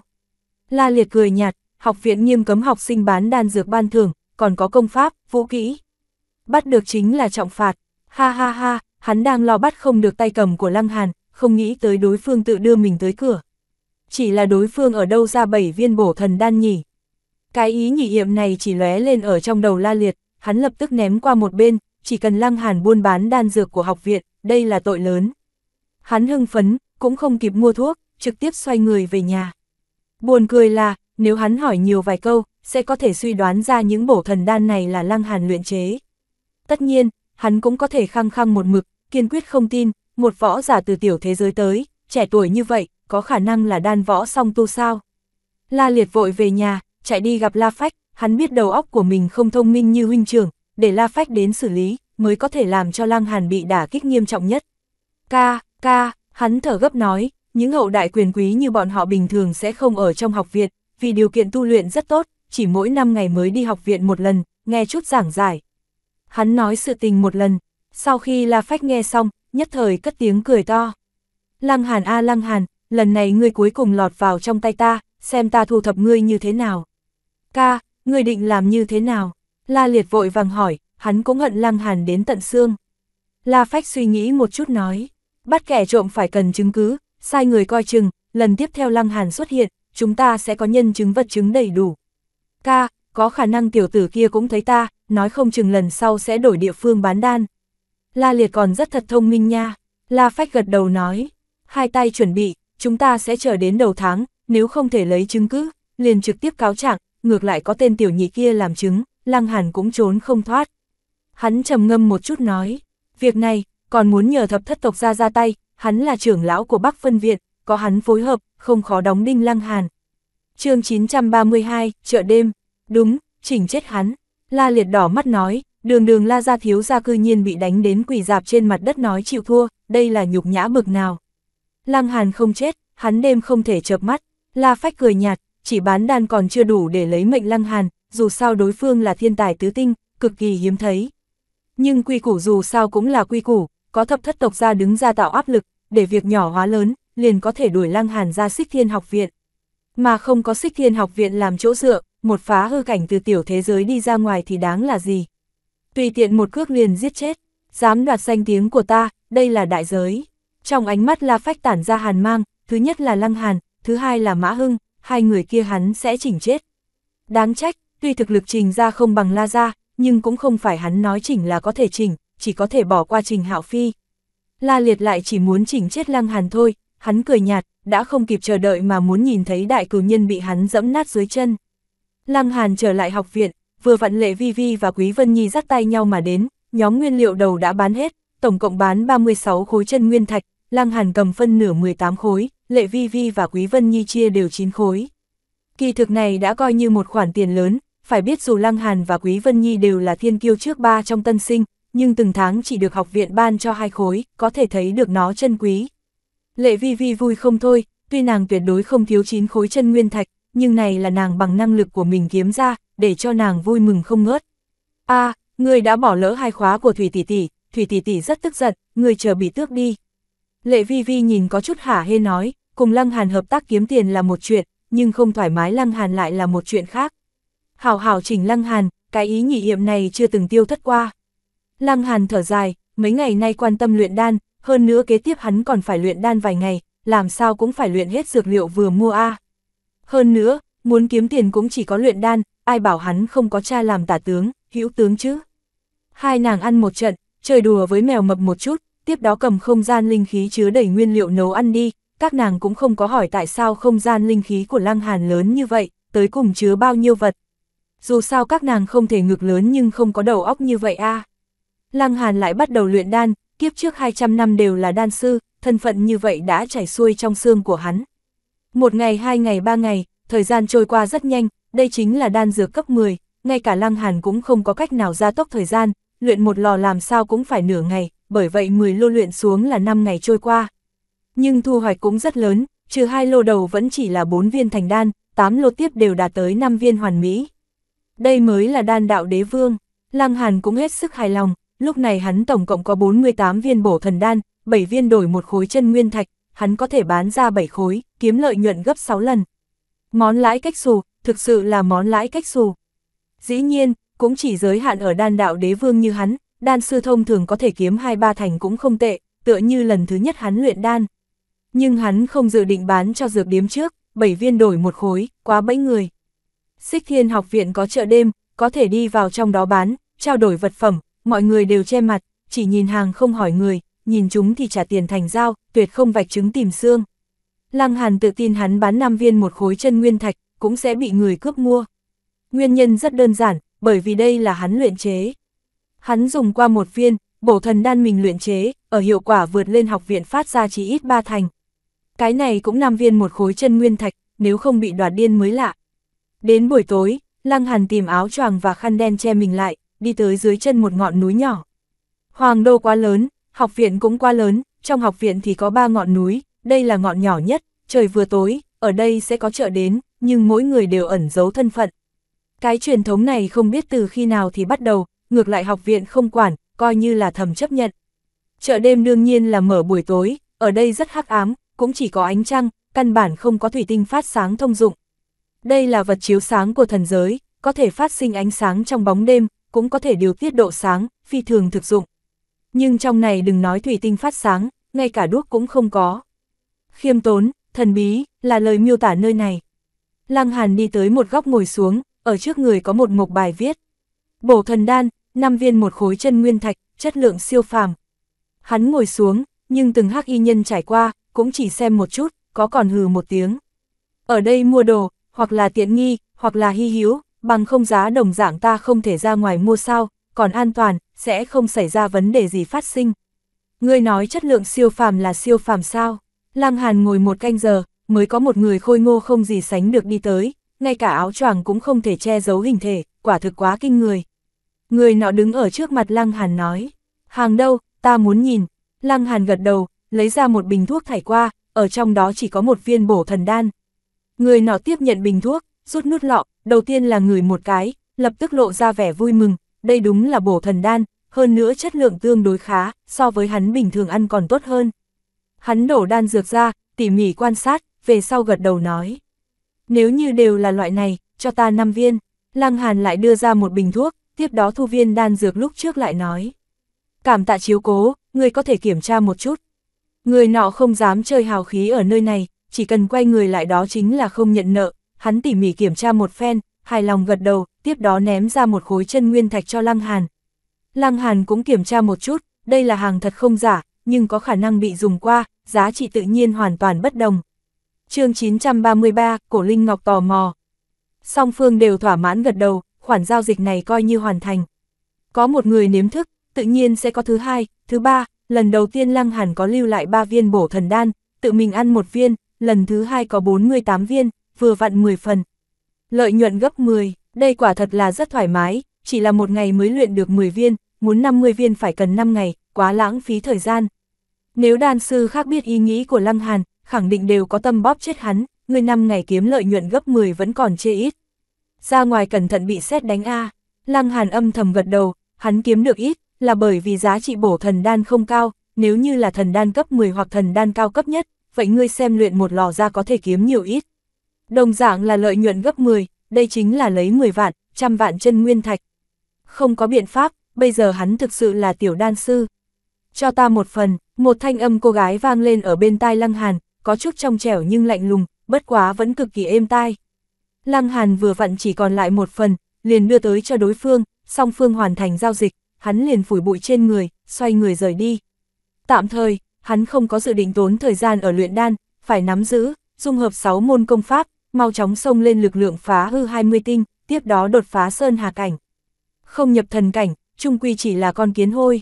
A: La liệt cười nhạt, học viện nghiêm cấm học sinh bán đan dược ban thưởng, còn có công pháp, vũ kỹ, bắt được chính là trọng phạt. Ha ha ha, hắn đang lo bắt không được tay cầm của Lăng Hàn, không nghĩ tới đối phương tự đưa mình tới cửa. Chỉ là đối phương ở đâu ra bảy viên bổ thần đan nhỉ? Cái ý nhị hiệm này chỉ lóe lên ở trong đầu la liệt, hắn lập tức ném qua một bên, chỉ cần Lăng Hàn buôn bán đan dược của học viện, đây là tội lớn. Hắn hưng phấn, cũng không kịp mua thuốc, trực tiếp xoay người về nhà. Buồn cười là, nếu hắn hỏi nhiều vài câu, sẽ có thể suy đoán ra những bổ thần đan này là Lăng Hàn luyện chế. Tất nhiên, hắn cũng có thể khăng khăng một mực, kiên quyết không tin, một võ giả từ tiểu thế giới tới, trẻ tuổi như vậy, có khả năng là đan võ song tu sao. La Liệt vội về nhà, chạy đi gặp La Phách, hắn biết đầu óc của mình không thông minh như huynh trưởng, để La Phách đến xử lý, mới có thể làm cho Lăng Hàn bị đả kích nghiêm trọng nhất. Ca, ca, hắn thở gấp nói, những hậu đại quyền quý như bọn họ bình thường sẽ không ở trong học viện, vì điều kiện tu luyện rất tốt, chỉ mỗi năm ngày mới đi học viện một lần, nghe chút giảng giải, hắn nói sự tình một lần, sau khi La Phách nghe xong, nhất thời cất tiếng cười to. Lăng Hàn a Lăng Hàn, lần này ngươi cuối cùng lọt vào trong tay ta, xem ta thu thập ngươi như thế nào. Ca, ngươi định làm như thế nào? La Liệt vội vàng hỏi, hắn cũng hận Lăng Hàn đến tận xương. La Phách suy nghĩ một chút nói, bắt kẻ trộm phải cần chứng cứ, sai người coi chừng, lần tiếp theo Lăng Hàn xuất hiện, chúng ta sẽ có nhân chứng vật chứng đầy đủ. Ca, có khả năng tiểu tử kia cũng thấy ta, nói không chừng lần sau sẽ đổi địa phương bán đan. La Liệt còn rất thật thông minh nha, La Phách gật đầu nói, hai tay chuẩn bị, chúng ta sẽ chờ đến đầu tháng, nếu không thể lấy chứng cứ, liền trực tiếp cáo trạng, ngược lại có tên tiểu nhị kia làm chứng, Lăng Hàn cũng trốn không thoát. Hắn trầm ngâm một chút nói, việc này, còn muốn nhờ thập thất tộc ra ra tay, hắn là trưởng lão của Bắc Phân Viện, có hắn phối hợp, không khó đóng đinh Lăng Hàn. chương 932, chợ đêm Đúng, chỉnh chết hắn. La liệt đỏ mắt nói, đường đường la ra thiếu ra cư nhiên bị đánh đến quỷ dạp trên mặt đất nói chịu thua, đây là nhục nhã bực nào. Lăng hàn không chết, hắn đêm không thể chợp mắt. La phách cười nhạt, chỉ bán đan còn chưa đủ để lấy mệnh lăng hàn, dù sao đối phương là thiên tài tứ tinh, cực kỳ hiếm thấy. Nhưng quy củ dù sao cũng là quy củ, có thập thất tộc ra đứng ra tạo áp lực, để việc nhỏ hóa lớn, liền có thể đuổi lăng hàn ra xích thiên học viện. Mà không có xích thiên học viện làm chỗ dựa, một phá hư cảnh từ tiểu thế giới đi ra ngoài thì đáng là gì. Tùy tiện một cước liền giết chết, dám đoạt danh tiếng của ta, đây là đại giới. Trong ánh mắt La Phách tản ra hàn mang, thứ nhất là Lăng Hàn, thứ hai là Mã Hưng, hai người kia hắn sẽ chỉnh chết. Đáng trách, tuy thực lực trình ra không bằng La Gia, nhưng cũng không phải hắn nói chỉnh là có thể chỉnh, chỉ có thể bỏ qua trình hạo phi. La Liệt lại chỉ muốn chỉnh chết Lăng Hàn thôi, hắn cười nhạt, đã không kịp chờ đợi mà muốn nhìn thấy đại cử nhân bị hắn dẫm nát dưới chân. Lăng Hàn trở lại học viện, vừa vặn Lệ Vi Vi và Quý Vân Nhi dắt tay nhau mà đến, nhóm nguyên liệu đầu đã bán hết, tổng cộng bán 36 khối chân nguyên thạch, Lăng Hàn cầm phân nửa 18 khối, Lệ Vi Vi và Quý Vân Nhi chia đều 9 khối. Kỳ thực này đã coi như một khoản tiền lớn, phải biết dù Lăng Hàn và Quý Vân Nhi đều là thiên kiêu trước ba trong tân sinh, nhưng từng tháng chỉ được học viện ban cho hai khối, có thể thấy được nó chân quý. Lệ Vi Vi vui không thôi, tuy nàng tuyệt đối không thiếu 9 khối chân nguyên thạch, nhưng này là nàng bằng năng lực của mình kiếm ra, để cho nàng vui mừng không ngớt. a à, ngươi đã bỏ lỡ hai khóa của Thủy Tỷ Tỷ, Thủy Tỷ Tỷ rất tức giận, ngươi chờ bị tước đi. Lệ Vi Vi nhìn có chút hả hê nói, cùng Lăng Hàn hợp tác kiếm tiền là một chuyện, nhưng không thoải mái Lăng Hàn lại là một chuyện khác. Hảo hảo chỉnh Lăng Hàn, cái ý nhị hiểm này chưa từng tiêu thất qua. Lăng Hàn thở dài, mấy ngày nay quan tâm luyện đan, hơn nữa kế tiếp hắn còn phải luyện đan vài ngày, làm sao cũng phải luyện hết dược liệu vừa mua a. À. Hơn nữa, muốn kiếm tiền cũng chỉ có luyện đan, ai bảo hắn không có cha làm tả tướng, hữu tướng chứ. Hai nàng ăn một trận, chơi đùa với mèo mập một chút, tiếp đó cầm không gian linh khí chứa đầy nguyên liệu nấu ăn đi, các nàng cũng không có hỏi tại sao không gian linh khí của lăng hàn lớn như vậy, tới cùng chứa bao nhiêu vật. Dù sao các nàng không thể ngực lớn nhưng không có đầu óc như vậy a. À. Lăng hàn lại bắt đầu luyện đan, kiếp trước 200 năm đều là đan sư, thân phận như vậy đã chảy xuôi trong xương của hắn, một ngày, hai ngày, ba ngày, thời gian trôi qua rất nhanh, đây chính là đan dược cấp 10, ngay cả Lăng Hàn cũng không có cách nào gia tốc thời gian, luyện một lò làm sao cũng phải nửa ngày, bởi vậy 10 lô luyện xuống là 5 ngày trôi qua. Nhưng thu hoạch cũng rất lớn, trừ hai lô đầu vẫn chỉ là 4 viên thành đan, 8 lô tiếp đều đạt tới 5 viên hoàn mỹ. Đây mới là đan đạo đế vương, Lăng Hàn cũng hết sức hài lòng, lúc này hắn tổng cộng có 48 viên bổ thần đan, 7 viên đổi một khối chân nguyên thạch, hắn có thể bán ra 7 khối, kiếm lợi nhuận gấp 6 lần. Món lãi cách xù, thực sự là món lãi cách xù. Dĩ nhiên, cũng chỉ giới hạn ở đan đạo đế vương như hắn, đan sư thông thường có thể kiếm 2-3 thành cũng không tệ, tựa như lần thứ nhất hắn luyện đan. Nhưng hắn không dự định bán cho dược điếm trước, 7 viên đổi một khối, quá bẫy người. Xích Thiên học viện có chợ đêm, có thể đi vào trong đó bán, trao đổi vật phẩm, mọi người đều che mặt, chỉ nhìn hàng không hỏi người, nhìn chúng thì trả tiền thành giao, tuyệt không vạch trứng tìm xương. Lăng Hàn tự tin hắn bán nam viên một khối chân nguyên thạch, cũng sẽ bị người cướp mua. Nguyên nhân rất đơn giản, bởi vì đây là hắn luyện chế. Hắn dùng qua một viên, bổ thần đan mình luyện chế, ở hiệu quả vượt lên học viện phát ra chỉ ít ba thành. Cái này cũng nam viên một khối chân nguyên thạch, nếu không bị đoạt điên mới lạ. Đến buổi tối, Lăng Hàn tìm áo choàng và khăn đen che mình lại, đi tới dưới chân một ngọn núi nhỏ. Hoàng đô quá lớn, Học viện cũng quá lớn, trong học viện thì có ba ngọn núi, đây là ngọn nhỏ nhất, trời vừa tối, ở đây sẽ có chợ đến, nhưng mỗi người đều ẩn giấu thân phận. Cái truyền thống này không biết từ khi nào thì bắt đầu, ngược lại học viện không quản, coi như là thầm chấp nhận. Chợ đêm đương nhiên là mở buổi tối, ở đây rất hắc ám, cũng chỉ có ánh trăng, căn bản không có thủy tinh phát sáng thông dụng. Đây là vật chiếu sáng của thần giới, có thể phát sinh ánh sáng trong bóng đêm, cũng có thể điều tiết độ sáng, phi thường thực dụng. Nhưng trong này đừng nói thủy tinh phát sáng, ngay cả đuốc cũng không có. Khiêm tốn, thần bí, là lời miêu tả nơi này. Lăng Hàn đi tới một góc ngồi xuống, ở trước người có một mục bài viết. Bổ thần đan, năm viên một khối chân nguyên thạch, chất lượng siêu phàm. Hắn ngồi xuống, nhưng từng hắc y nhân trải qua, cũng chỉ xem một chút, có còn hừ một tiếng. Ở đây mua đồ, hoặc là tiện nghi, hoặc là hy hi hữu, bằng không giá đồng dạng ta không thể ra ngoài mua sao, còn an toàn, sẽ không xảy ra vấn đề gì phát sinh. Ngươi nói chất lượng siêu phàm là siêu phàm sao? Lăng Hàn ngồi một canh giờ, mới có một người khôi ngô không gì sánh được đi tới, ngay cả áo choàng cũng không thể che giấu hình thể, quả thực quá kinh người. Người nọ đứng ở trước mặt Lăng Hàn nói, hàng đâu, ta muốn nhìn. Lăng Hàn gật đầu, lấy ra một bình thuốc thải qua, ở trong đó chỉ có một viên bổ thần đan. Người nọ tiếp nhận bình thuốc, rút nút lọ, đầu tiên là ngửi một cái, lập tức lộ ra vẻ vui mừng, đây đúng là bổ thần đan, hơn nữa chất lượng tương đối khá, so với hắn bình thường ăn còn tốt hơn. Hắn đổ đan dược ra, tỉ mỉ quan sát, về sau gật đầu nói. Nếu như đều là loại này, cho ta 5 viên. Lăng Hàn lại đưa ra một bình thuốc, tiếp đó thu viên đan dược lúc trước lại nói. Cảm tạ chiếu cố, người có thể kiểm tra một chút. Người nọ không dám chơi hào khí ở nơi này, chỉ cần quay người lại đó chính là không nhận nợ. Hắn tỉ mỉ kiểm tra một phen, hài lòng gật đầu, tiếp đó ném ra một khối chân nguyên thạch cho Lăng Hàn. Lăng Hàn cũng kiểm tra một chút, đây là hàng thật không giả, nhưng có khả năng bị dùng qua, giá trị tự nhiên hoàn toàn bất đồng. chương 933, Cổ Linh Ngọc tò mò. Song phương đều thỏa mãn gật đầu, khoản giao dịch này coi như hoàn thành. Có một người nếm thức, tự nhiên sẽ có thứ hai, thứ ba, lần đầu tiên Lăng Hàn có lưu lại ba viên bổ thần đan, tự mình ăn một viên, lần thứ hai có 48 viên, vừa vặn 10 phần. Lợi nhuận gấp 10, đây quả thật là rất thoải mái, chỉ là một ngày mới luyện được 10 viên, muốn 50 viên phải cần 5 ngày, quá lãng phí thời gian. Nếu đàn sư khác biết ý nghĩ của Lăng Hàn, khẳng định đều có tâm bóp chết hắn, người năm ngày kiếm lợi nhuận gấp 10 vẫn còn chê ít. Ra ngoài cẩn thận bị xét đánh A, Lăng Hàn âm thầm gật đầu, hắn kiếm được ít, là bởi vì giá trị bổ thần đan không cao, nếu như là thần đan cấp 10 hoặc thần đan cao cấp nhất, vậy ngươi xem luyện một lò ra có thể kiếm nhiều ít. Đồng dạng là lợi nhuận gấp 10, đây chính là lấy 10 vạn, trăm vạn chân nguyên thạch. Không có biện pháp, bây giờ hắn thực sự là tiểu đan sư. Cho ta một phần, một thanh âm cô gái vang lên ở bên tai Lăng Hàn, có chút trong trẻo nhưng lạnh lùng, bất quá vẫn cực kỳ êm tai. Lăng Hàn vừa vặn chỉ còn lại một phần, liền đưa tới cho đối phương, song phương hoàn thành giao dịch, hắn liền phủi bụi trên người, xoay người rời đi. Tạm thời, hắn không có dự định tốn thời gian ở luyện đan, phải nắm giữ, dung hợp 6 môn công pháp, mau chóng xông lên lực lượng phá hư 20 tinh, tiếp đó đột phá sơn hà cảnh. Không nhập thần cảnh, trung quy chỉ là con kiến hôi.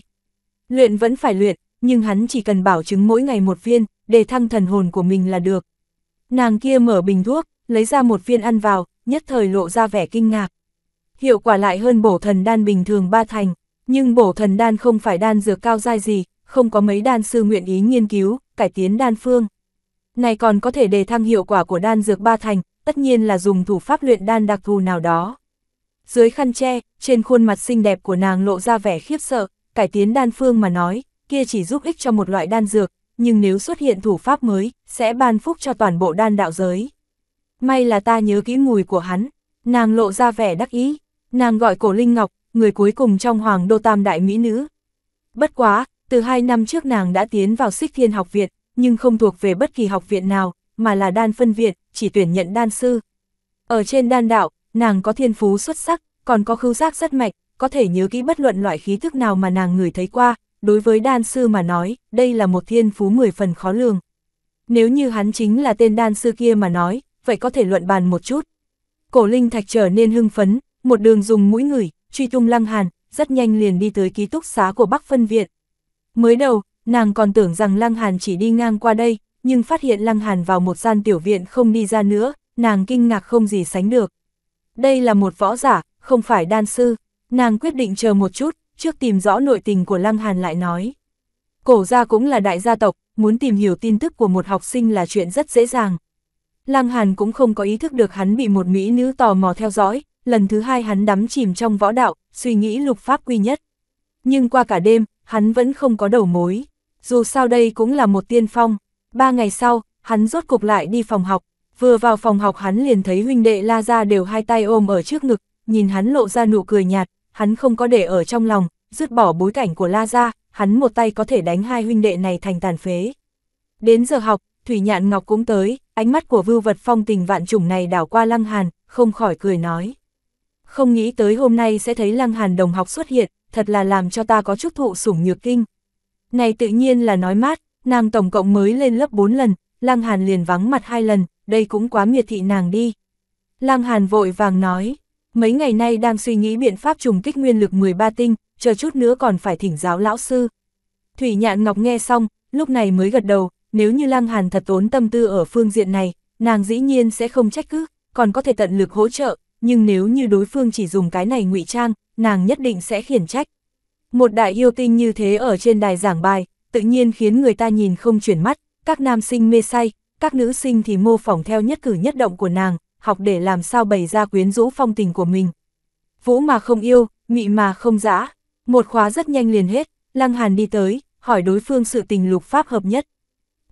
A: Luyện vẫn phải luyện, nhưng hắn chỉ cần bảo chứng mỗi ngày một viên, để thăng thần hồn của mình là được. Nàng kia mở bình thuốc, lấy ra một viên ăn vào, nhất thời lộ ra vẻ kinh ngạc. Hiệu quả lại hơn bổ thần đan bình thường ba thành, nhưng bổ thần đan không phải đan dược cao dai gì, không có mấy đan sư nguyện ý nghiên cứu, cải tiến đan phương này còn có thể đề thăng hiệu quả của đan dược ba thành, tất nhiên là dùng thủ pháp luyện đan đặc thù nào đó. Dưới khăn che, trên khuôn mặt xinh đẹp của nàng lộ ra vẻ khiếp sợ, cải tiến đan phương mà nói, kia chỉ giúp ích cho một loại đan dược, nhưng nếu xuất hiện thủ pháp mới, sẽ ban phúc cho toàn bộ đan đạo giới. May là ta nhớ kỹ mùi của hắn, nàng lộ ra vẻ đắc ý, nàng gọi cổ Linh Ngọc, người cuối cùng trong Hoàng Đô Tam Đại Mỹ Nữ. Bất quá, từ hai năm trước nàng đã tiến vào xích thiên học viện, nhưng không thuộc về bất kỳ học viện nào, mà là đan phân viện, chỉ tuyển nhận đan sư. Ở trên đan đạo, nàng có thiên phú xuất sắc, còn có khứu giác rất mạch có thể nhớ kỹ bất luận loại khí thức nào mà nàng ngửi thấy qua, đối với đan sư mà nói, đây là một thiên phú mười phần khó lường. Nếu như hắn chính là tên đan sư kia mà nói, vậy có thể luận bàn một chút. Cổ Linh Thạch trở nên hưng phấn, một đường dùng mũi ngửi, truy tung lăng hàn, rất nhanh liền đi tới ký túc xá của Bắc Phân Viện. Mới đầu, nàng còn tưởng rằng Lăng Hàn chỉ đi ngang qua đây, nhưng phát hiện Lăng Hàn vào một gian tiểu viện không đi ra nữa, nàng kinh ngạc không gì sánh được. Đây là một võ giả, không phải đan sư, nàng quyết định chờ một chút, trước tìm rõ nội tình của Lăng Hàn lại nói. Cổ gia cũng là đại gia tộc, muốn tìm hiểu tin tức của một học sinh là chuyện rất dễ dàng. Lăng Hàn cũng không có ý thức được hắn bị một mỹ nữ tò mò theo dõi, lần thứ hai hắn đắm chìm trong võ đạo, suy nghĩ lục pháp quy nhất. Nhưng qua cả đêm, hắn vẫn không có đầu mối dù sao đây cũng là một tiên phong. Ba ngày sau, hắn rốt cục lại đi phòng học, vừa vào phòng học hắn liền thấy huynh đệ la ra đều hai tay ôm ở trước ngực, nhìn hắn lộ ra nụ cười nhạt, hắn không có để ở trong lòng, rứt bỏ bối cảnh của la ra, hắn một tay có thể đánh hai huynh đệ này thành tàn phế. Đến giờ học, Thủy Nhạn Ngọc cũng tới, ánh mắt của vưu vật phong tình vạn trùng này đảo qua Lăng Hàn, không khỏi cười nói. Không nghĩ tới hôm nay sẽ thấy Lăng Hàn đồng học xuất hiện, thật là làm cho ta có chút thụ sủng nhược kinh, này tự nhiên là nói mát, nàng tổng cộng mới lên lớp 4 lần, Lăng Hàn liền vắng mặt hai lần, đây cũng quá miệt thị nàng đi. Lăng Hàn vội vàng nói, mấy ngày nay đang suy nghĩ biện pháp trùng kích nguyên lực 13 tinh, chờ chút nữa còn phải thỉnh giáo lão sư. Thủy Nhạn Ngọc nghe xong, lúc này mới gật đầu, nếu như Lăng Hàn thật tốn tâm tư ở phương diện này, nàng dĩ nhiên sẽ không trách cứ, còn có thể tận lực hỗ trợ, nhưng nếu như đối phương chỉ dùng cái này ngụy trang, nàng nhất định sẽ khiển trách. Một đại yêu tinh như thế ở trên đài giảng bài, tự nhiên khiến người ta nhìn không chuyển mắt, các nam sinh mê say, các nữ sinh thì mô phỏng theo nhất cử nhất động của nàng, học để làm sao bày ra quyến rũ phong tình của mình. Vũ mà không yêu, mị mà không dã, một khóa rất nhanh liền hết, Lăng Hàn đi tới, hỏi đối phương sự tình lục pháp hợp nhất.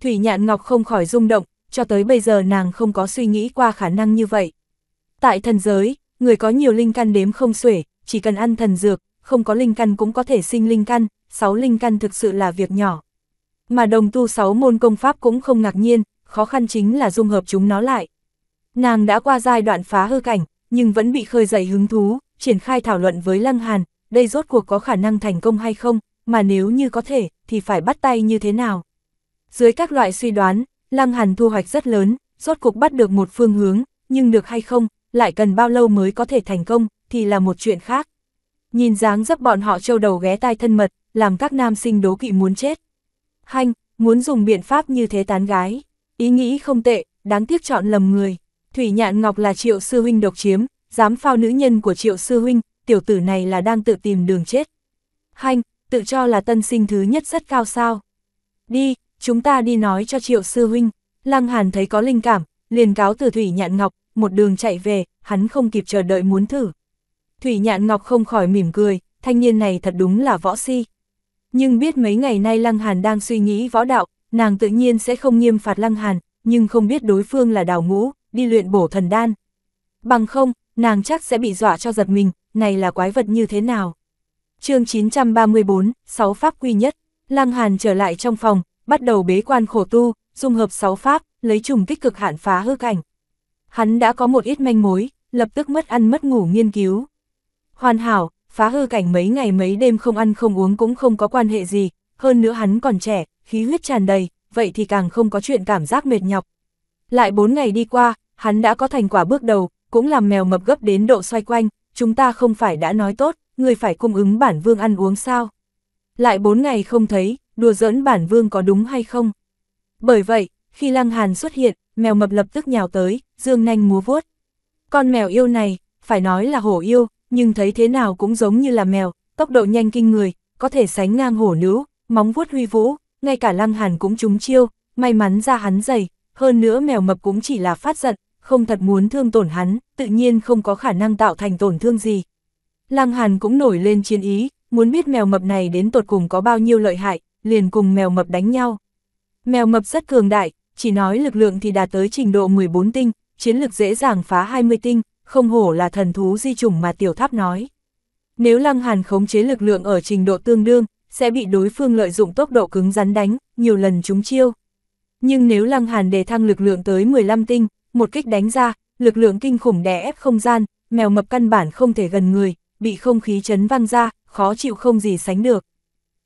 A: Thủy Nhạn Ngọc không khỏi rung động, cho tới bây giờ nàng không có suy nghĩ qua khả năng như vậy. Tại thần giới, người có nhiều linh căn đếm không xuể, chỉ cần ăn thần dược, không có linh căn cũng có thể sinh linh căn, 6 linh căn thực sự là việc nhỏ. Mà đồng tu 6 môn công pháp cũng không ngạc nhiên, khó khăn chính là dung hợp chúng nó lại. Nàng đã qua giai đoạn phá hư cảnh, nhưng vẫn bị khơi dậy hứng thú, triển khai thảo luận với Lăng Hàn, đây rốt cuộc có khả năng thành công hay không, mà nếu như có thể, thì phải bắt tay như thế nào. Dưới các loại suy đoán, Lăng Hàn thu hoạch rất lớn, rốt cuộc bắt được một phương hướng, nhưng được hay không, lại cần bao lâu mới có thể thành công, thì là một chuyện khác. Nhìn dáng dấp bọn họ trâu đầu ghé tai thân mật, làm các nam sinh đố kỵ muốn chết. Hanh, muốn dùng biện pháp như thế tán gái. Ý nghĩ không tệ, đáng tiếc chọn lầm người. Thủy Nhạn Ngọc là triệu sư huynh độc chiếm, dám phao nữ nhân của triệu sư huynh, tiểu tử này là đang tự tìm đường chết. Hanh, tự cho là tân sinh thứ nhất rất cao sao. Đi, chúng ta đi nói cho triệu sư huynh. Lăng Hàn thấy có linh cảm, liền cáo từ Thủy Nhạn Ngọc, một đường chạy về, hắn không kịp chờ đợi muốn thử. Thủy Nhạn Ngọc không khỏi mỉm cười, thanh niên này thật đúng là võ si. Nhưng biết mấy ngày nay Lăng Hàn đang suy nghĩ võ đạo, nàng tự nhiên sẽ không nghiêm phạt Lăng Hàn, nhưng không biết đối phương là đào ngũ, đi luyện bổ thần đan. Bằng không, nàng chắc sẽ bị dọa cho giật mình, này là quái vật như thế nào. chương 934, 6 pháp quy nhất, Lăng Hàn trở lại trong phòng, bắt đầu bế quan khổ tu, dung hợp 6 pháp, lấy trùng kích cực hạn phá hư cảnh. Hắn đã có một ít manh mối, lập tức mất ăn mất ngủ nghiên cứu. Hoàn hảo, phá hư cảnh mấy ngày mấy đêm không ăn không uống cũng không có quan hệ gì, hơn nữa hắn còn trẻ, khí huyết tràn đầy, vậy thì càng không có chuyện cảm giác mệt nhọc. Lại 4 ngày đi qua, hắn đã có thành quả bước đầu, cũng làm mèo mập gấp đến độ xoay quanh, chúng ta không phải đã nói tốt, người phải cung ứng bản vương ăn uống sao. Lại 4 ngày không thấy, đùa giỡn bản vương có đúng hay không. Bởi vậy, khi lăng hàn xuất hiện, mèo mập lập tức nhào tới, dương nanh múa vuốt. Con mèo yêu này, phải nói là hổ yêu, nhưng thấy thế nào cũng giống như là mèo, tốc độ nhanh kinh người, có thể sánh ngang hổ nữ, móng vuốt huy vũ, ngay cả lăng hàn cũng trúng chiêu, may mắn ra hắn dày, hơn nữa mèo mập cũng chỉ là phát giận, không thật muốn thương tổn hắn, tự nhiên không có khả năng tạo thành tổn thương gì. Lăng hàn cũng nổi lên chiến ý, muốn biết mèo mập này đến tột cùng có bao nhiêu lợi hại, liền cùng mèo mập đánh nhau. Mèo mập rất cường đại, chỉ nói lực lượng thì đạt tới trình độ 14 tinh, chiến lực dễ dàng phá 20 tinh, không hổ là thần thú di chủng mà tiểu tháp nói. Nếu Lăng Hàn khống chế lực lượng ở trình độ tương đương, sẽ bị đối phương lợi dụng tốc độ cứng rắn đánh, nhiều lần trúng chiêu. Nhưng nếu Lăng Hàn đề thăng lực lượng tới 15 tinh, một kích đánh ra, lực lượng kinh khủng đè ép không gian, mèo mập căn bản không thể gần người, bị không khí chấn văng ra, khó chịu không gì sánh được.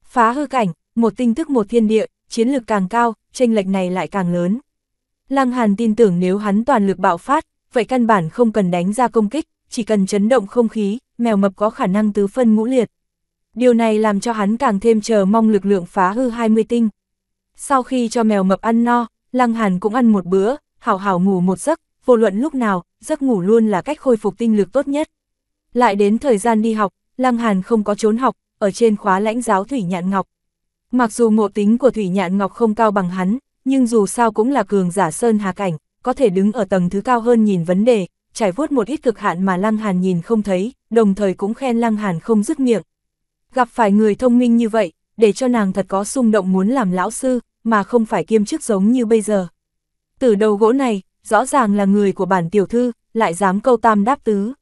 A: Phá hư cảnh, một tinh tức một thiên địa, chiến lực càng cao, tranh lệch này lại càng lớn. Lăng Hàn tin tưởng nếu hắn toàn lực bạo phát, vậy căn bản không cần đánh ra công kích, chỉ cần chấn động không khí, mèo mập có khả năng tứ phân ngũ liệt. Điều này làm cho hắn càng thêm chờ mong lực lượng phá hư 20 tinh. Sau khi cho mèo mập ăn no, Lăng Hàn cũng ăn một bữa, hảo hảo ngủ một giấc, vô luận lúc nào, giấc ngủ luôn là cách khôi phục tinh lực tốt nhất. Lại đến thời gian đi học, Lăng Hàn không có trốn học, ở trên khóa lãnh giáo Thủy Nhạn Ngọc. Mặc dù ngộ tính của Thủy Nhạn Ngọc không cao bằng hắn, nhưng dù sao cũng là cường giả sơn hà cảnh, có thể đứng ở tầng thứ cao hơn nhìn vấn đề, trải vuốt một ít cực hạn mà Lăng Hàn nhìn không thấy, đồng thời cũng khen Lăng Hàn không dứt miệng. Gặp phải người thông minh như vậy, để cho nàng thật có xung động muốn làm lão sư, mà không phải kiêm chức giống như bây giờ. Từ đầu gỗ này, rõ ràng là người của bản tiểu thư, lại dám câu tam đáp tứ.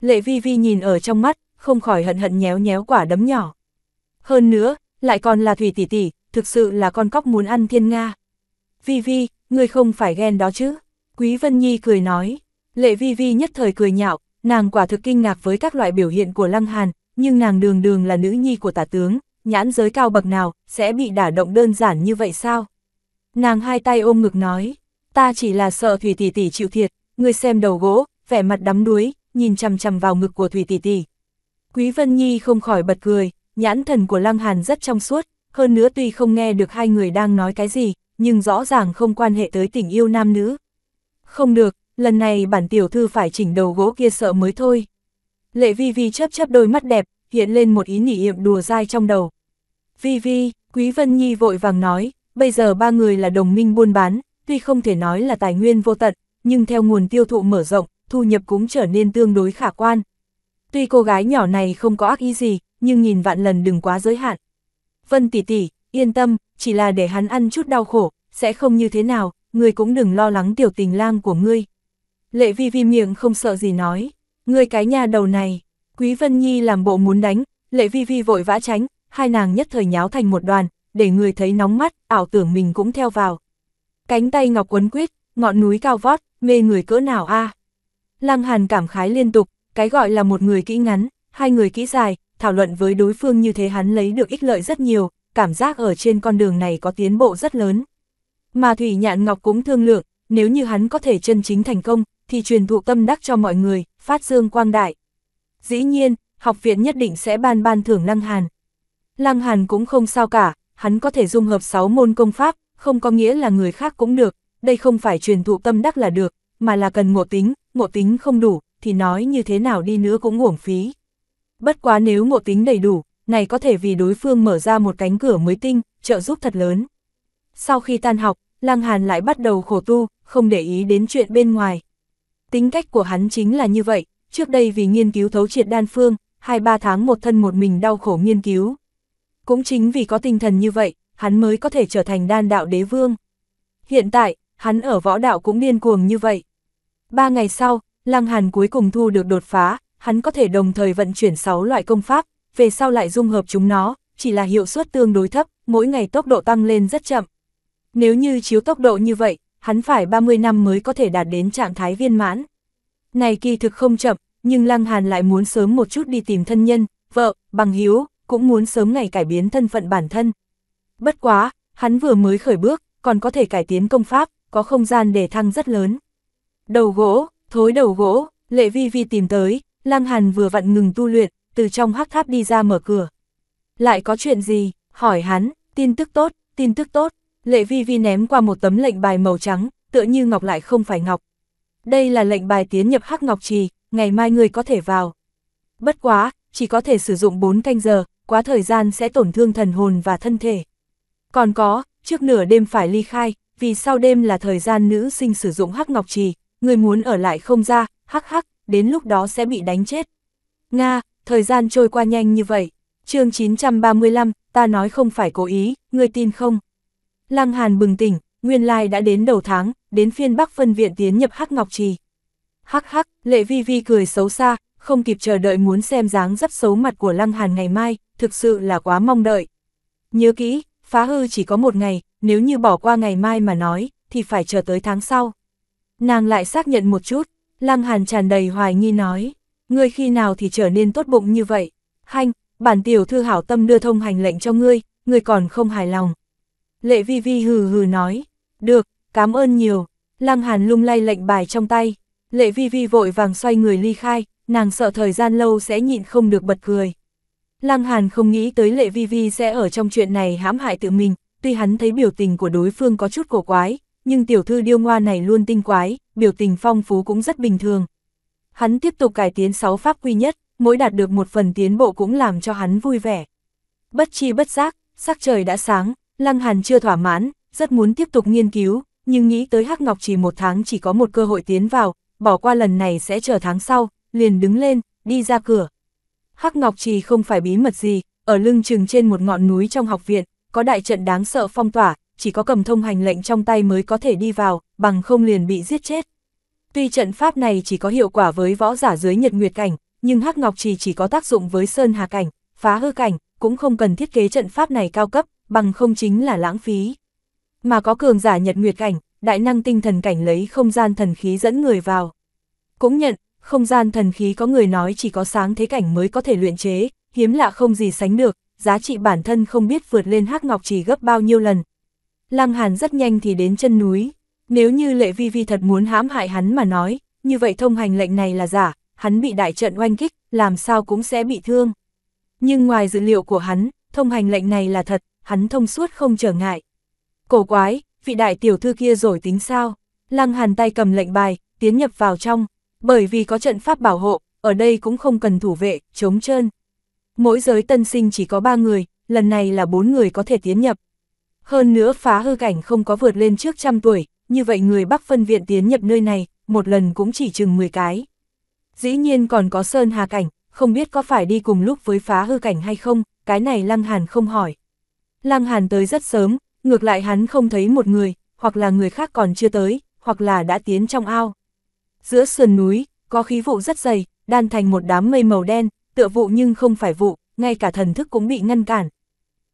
A: Lệ vi vi nhìn ở trong mắt, không khỏi hận hận nhéo nhéo quả đấm nhỏ. Hơn nữa, lại còn là thủy tỷ tỷ, thực sự là con cóc muốn ăn thiên Nga. Vi Vi, ngươi không phải ghen đó chứ? Quý Vân Nhi cười nói, lệ vi vi nhất thời cười nhạo, nàng quả thực kinh ngạc với các loại biểu hiện của Lăng Hàn, nhưng nàng đường đường là nữ nhi của tả tướng, nhãn giới cao bậc nào, sẽ bị đả động đơn giản như vậy sao? Nàng hai tay ôm ngực nói, ta chỉ là sợ Thủy Tỷ Tỷ chịu thiệt, ngươi xem đầu gỗ, vẻ mặt đắm đuối, nhìn chằm chằm vào ngực của Thủy Tỷ Tỷ. Quý Vân Nhi không khỏi bật cười, nhãn thần của Lăng Hàn rất trong suốt, hơn nữa tuy không nghe được hai người đang nói cái gì, nhưng rõ ràng không quan hệ tới tình yêu nam nữ. Không được, lần này bản tiểu thư phải chỉnh đầu gỗ kia sợ mới thôi. Lệ vi vi chớp chớp đôi mắt đẹp, hiện lên một ý nỉ yểm đùa dai trong đầu. Vi vi, Quý Vân Nhi vội vàng nói, bây giờ ba người là đồng minh buôn bán, tuy không thể nói là tài nguyên vô tận, nhưng theo nguồn tiêu thụ mở rộng, thu nhập cũng trở nên tương đối khả quan. Tuy cô gái nhỏ này không có ác ý gì, nhưng nhìn vạn lần đừng quá giới hạn. Vân tỷ tỷ, yên tâm, chỉ là để hắn ăn chút đau khổ, sẽ không như thế nào, ngươi cũng đừng lo lắng tiểu tình lang của ngươi. Lệ vi vi miệng không sợ gì nói, ngươi cái nhà đầu này, Quý Vân Nhi làm bộ muốn đánh, lệ vi vi vội vã tránh, hai nàng nhất thời nháo thành một đoàn, để người thấy nóng mắt, ảo tưởng mình cũng theo vào. Cánh tay ngọc quấn quyết, ngọn núi cao vót, mê người cỡ nào a à? Lăng Hàn cảm khái liên tục, cái gọi là một người kỹ ngắn, hai người kỹ dài, thảo luận với đối phương như thế hắn lấy được ích lợi rất nhiều, cảm giác ở trên con đường này có tiến bộ rất lớn. Mà Thủy Nhạn Ngọc cũng thương lượng, nếu như hắn có thể chân chính thành công, thì truyền thụ tâm đắc cho mọi người, phát dương quang đại. Dĩ nhiên, học viện nhất định sẽ ban ban thưởng Lăng Hàn. Lăng Hàn cũng không sao cả, hắn có thể dung hợp 6 môn công pháp, không có nghĩa là người khác cũng được, đây không phải truyền thụ tâm đắc là được, mà là cần ngộ tính, ngộ tính không đủ, thì nói như thế nào đi nữa cũng uổng phí. Bất quá nếu ngộ tính đầy đủ, này có thể vì đối phương mở ra một cánh cửa mới tinh, trợ giúp thật lớn. Sau khi tan học, Lăng Hàn lại bắt đầu khổ tu, không để ý đến chuyện bên ngoài. Tính cách của hắn chính là như vậy, trước đây vì nghiên cứu thấu triệt đan phương, 2-3 tháng một thân một mình đau khổ nghiên cứu. Cũng chính vì có tinh thần như vậy, hắn mới có thể trở thành đan đạo đế vương. Hiện tại, hắn ở võ đạo cũng điên cuồng như vậy. Ba ngày sau, Lăng Hàn cuối cùng thu được đột phá, hắn có thể đồng thời vận chuyển 6 loại công pháp, về sau lại dung hợp chúng nó, chỉ là hiệu suất tương đối thấp, mỗi ngày tốc độ tăng lên rất chậm. Nếu như chiếu tốc độ như vậy, hắn phải 30 năm mới có thể đạt đến trạng thái viên mãn. Này kỳ thực không chậm, nhưng Lăng Hàn lại muốn sớm một chút đi tìm thân nhân, vợ, bằng hiếu, cũng muốn sớm ngày cải biến thân phận bản thân. Bất quá, hắn vừa mới khởi bước, còn có thể cải tiến công pháp, có không gian để thăng rất lớn. Đầu gỗ, thối đầu gỗ, Lệ Vi Vi tìm tới, Lăng Hàn vừa vặn ngừng tu luyện, từ trong hắc tháp đi ra mở cửa. Lại có chuyện gì? Hỏi hắn, tin tức tốt, tin tức tốt. Lệ vi vi ném qua một tấm lệnh bài màu trắng, tựa như ngọc lại không phải ngọc. Đây là lệnh bài tiến nhập hắc ngọc trì, ngày mai người có thể vào. Bất quá, chỉ có thể sử dụng 4 canh giờ, quá thời gian sẽ tổn thương thần hồn và thân thể. Còn có, trước nửa đêm phải ly khai, vì sau đêm là thời gian nữ sinh sử dụng hắc ngọc trì, người muốn ở lại không ra, hắc hắc, đến lúc đó sẽ bị đánh chết. Nga, Thời gian trôi qua nhanh như vậy. chương 935, ta nói không phải cố ý, ngươi tin không? Lăng Hàn bừng tỉnh, nguyên lai đã đến đầu tháng, đến phiên Bắc phân viện tiến nhập Hắc Ngọc Trì. Hắc hắc, lệ vi vi cười xấu xa, không kịp chờ đợi muốn xem dáng dấp xấu mặt của Lăng Hàn ngày mai, thực sự là quá mong đợi. Nhớ kỹ, phá hư chỉ có một ngày, nếu như bỏ qua ngày mai mà nói, thì phải chờ tới tháng sau. Nàng lại xác nhận một chút, Lăng Hàn tràn đầy hoài nghi nói ngươi khi nào thì trở nên tốt bụng như vậy? Hanh, bản tiểu thư hảo tâm đưa thông hành lệnh cho ngươi, ngươi còn không hài lòng. Lệ vi vi hừ hừ nói, được, cảm ơn nhiều. Lăng Hàn lung lay lệnh bài trong tay, lệ vi vi vội vàng xoay người ly khai, nàng sợ thời gian lâu sẽ nhịn không được bật cười. Lăng Hàn không nghĩ tới lệ vi vi sẽ ở trong chuyện này hãm hại tự mình, tuy hắn thấy biểu tình của đối phương có chút cổ quái, nhưng tiểu thư điêu ngoa này luôn tinh quái, biểu tình phong phú cũng rất bình thường. Hắn tiếp tục cải tiến 6 pháp quy nhất, mỗi đạt được một phần tiến bộ cũng làm cho hắn vui vẻ. Bất chi bất giác, sắc trời đã sáng, Lăng Hàn chưa thỏa mãn, rất muốn tiếp tục nghiên cứu, nhưng nghĩ tới Hắc Ngọc chỉ một tháng chỉ có một cơ hội tiến vào, bỏ qua lần này sẽ chờ tháng sau, liền đứng lên, đi ra cửa. Hắc Ngọc Trì không phải bí mật gì, ở lưng chừng trên một ngọn núi trong học viện, có đại trận đáng sợ phong tỏa, chỉ có cầm thông hành lệnh trong tay mới có thể đi vào, bằng không liền bị giết chết. Tuy trận pháp này chỉ có hiệu quả với võ giả dưới nhật nguyệt cảnh, nhưng Hắc Ngọc Trì chỉ có tác dụng với sơn hà cảnh, phá hư cảnh, cũng không cần thiết kế trận pháp này cao cấp, bằng không chính là lãng phí. Mà có cường giả nhật nguyệt cảnh, đại năng tinh thần cảnh lấy không gian thần khí dẫn người vào. Cũng nhận, không gian thần khí có người nói chỉ có sáng thế cảnh mới có thể luyện chế, hiếm lạ không gì sánh được, giá trị bản thân không biết vượt lên Hắc Ngọc Trì gấp bao nhiêu lần. Lăng Hàn rất nhanh thì đến chân núi, nếu như lệ vi vi thật muốn hãm hại hắn mà nói, như vậy thông hành lệnh này là giả, hắn bị đại trận oanh kích, làm sao cũng sẽ bị thương. Nhưng ngoài dữ liệu của hắn, thông hành lệnh này là thật, hắn thông suốt không trở ngại. Cổ quái, vị đại tiểu thư kia rồi tính sao? Lăng hàn tay cầm lệnh bài, tiến nhập vào trong, bởi vì có trận pháp bảo hộ, ở đây cũng không cần thủ vệ, chống trơn. Mỗi giới tân sinh chỉ có 3 người, lần này là 4 người có thể tiến nhập. Hơn nữa phá hư cảnh không có vượt lên trước trăm tuổi, như vậy người Bắc phân viện tiến nhập nơi này, một lần cũng chỉ chừng 10 cái. Dĩ nhiên còn có Sơn Hà Cảnh, không biết có phải đi cùng lúc với phá hư cảnh hay không, cái này Lăng Hàn không hỏi. Lăng Hàn tới rất sớm, ngược lại hắn không thấy một người, hoặc là người khác còn chưa tới, hoặc là đã tiến trong ao. Giữa sườn núi, có khí vụ rất dày, đan thành một đám mây màu đen, tựa vụ nhưng không phải vụ, ngay cả thần thức cũng bị ngăn cản.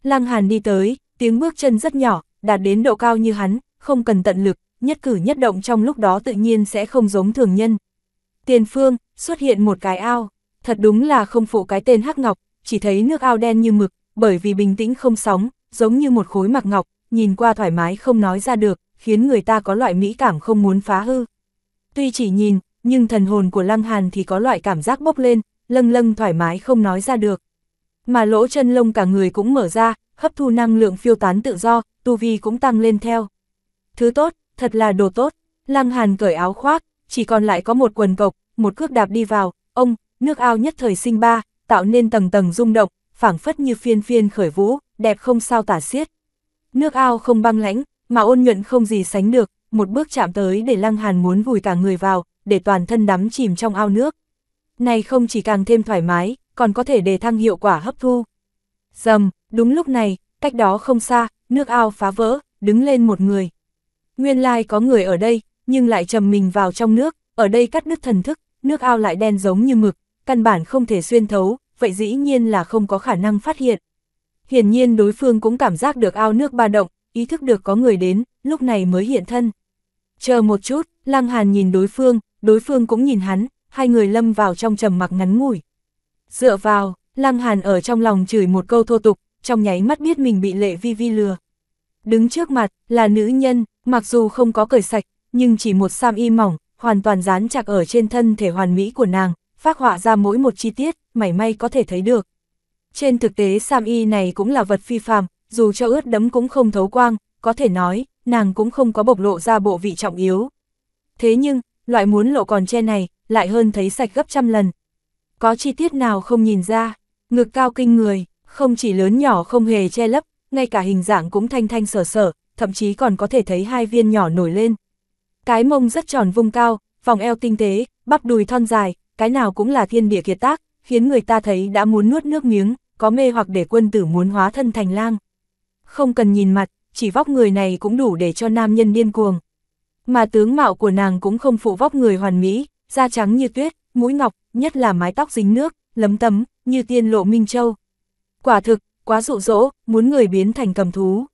A: Lăng Hàn đi tới, tiếng bước chân rất nhỏ, đạt đến độ cao như hắn, không cần tận lực, nhất cử nhất động trong lúc đó tự nhiên sẽ không giống thường nhân. Tiền phương, xuất hiện một cái ao, thật đúng là không phụ cái tên hắc ngọc, chỉ thấy nước ao đen như mực, bởi vì bình tĩnh không sóng, giống như một khối mạc ngọc, nhìn qua thoải mái không nói ra được, khiến người ta có loại mỹ cảm không muốn phá hư. Tuy chỉ nhìn, nhưng thần hồn của Lăng Hàn thì có loại cảm giác bốc lên, lâng lâng thoải mái không nói ra được. Mà lỗ chân lông cả người cũng mở ra, hấp thu năng lượng phiêu tán tự do, tu vi cũng tăng lên theo. Thứ tốt, thật là đồ tốt. Lăng Hàn cởi áo khoác, chỉ còn lại có một quần cộc, một cước đạp đi vào, ông, nước ao nhất thời sinh ba, tạo nên tầng tầng rung động, phảng phất như phiên phiên khởi vũ, đẹp không sao tả xiết. Nước ao không băng lãnh, mà ôn nhuận không gì sánh được, một bước chạm tới để Lăng Hàn muốn vùi cả người vào, để toàn thân đắm chìm trong ao nước. Này không chỉ càng thêm thoải mái, còn có thể đề thăng hiệu quả hấp thu. Dầm, đúng lúc này, cách đó không xa, nước ao phá vỡ, đứng lên một người. Nguyên lai có người ở đây, nhưng lại trầm mình vào trong nước, ở đây cắt nước thần thức, nước ao lại đen giống như mực, căn bản không thể xuyên thấu, vậy dĩ nhiên là không có khả năng phát hiện. Hiển nhiên đối phương cũng cảm giác được ao nước ba động, ý thức được có người đến, lúc này mới hiện thân. Chờ một chút, Lăng Hàn nhìn đối phương, đối phương cũng nhìn hắn, hai người lâm vào trong trầm mặc ngắn ngủi. Dựa vào, Lăng Hàn ở trong lòng chửi một câu thô tục, trong nháy mắt biết mình bị lệ vi vi lừa. Đứng trước mặt, là nữ nhân, Mặc dù không có cởi sạch, nhưng chỉ một sam y mỏng, hoàn toàn dán chặt ở trên thân thể hoàn mỹ của nàng, phát họa ra mỗi một chi tiết, mảy may có thể thấy được. Trên thực tế sam y này cũng là vật phi phàm, dù cho ướt đấm cũng không thấu quang, có thể nói, nàng cũng không có bộc lộ ra bộ vị trọng yếu. Thế nhưng, loại muốn lộ còn che này, lại hơn thấy sạch gấp trăm lần. Có chi tiết nào không nhìn ra, ngực cao kinh người, không chỉ lớn nhỏ không hề che lấp, ngay cả hình dạng cũng thanh thanh sở sở, thậm chí còn có thể thấy hai viên nhỏ nổi lên. Cái mông rất tròn vung cao, vòng eo tinh tế, bắp đùi thon dài, cái nào cũng là thiên địa kiệt tác, khiến người ta thấy đã muốn nuốt nước miếng, có mê hoặc để quân tử muốn hóa thân thành lang. Không cần nhìn mặt, chỉ vóc người này cũng đủ để cho nam nhân điên cuồng. Mà tướng mạo của nàng cũng không phụ vóc người hoàn mỹ, da trắng như tuyết, mũi ngọc, nhất là mái tóc dính nước, lấm tấm, như tiên lộ minh châu. Quả thực, quá dụ dỗ, muốn người biến thành cầm thú.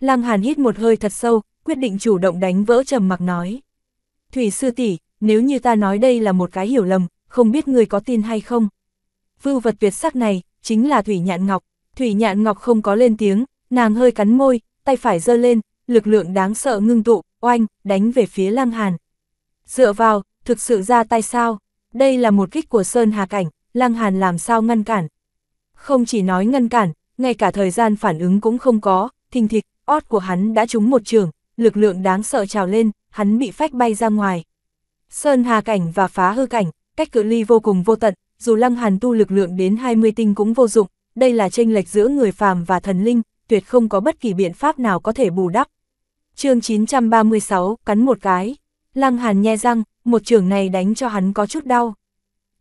A: Lăng Hàn hít một hơi thật sâu, quyết định chủ động đánh vỡ trầm mặc nói. Thủy sư tỷ, nếu như ta nói đây là một cái hiểu lầm, không biết người có tin hay không. Vưu vật tuyệt sắc này, chính là Thủy Nhạn Ngọc. Thủy Nhạn Ngọc không có lên tiếng, nàng hơi cắn môi, tay phải giơ lên, lực lượng đáng sợ ngưng tụ, oanh, đánh về phía Lăng Hàn. Dựa vào, thực sự ra tay sao? Đây là một kích của Sơn Hà Cảnh, Lăng Hàn làm sao ngăn cản? Không chỉ nói ngăn cản, ngay cả thời gian phản ứng cũng không có, thình thịch, ót của hắn đã trúng một trường, lực lượng đáng sợ trào lên, hắn bị phách bay ra ngoài. Sơn hà cảnh và phá hư cảnh, cách cự ly vô cùng vô tận, dù lăng hàn tu lực lượng đến 20 tinh cũng vô dụng, đây là tranh lệch giữa người phàm và thần linh, tuyệt không có bất kỳ biện pháp nào có thể bù đắp. chương 936, cắn một cái. Lăng hàn nhe răng, một trường này đánh cho hắn có chút đau.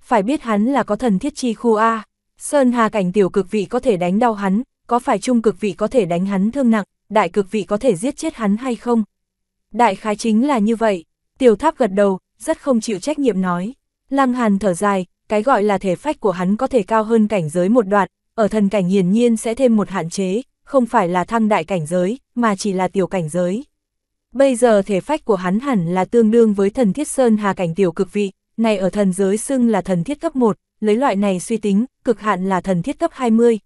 A: Phải biết hắn là có thần thiết chi khu A, Sơn Hà cảnh tiểu cực vị có thể đánh đau hắn, có phải trung cực vị có thể đánh hắn thương nặng đại cực vị có thể giết chết hắn hay không? Đại khái chính là như vậy, tiểu tháp gật đầu, rất không chịu trách nhiệm nói. Lăng Hàn thở dài, cái gọi là thể phách của hắn có thể cao hơn cảnh giới một đoạn, ở thần cảnh hiển nhiên sẽ thêm một hạn chế, không phải là thăng đại cảnh giới, mà chỉ là tiểu cảnh giới. Bây giờ thể phách của hắn hẳn là tương đương với thần thiết sơn hà cảnh tiểu cực vị, này ở thần giới xưng là thần thiết cấp 1, lấy loại này suy tính, cực hạn là thần thiết cấp 20.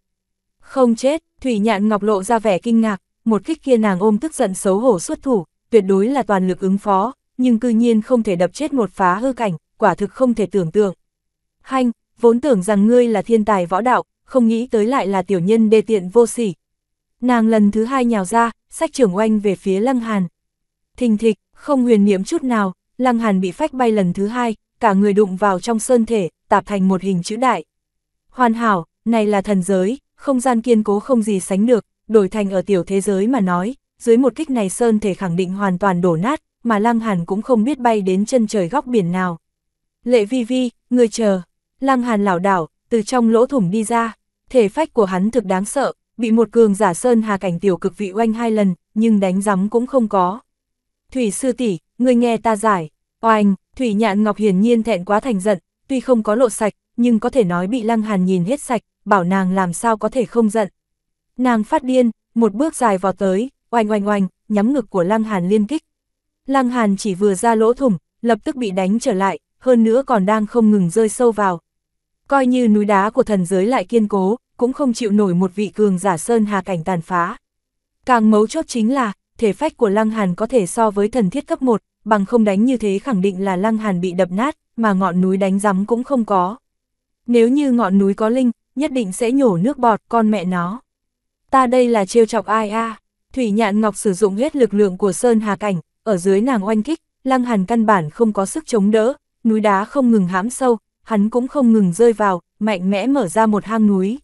A: Không chết, Thủy Nhạn Ngọc lộ ra vẻ kinh ngạc, một kích kia nàng ôm tức giận xấu hổ xuất thủ, tuyệt đối là toàn lực ứng phó, nhưng cư nhiên không thể đập chết một phá hư cảnh, quả thực không thể tưởng tượng. Hanh, vốn tưởng rằng ngươi là thiên tài võ đạo, không nghĩ tới lại là tiểu nhân đê tiện vô sỉ. Nàng lần thứ hai nhào ra, sách trưởng oanh về phía Lăng Hàn. Thình thịch, không huyền niệm chút nào, Lăng Hàn bị phách bay lần thứ hai, cả người đụng vào trong sơn thể, tạp thành một hình chữ đại. Hoàn hảo, này là thần giới, không gian kiên cố không gì sánh được, đổi thành ở tiểu thế giới mà nói, dưới một kích này sơn thể khẳng định hoàn toàn đổ nát, mà Lăng Hàn cũng không biết bay đến chân trời góc biển nào. Lệ vi vi, người chờ, Lăng Hàn lảo đảo, từ trong lỗ thủng đi ra, thể phách của hắn thực đáng sợ, bị một cường giả sơn hà cảnh tiểu cực vị oanh hai lần, nhưng đánh giấm cũng không có. Thủy sư tỷ, người nghe ta giải, oanh, Thủy nhạn ngọc hiển nhiên thẹn quá thành giận, tuy không có lộ sạch, nhưng có thể nói bị Lăng Hàn nhìn hết sạch, bảo nàng làm sao có thể không giận. Nàng phát điên, một bước dài vọt tới, oanh oanh oanh, nhắm ngực của Lăng Hàn liên kích. Lăng Hàn chỉ vừa ra lỗ thủng, lập tức bị đánh trở lại, hơn nữa còn đang không ngừng rơi sâu vào. Coi như núi đá của thần giới lại kiên cố, cũng không chịu nổi một vị cường giả sơn hà cảnh tàn phá. Càng mấu chốt chính là, thể phách của Lăng Hàn có thể so với thần thiết cấp 1, bằng không đánh như thế khẳng định là Lăng Hàn bị đập nát, mà ngọn núi đánh rắm cũng không có. Nếu như ngọn núi có linh, nhất định sẽ nhổ nước bọt con mẹ nó ta đây là trêu chọc ai a Thủy Nhạn Ngọc sử dụng hết lực lượng của Sơn Hà Cảnh, ở dưới nàng oanh kích, Lăng Hàn căn bản không có sức chống đỡ, núi đá không ngừng hãm sâu, hắn cũng không ngừng rơi vào, mạnh mẽ mở ra một hang núi.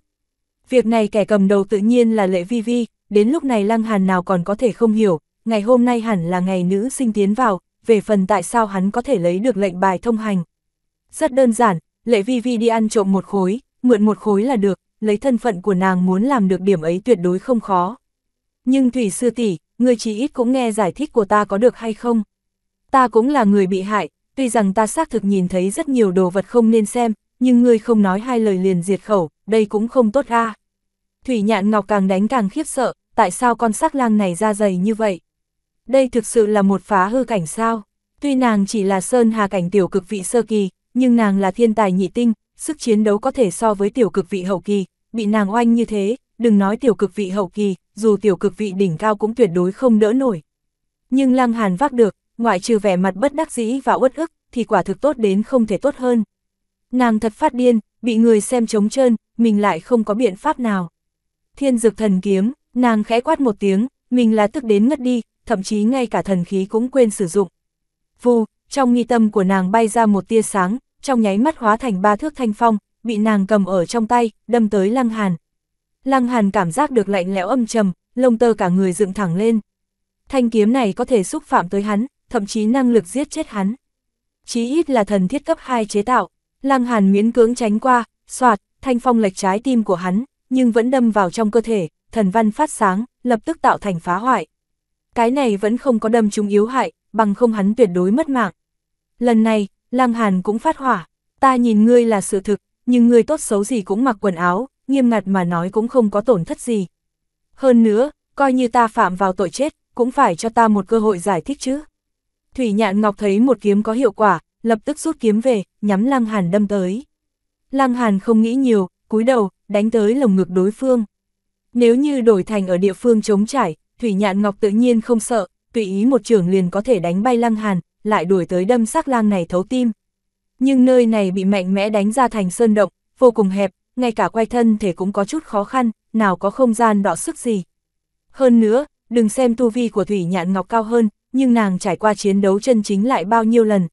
A: Việc này kẻ cầm đầu tự nhiên là Lệ Vi Vi, đến lúc này Lăng Hàn nào còn có thể không hiểu, ngày hôm nay hẳn là ngày nữ sinh tiến vào, về phần tại sao hắn có thể lấy được lệnh bài thông hành. Rất đơn giản, Lệ Vi Vi đi ăn trộm một khối, mượn một khối là được, lấy thân phận của nàng muốn làm được điểm ấy tuyệt đối không khó. Nhưng Thủy Sư tỷ, người chỉ ít cũng nghe giải thích của ta có được hay không? Ta cũng là người bị hại, tuy rằng ta xác thực nhìn thấy rất nhiều đồ vật không nên xem, nhưng người không nói hai lời liền diệt khẩu, đây cũng không tốt a. Thủy Nhạn Ngọc càng đánh càng khiếp sợ, tại sao con sắc lang này ra dày như vậy? Đây thực sự là một phá hư cảnh sao? Tuy nàng chỉ là sơn hà cảnh tiểu cực vị sơ kỳ, nhưng nàng là thiên tài nhị tinh, sức chiến đấu có thể so với tiểu cực vị hậu kỳ, bị nàng oanh như thế, đừng nói tiểu cực vị hậu kỳ, dù tiểu cực vị đỉnh cao cũng tuyệt đối không đỡ nổi. Nhưng Lăng Hàn vác được, ngoại trừ vẻ mặt bất đắc dĩ và uất ức, thì quả thực tốt đến không thể tốt hơn. Nàng thật phát điên, bị người xem trống trơn, mình lại không có biện pháp nào. Thiên dực thần kiếm, nàng khẽ quát một tiếng, mình là tức đến ngất đi, thậm chí ngay cả thần khí cũng quên sử dụng. Vù, trong nghi tâm của nàng bay ra một tia sáng, trong nháy mắt hóa thành ba thước thanh phong, bị nàng cầm ở trong tay, đâm tới Lăng Hàn. Lăng Hàn cảm giác được lạnh lẽo âm trầm, lông tơ cả người dựng thẳng lên. Thanh kiếm này có thể xúc phạm tới hắn, thậm chí năng lực giết chết hắn. Chí ít là thần thiết cấp 2 chế tạo, Lăng Hàn miễn cưỡng tránh qua, soạt, thanh phong lệch trái tim của hắn, nhưng vẫn đâm vào trong cơ thể, thần văn phát sáng, lập tức tạo thành phá hoại. Cái này vẫn không có đâm chúng yếu hại, bằng không hắn tuyệt đối mất mạng. Lần này, Lăng Hàn cũng phát hỏa, ta nhìn ngươi là sự thực, nhưng ngươi tốt xấu gì cũng mặc quần áo, nghiêm ngặt mà nói cũng không có tổn thất gì. Hơn nữa, coi như ta phạm vào tội chết, cũng phải cho ta một cơ hội giải thích chứ. Thủy Nhạn Ngọc thấy một kiếm có hiệu quả, lập tức rút kiếm về, nhắm Lăng Hàn đâm tới. Lăng Hàn không nghĩ nhiều, cúi đầu, đánh tới lồng ngực đối phương. Nếu như đổi thành ở địa phương chống trải, Thủy Nhạn Ngọc tự nhiên không sợ, tùy ý một trưởng liền có thể đánh bay Lăng Hàn, lại đuổi tới đâm sắc lang này thấu tim. Nhưng nơi này bị mạnh mẽ đánh ra thành sơn động, vô cùng hẹp, ngay cả quay thân thể cũng có chút khó khăn, nào có không gian đọ sức gì. Hơn nữa, đừng xem tu vi của Thủy Nhạn Ngọc cao hơn, nhưng nàng trải qua chiến đấu chân chính lại bao nhiêu lần.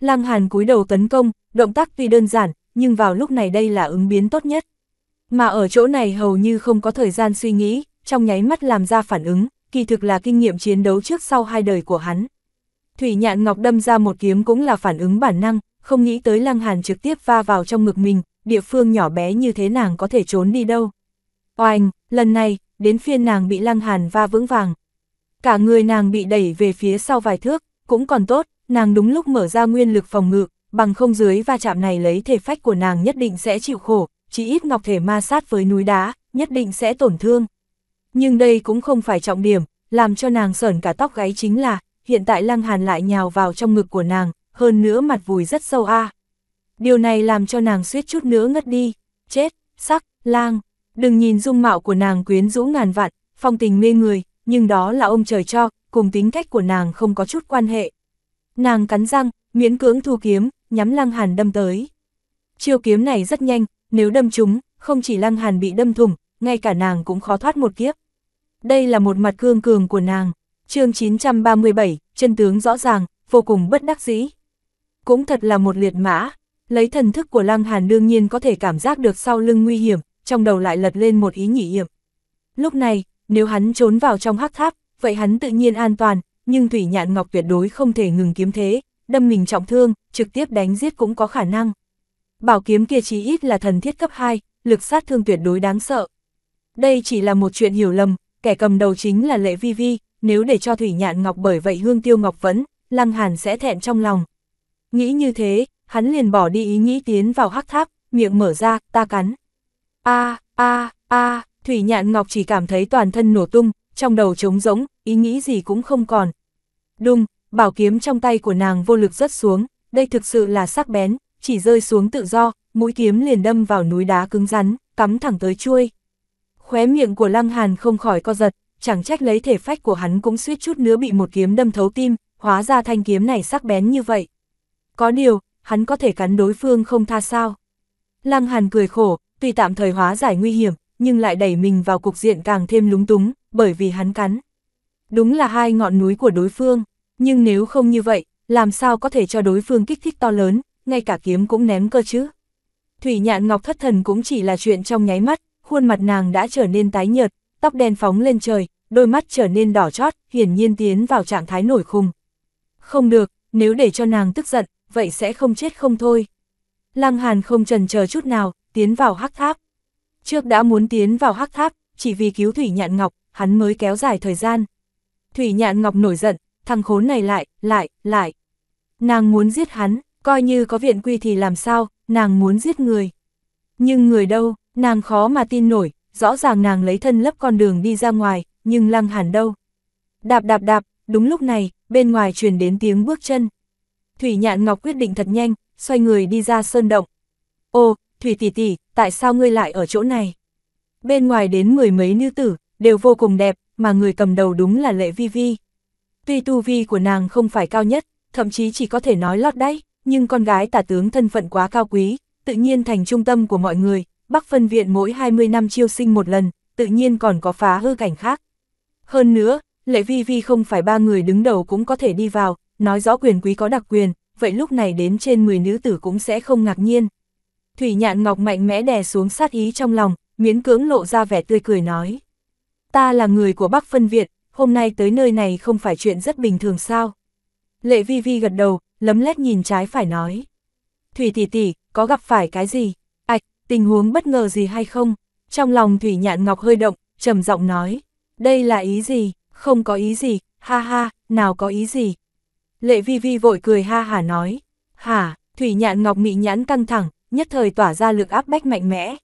A: Lăng Hàn cúi đầu tấn công, động tác tuy đơn giản, nhưng vào lúc này đây là ứng biến tốt nhất. Mà ở chỗ này hầu như không có thời gian suy nghĩ, trong nháy mắt làm ra phản ứng, kỳ thực là kinh nghiệm chiến đấu trước sau hai đời của hắn. Thủy nhạn ngọc đâm ra một kiếm cũng là phản ứng bản năng, không nghĩ tới lăng hàn trực tiếp va vào trong ngực mình, địa phương nhỏ bé như thế nàng có thể trốn đi đâu. Oanh, lần này, đến phiên nàng bị lăng hàn va vững vàng. Cả người nàng bị đẩy về phía sau vài thước, cũng còn tốt, nàng đúng lúc mở ra nguyên lực phòng ngự, bằng không dưới va chạm này lấy thể phách của nàng nhất định sẽ chịu khổ, chỉ ít ngọc thể ma sát với núi đá, nhất định sẽ tổn thương. Nhưng đây cũng không phải trọng điểm, làm cho nàng sởn cả tóc gáy chính là, hiện tại Lăng Hàn lại nhào vào trong ngực của nàng, hơn nữa mặt vùi rất sâu a. Điều này làm cho nàng suýt chút nữa ngất đi, chết, sắc, lang, đừng nhìn dung mạo của nàng quyến rũ ngàn vạn, phong tình mê người, nhưng đó là ông trời cho, cùng tính cách của nàng không có chút quan hệ. Nàng cắn răng, miễn cưỡng thu kiếm, nhắm Lăng Hàn đâm tới. Chiêu kiếm này rất nhanh, nếu đâm trúng, không chỉ Lăng Hàn bị đâm thủng, ngay cả nàng cũng khó thoát một kiếp. Đây là một mặt cương cường của nàng chương 937, chân tướng rõ ràng, vô cùng bất đắc dĩ. Cũng thật là một liệt mã, lấy thần thức của Lăng Hàn đương nhiên có thể cảm giác được sau lưng nguy hiểm, trong đầu lại lật lên một ý nhị hiểm. Lúc này, nếu hắn trốn vào trong hắc tháp, vậy hắn tự nhiên an toàn, nhưng Thủy Nhạn Ngọc tuyệt đối không thể ngừng kiếm thế, đâm mình trọng thương, trực tiếp đánh giết cũng có khả năng. Bảo kiếm kia chí ít là thần thiết cấp 2, lực sát thương tuyệt đối đáng sợ. Đây chỉ là một chuyện hiểu lầm, kẻ cầm đầu chính là Lệ Vi Vi, nếu để cho Thủy Nhạn Ngọc bởi vậy hương tiêu ngọc vẫn, Lăng Hàn sẽ thẹn trong lòng. Nghĩ như thế, hắn liền bỏ đi ý nghĩ tiến vào hắc tháp, miệng mở ra, ta cắn. a a a Thủy Nhạn Ngọc chỉ cảm thấy toàn thân nổ tung, trong đầu trống rỗng, ý nghĩ gì cũng không còn. Đung, bảo kiếm trong tay của nàng vô lực rớt xuống, đây thực sự là sắc bén, chỉ rơi xuống tự do, mũi kiếm liền đâm vào núi đá cứng rắn, cắm thẳng tới chuôi. Khóe miệng của Lăng Hàn không khỏi co giật, chẳng trách lấy thể phách của hắn cũng suýt chút nữa bị một kiếm đâm thấu tim, hóa ra thanh kiếm này sắc bén như vậy. Có điều, hắn có thể cắn đối phương không tha sao. Lăng Hàn cười khổ, tuy tạm thời hóa giải nguy hiểm, nhưng lại đẩy mình vào cục diện càng thêm lúng túng, bởi vì hắn cắn. Đúng là hai ngọn núi của đối phương, nhưng nếu không như vậy, làm sao có thể cho đối phương kích thích to lớn, ngay cả kiếm cũng ném cơ chứ. Thủy nhạn ngọc thất thần cũng chỉ là chuyện trong nháy mắt, khuôn mặt nàng đã trở nên tái nhợt, tóc đen phóng lên trời, đôi mắt trở nên đỏ chót, hiển nhiên tiến vào trạng thái nổi khùng. Không được, nếu để cho nàng tức giận, vậy sẽ không chết không thôi. Lăng Hàn không trần chờ chút nào, tiến vào hắc tháp. Trước đã muốn tiến vào hắc tháp, chỉ vì cứu Thủy Nhạn Ngọc, hắn mới kéo dài thời gian. Thủy Nhạn Ngọc nổi giận, thằng khốn này lại, lại, lại. Nàng muốn giết hắn, coi như có viện quy thì làm sao, nàng muốn giết người. Nhưng người đâu, nàng khó mà tin nổi, rõ ràng nàng lấy thân lấp con đường đi ra ngoài, nhưng lăng hàn đâu. Đạp đạp đạp, đúng lúc này, bên ngoài truyền đến tiếng bước chân. Thủy nhạn ngọc quyết định thật nhanh, xoay người đi ra sơn động. Ô, Thủy tỷ tỷ, tại sao ngươi lại ở chỗ này? Bên ngoài đến mười mấy nữ tử, đều vô cùng đẹp, mà người cầm đầu đúng là Lệ Vi Vi. Tuy tu vi của nàng không phải cao nhất, thậm chí chỉ có thể nói lót đáy, nhưng con gái tả tướng thân phận quá cao quý, tự nhiên thành trung tâm của mọi người, Bắc phân viện mỗi 20 năm chiêu sinh một lần, tự nhiên còn có phá hư cảnh khác. Hơn nữa, Lệ Vi Vi không phải ba người đứng đầu cũng có thể đi vào, nói rõ quyền quý có đặc quyền, vậy lúc này đến trên 10 nữ tử cũng sẽ không ngạc nhiên. Thủy Nhạn Ngọc mạnh mẽ đè xuống sát ý trong lòng, miễn cưỡng lộ ra vẻ tươi cười nói. Ta là người của Bắc Phân Việt, hôm nay tới nơi này không phải chuyện rất bình thường sao. Lệ Vi Vi gật đầu, lấm lét nhìn trái phải nói. Thủy tỷ tỷ, có gặp phải cái gì? ạch tình huống bất ngờ gì hay không? Trong lòng Thủy Nhạn Ngọc hơi động, trầm giọng nói. Đây là ý gì? Không có ý gì, ha ha, nào có ý gì? Lệ vi vi vội cười ha hả nói. Hả, thủy nhạn ngọc mị nhãn căng thẳng, nhất thời tỏa ra lực áp bách mạnh mẽ.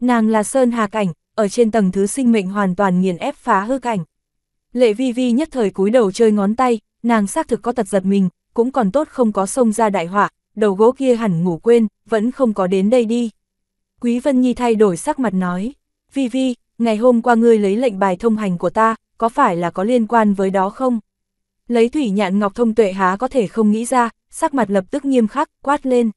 A: Nàng là Sơn Hà Cảnh, ở trên tầng thứ sinh mệnh hoàn toàn nghiền ép phá hư cảnh. Lệ vi vi nhất thời cúi đầu chơi ngón tay, nàng xác thực có tật giật mình, cũng còn tốt không có sông ra đại họa, đầu gỗ kia hẳn ngủ quên, vẫn không có đến đây đi. Quý Vân Nhi thay đổi sắc mặt nói, Vi Vi, ngày hôm qua ngươi lấy lệnh bài thông hành của ta, có phải là có liên quan với đó không? Lấy thủy nhạn ngọc thông tuệ há có thể không nghĩ ra, sắc mặt lập tức nghiêm khắc, quát lên.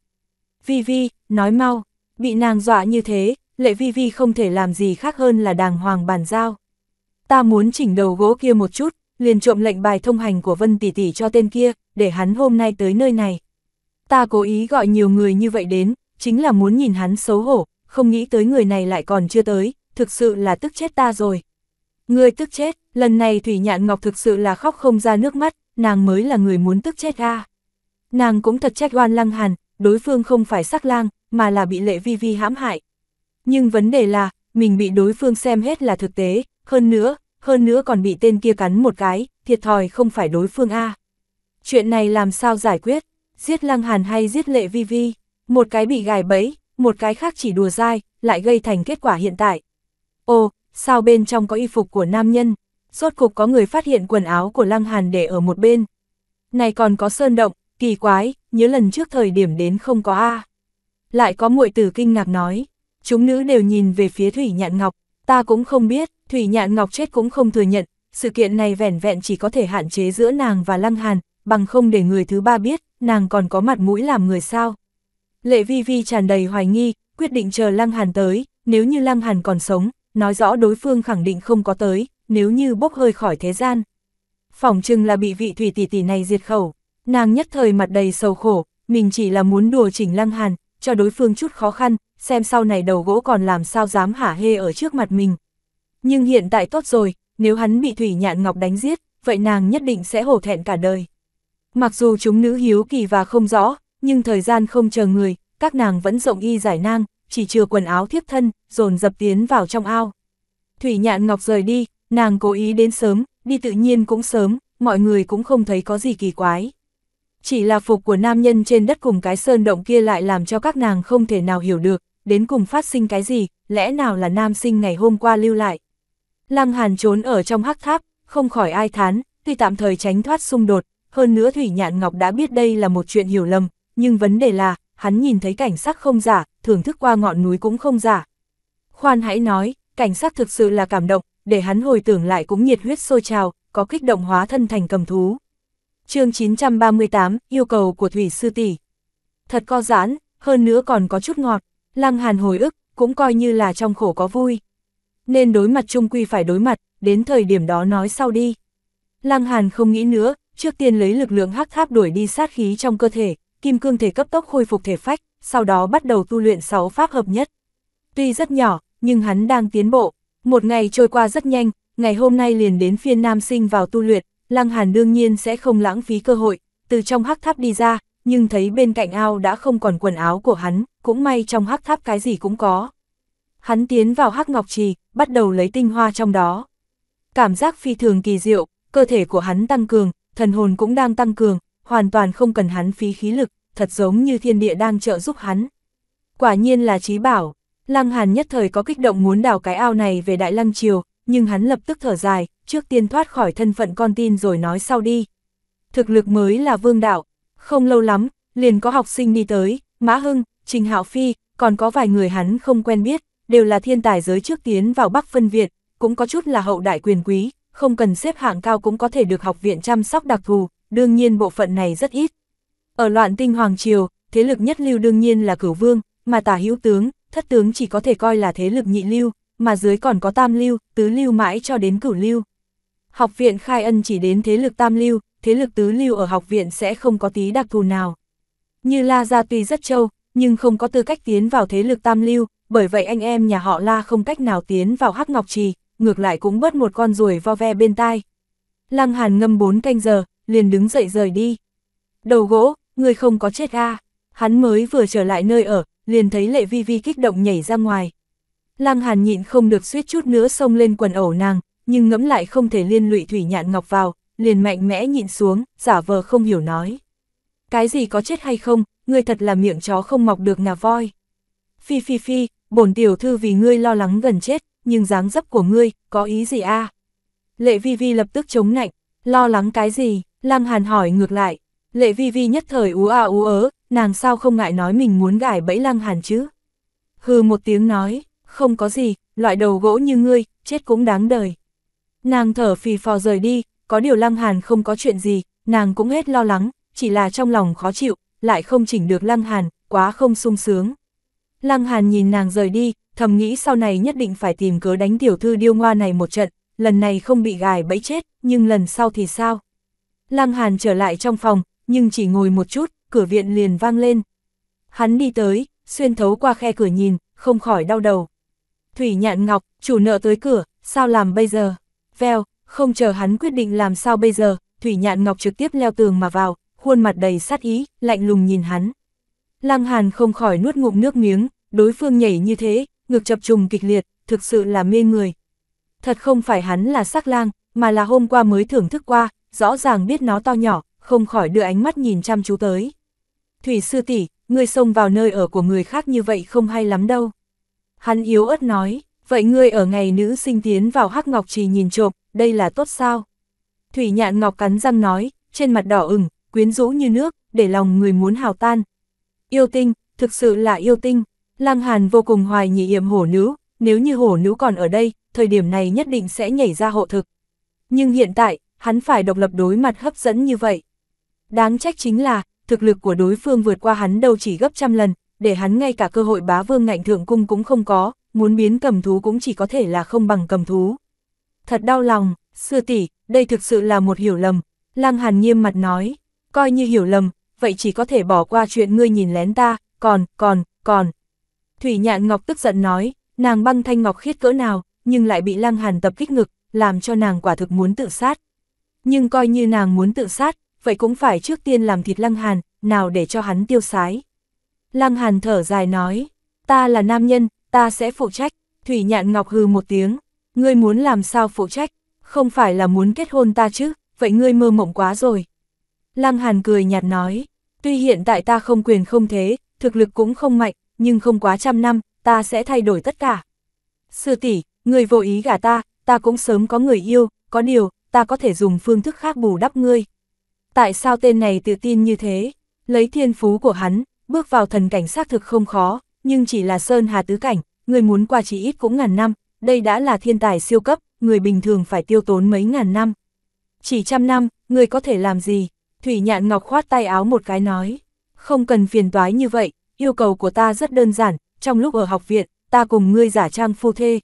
A: Vi Vi, nói mau, bị nàng dọa như thế, lệ Vi Vi không thể làm gì khác hơn là đàng hoàng bàn giao. Ta muốn chỉnh đầu gỗ kia một chút, liền trộm lệnh bài thông hành của Vân Tỷ Tỷ cho tên kia, để hắn hôm nay tới nơi này. Ta cố ý gọi nhiều người như vậy đến, chính là muốn nhìn hắn xấu hổ, không nghĩ tới người này lại còn chưa tới, thực sự là tức chết ta rồi. Ngươi tức chết, lần này Thủy Nhạn Ngọc thực sự là khóc không ra nước mắt, nàng mới là người muốn tức chết a. Nàng cũng thật trách oan lăng hàn, đối phương không phải sắc lang, mà là bị lệ vi vi hãm hại. Nhưng vấn đề là, mình bị đối phương xem hết là thực tế, hơn nữa, hơn nữa còn bị tên kia cắn một cái, thiệt thòi không phải đối phương a. Chuyện này làm sao giải quyết, giết lăng hàn hay giết lệ vi vi, một cái bị gài bẫy, một cái khác chỉ đùa dai, lại gây thành kết quả hiện tại. Ô, sao bên trong có y phục của nam nhân? Rốt cục có người phát hiện quần áo của Lăng Hàn để ở một bên. Này còn có sơn động, kỳ quái, nhớ lần trước thời điểm đến không có A. Lại có muội tử kinh ngạc nói, chúng nữ đều nhìn về phía Thủy Nhạn Ngọc, ta cũng không biết, Thủy Nhạn Ngọc chết cũng không thừa nhận, sự kiện này vẻn vẹn chỉ có thể hạn chế giữa nàng và Lăng Hàn, bằng không để người thứ ba biết, nàng còn có mặt mũi làm người sao. Lệ Vi Vi tràn đầy hoài nghi, quyết định chờ Lăng Hàn tới, nếu như Lăng Hàn còn sống, nói rõ đối phương khẳng định không có tới, nếu như bốc hơi khỏi thế gian. phòng chừng là bị vị thủy tỷ tỷ này diệt khẩu, nàng nhất thời mặt đầy sầu khổ, mình chỉ là muốn đùa chỉnh lăng hàn, cho đối phương chút khó khăn, xem sau này đầu gỗ còn làm sao dám hả hê ở trước mặt mình. Nhưng hiện tại tốt rồi, nếu hắn bị thủy nhạn ngọc đánh giết, vậy nàng nhất định sẽ hổ thẹn cả đời. Mặc dù chúng nữ hiếu kỳ và không rõ, nhưng thời gian không chờ người, các nàng vẫn rộng y giải nang, chỉ chừa quần áo thiếp thân, dồn dập tiến vào trong ao. Thủy nhạn ngọc rời đi, nàng cố ý đến sớm, đi tự nhiên cũng sớm, mọi người cũng không thấy có gì kỳ quái. Chỉ là phục của nam nhân trên đất cùng cái sơn động kia lại làm cho các nàng không thể nào hiểu được, đến cùng phát sinh cái gì, lẽ nào là nam sinh ngày hôm qua lưu lại. Lăng Hàn trốn ở trong hắc tháp, không khỏi ai thán, tuy tạm thời tránh thoát xung đột, hơn nữa Thủy Nhạn Ngọc đã biết đây là một chuyện hiểu lầm, nhưng vấn đề là, hắn nhìn thấy cảnh sắc không giả, thưởng thức qua ngọn núi cũng không giả. Khoan hãy nói, cảnh sát thực sự là cảm động, để hắn hồi tưởng lại cũng nhiệt huyết sôi trào, có kích động hóa thân thành cầm thú. chương 938, yêu cầu của Thủy Sư Tỷ. Thật co giãn, hơn nữa còn có chút ngọt, lăng hàn hồi ức, cũng coi như là trong khổ có vui. Nên đối mặt chung quy phải đối mặt, đến thời điểm đó nói sau đi. Lăng hàn không nghĩ nữa, trước tiên lấy lực lượng hắc tháp đuổi đi sát khí trong cơ thể, kim cương thể cấp tốc khôi phục thể phách, sau đó bắt đầu tu luyện 6 pháp hợp nhất. Tuy rất nhỏ, nhưng hắn đang tiến bộ. Một ngày trôi qua rất nhanh, ngày hôm nay liền đến phiên nam sinh vào tu luyện, Lăng Hàn đương nhiên sẽ không lãng phí cơ hội, từ trong hắc tháp đi ra, nhưng thấy bên cạnh ao đã không còn quần áo của hắn, cũng may trong hắc tháp cái gì cũng có. Hắn tiến vào hắc ngọc trì, bắt đầu lấy tinh hoa trong đó. Cảm giác phi thường kỳ diệu, cơ thể của hắn tăng cường, thần hồn cũng đang tăng cường, hoàn toàn không cần hắn phí khí lực, thật giống như thiên địa đang trợ giúp hắn. Quả nhiên là trí bảo, Lăng Hàn nhất thời có kích động muốn đào cái ao này về Đại Lăng Triều, nhưng hắn lập tức thở dài, trước tiên thoát khỏi thân phận con tin rồi nói sau đi. Thực lực mới là vương đạo, không lâu lắm, liền có học sinh đi tới, Mã Hưng, Trình Hạo Phi, còn có vài người hắn không quen biết, đều là thiên tài giới trước tiến vào Bắc Phân Viện, cũng có chút là hậu đại quyền quý, không cần xếp hạng cao cũng có thể được học viện chăm sóc đặc thù, đương nhiên bộ phận này rất ít. Ở loạn tinh Hoàng Triều, thế lực nhất lưu đương nhiên là cửu vương, mà tả hữu tướng, thất tướng chỉ có thể coi là thế lực nhị lưu, mà dưới còn có tam lưu, tứ lưu mãi cho đến cửu lưu. Học viện khai ân chỉ đến thế lực tam lưu, thế lực tứ lưu ở học viện sẽ không có tí đặc thù nào. Như La Gia tuy rất châu nhưng không có tư cách tiến vào thế lực tam lưu, bởi vậy anh em nhà họ La không cách nào tiến vào Hắc Ngọc Trì, ngược lại cũng bớt một con ruồi vo ve bên tai. Lăng Hàn ngâm bốn canh giờ, liền đứng dậy rời đi. Đầu gỗ, ngươi không có chết a à. Hắn mới vừa trở lại nơi ở, liền thấy lệ vi vi kích động nhảy ra ngoài. Lăng hàn nhịn không được suýt chút nữa xông lên quần ẩu nàng, nhưng ngẫm lại không thể liên lụy thủy nhạn ngọc vào, liền mạnh mẽ nhịn xuống, giả vờ không hiểu nói. Cái gì có chết hay không, ngươi thật là miệng chó không mọc được ngà voi. Phi phi phi, bổn tiểu thư vì ngươi lo lắng gần chết, nhưng dáng dấp của ngươi, có ý gì a? À? Lệ vi vi lập tức chống nạnh, lo lắng cái gì, lang hàn hỏi ngược lại, Lệ vi vi nhất thời ú à ú ớ, nàng sao không ngại nói mình muốn gài bẫy lăng hàn chứ. Hừ một tiếng nói, không có gì, loại đầu gỗ như ngươi, chết cũng đáng đời. Nàng thở phì phò rời đi, có điều lăng hàn không có chuyện gì, nàng cũng hết lo lắng, chỉ là trong lòng khó chịu, lại không chỉnh được lăng hàn, quá không sung sướng. Lăng hàn nhìn nàng rời đi, thầm nghĩ sau này nhất định phải tìm cớ đánh tiểu thư điêu ngoa này một trận, lần này không bị gài bẫy chết, nhưng lần sau thì sao? Lăng hàn trở lại trong phòng, nhưng chỉ ngồi một chút, cửa viện liền vang lên. Hắn đi tới, xuyên thấu qua khe cửa nhìn, không khỏi đau đầu. Thủy nhạn ngọc, chủ nợ tới cửa, sao làm bây giờ? vèo không chờ hắn quyết định làm sao bây giờ, Thủy nhạn ngọc trực tiếp leo tường mà vào, khuôn mặt đầy sát ý, lạnh lùng nhìn hắn. Lăng Hàn không khỏi nuốt ngụm nước miếng, đối phương nhảy như thế, ngược chập trùng kịch liệt, thực sự là mê người. Thật không phải hắn là sắc lang, mà là hôm qua mới thưởng thức qua, rõ ràng biết nó to nhỏ, không khỏi đưa ánh mắt nhìn chăm chú tới. Thủy sư tỷ, ngươi xông vào nơi ở của người khác như vậy không hay lắm đâu. Hắn yếu ớt nói, vậy ngươi ở ngày nữ sinh tiến vào hắc ngọc trì nhìn trộm, đây là tốt sao? Thủy nhạn ngọc cắn răng nói, trên mặt đỏ ửng, quyến rũ như nước, để lòng người muốn hào tan. Yêu tinh, thực sự là yêu tinh, lang hàn vô cùng hoài nhị yểm hổ nữ, nếu như hổ nữ còn ở đây, thời điểm này nhất định sẽ nhảy ra hộ thực. Nhưng hiện tại, hắn phải độc lập đối mặt hấp dẫn như vậy. Đáng trách chính là, thực lực của đối phương vượt qua hắn đâu chỉ gấp trăm lần, để hắn ngay cả cơ hội bá vương ngạnh thượng cung cũng không có, muốn biến cầm thú cũng chỉ có thể là không bằng cầm thú. Thật đau lòng, sư tỷ, đây thực sự là một hiểu lầm, Lăng Hàn nghiêm mặt nói, coi như hiểu lầm, vậy chỉ có thể bỏ qua chuyện ngươi nhìn lén ta, còn, còn, còn. Thủy Nhạn Ngọc tức giận nói, nàng băng thanh ngọc khiết cỡ nào, nhưng lại bị Lăng Hàn tập kích ngực, làm cho nàng quả thực muốn tự sát. Nhưng coi như nàng muốn tự sát, vậy cũng phải trước tiên làm thịt Lăng Hàn, nào để cho hắn tiêu sái. Lăng Hàn thở dài nói, ta là nam nhân, ta sẽ phụ trách, Thủy Nhạn Ngọc hừ một tiếng, ngươi muốn làm sao phụ trách, không phải là muốn kết hôn ta chứ, vậy ngươi mơ mộng quá rồi. Lăng Hàn cười nhạt nói, tuy hiện tại ta không quyền không thế, thực lực cũng không mạnh, nhưng không quá trăm năm, ta sẽ thay đổi tất cả. Sư tỷ, ngươi vô ý gả ta, ta cũng sớm có người yêu, có điều, ta có thể dùng phương thức khác bù đắp ngươi. Tại sao tên này tự tin như thế? Lấy thiên phú của hắn, bước vào thần cảnh xác thực không khó, nhưng chỉ là sơn hà tứ cảnh, người muốn qua chỉ ít cũng ngàn năm, đây đã là thiên tài siêu cấp, người bình thường phải tiêu tốn mấy ngàn năm. Chỉ trăm năm, người có thể làm gì? Thủy Nhạn Ngọc khoát tay áo một cái nói, không cần phiền toái như vậy, yêu cầu của ta rất đơn giản, trong lúc ở học viện, ta cùng ngươi giả trang phu thê.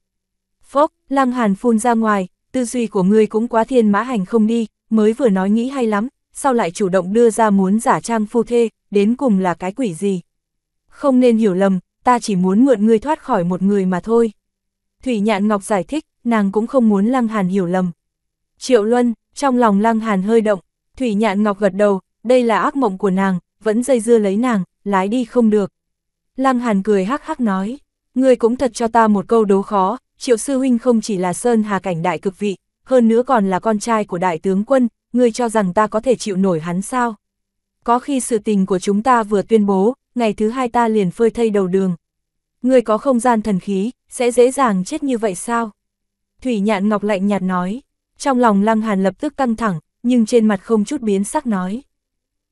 A: Phốc, Lăng Hàn phun ra ngoài, tư duy của ngươi cũng quá thiên mã hành không đi, mới vừa nói nghĩ hay lắm, sau lại chủ động đưa ra muốn giả trang phu thê, đến cùng là cái quỷ gì. Không nên hiểu lầm, ta chỉ muốn mượn ngươi thoát khỏi một người mà thôi. Thủy Nhạn Ngọc giải thích, nàng cũng không muốn Lăng Hàn hiểu lầm. Triệu Luân, trong lòng Lăng Hàn hơi động, Thủy Nhạn Ngọc gật đầu, đây là ác mộng của nàng, vẫn dây dưa lấy nàng, lái đi không được. Lăng Hàn cười hắc hắc nói, ngươi cũng thật cho ta một câu đố khó, Triệu Sư Huynh không chỉ là Sơn Hà Cảnh Đại Cực Vị, hơn nữa còn là con trai của Đại Tướng Quân, ngươi cho rằng ta có thể chịu nổi hắn sao? Có khi sự tình của chúng ta vừa tuyên bố, ngày thứ hai ta liền phơi thây đầu đường. Ngươi có không gian thần khí, sẽ dễ dàng chết như vậy sao? Thủy nhạn ngọc lạnh nhạt nói, trong lòng lăng hàn lập tức căng thẳng, nhưng trên mặt không chút biến sắc nói.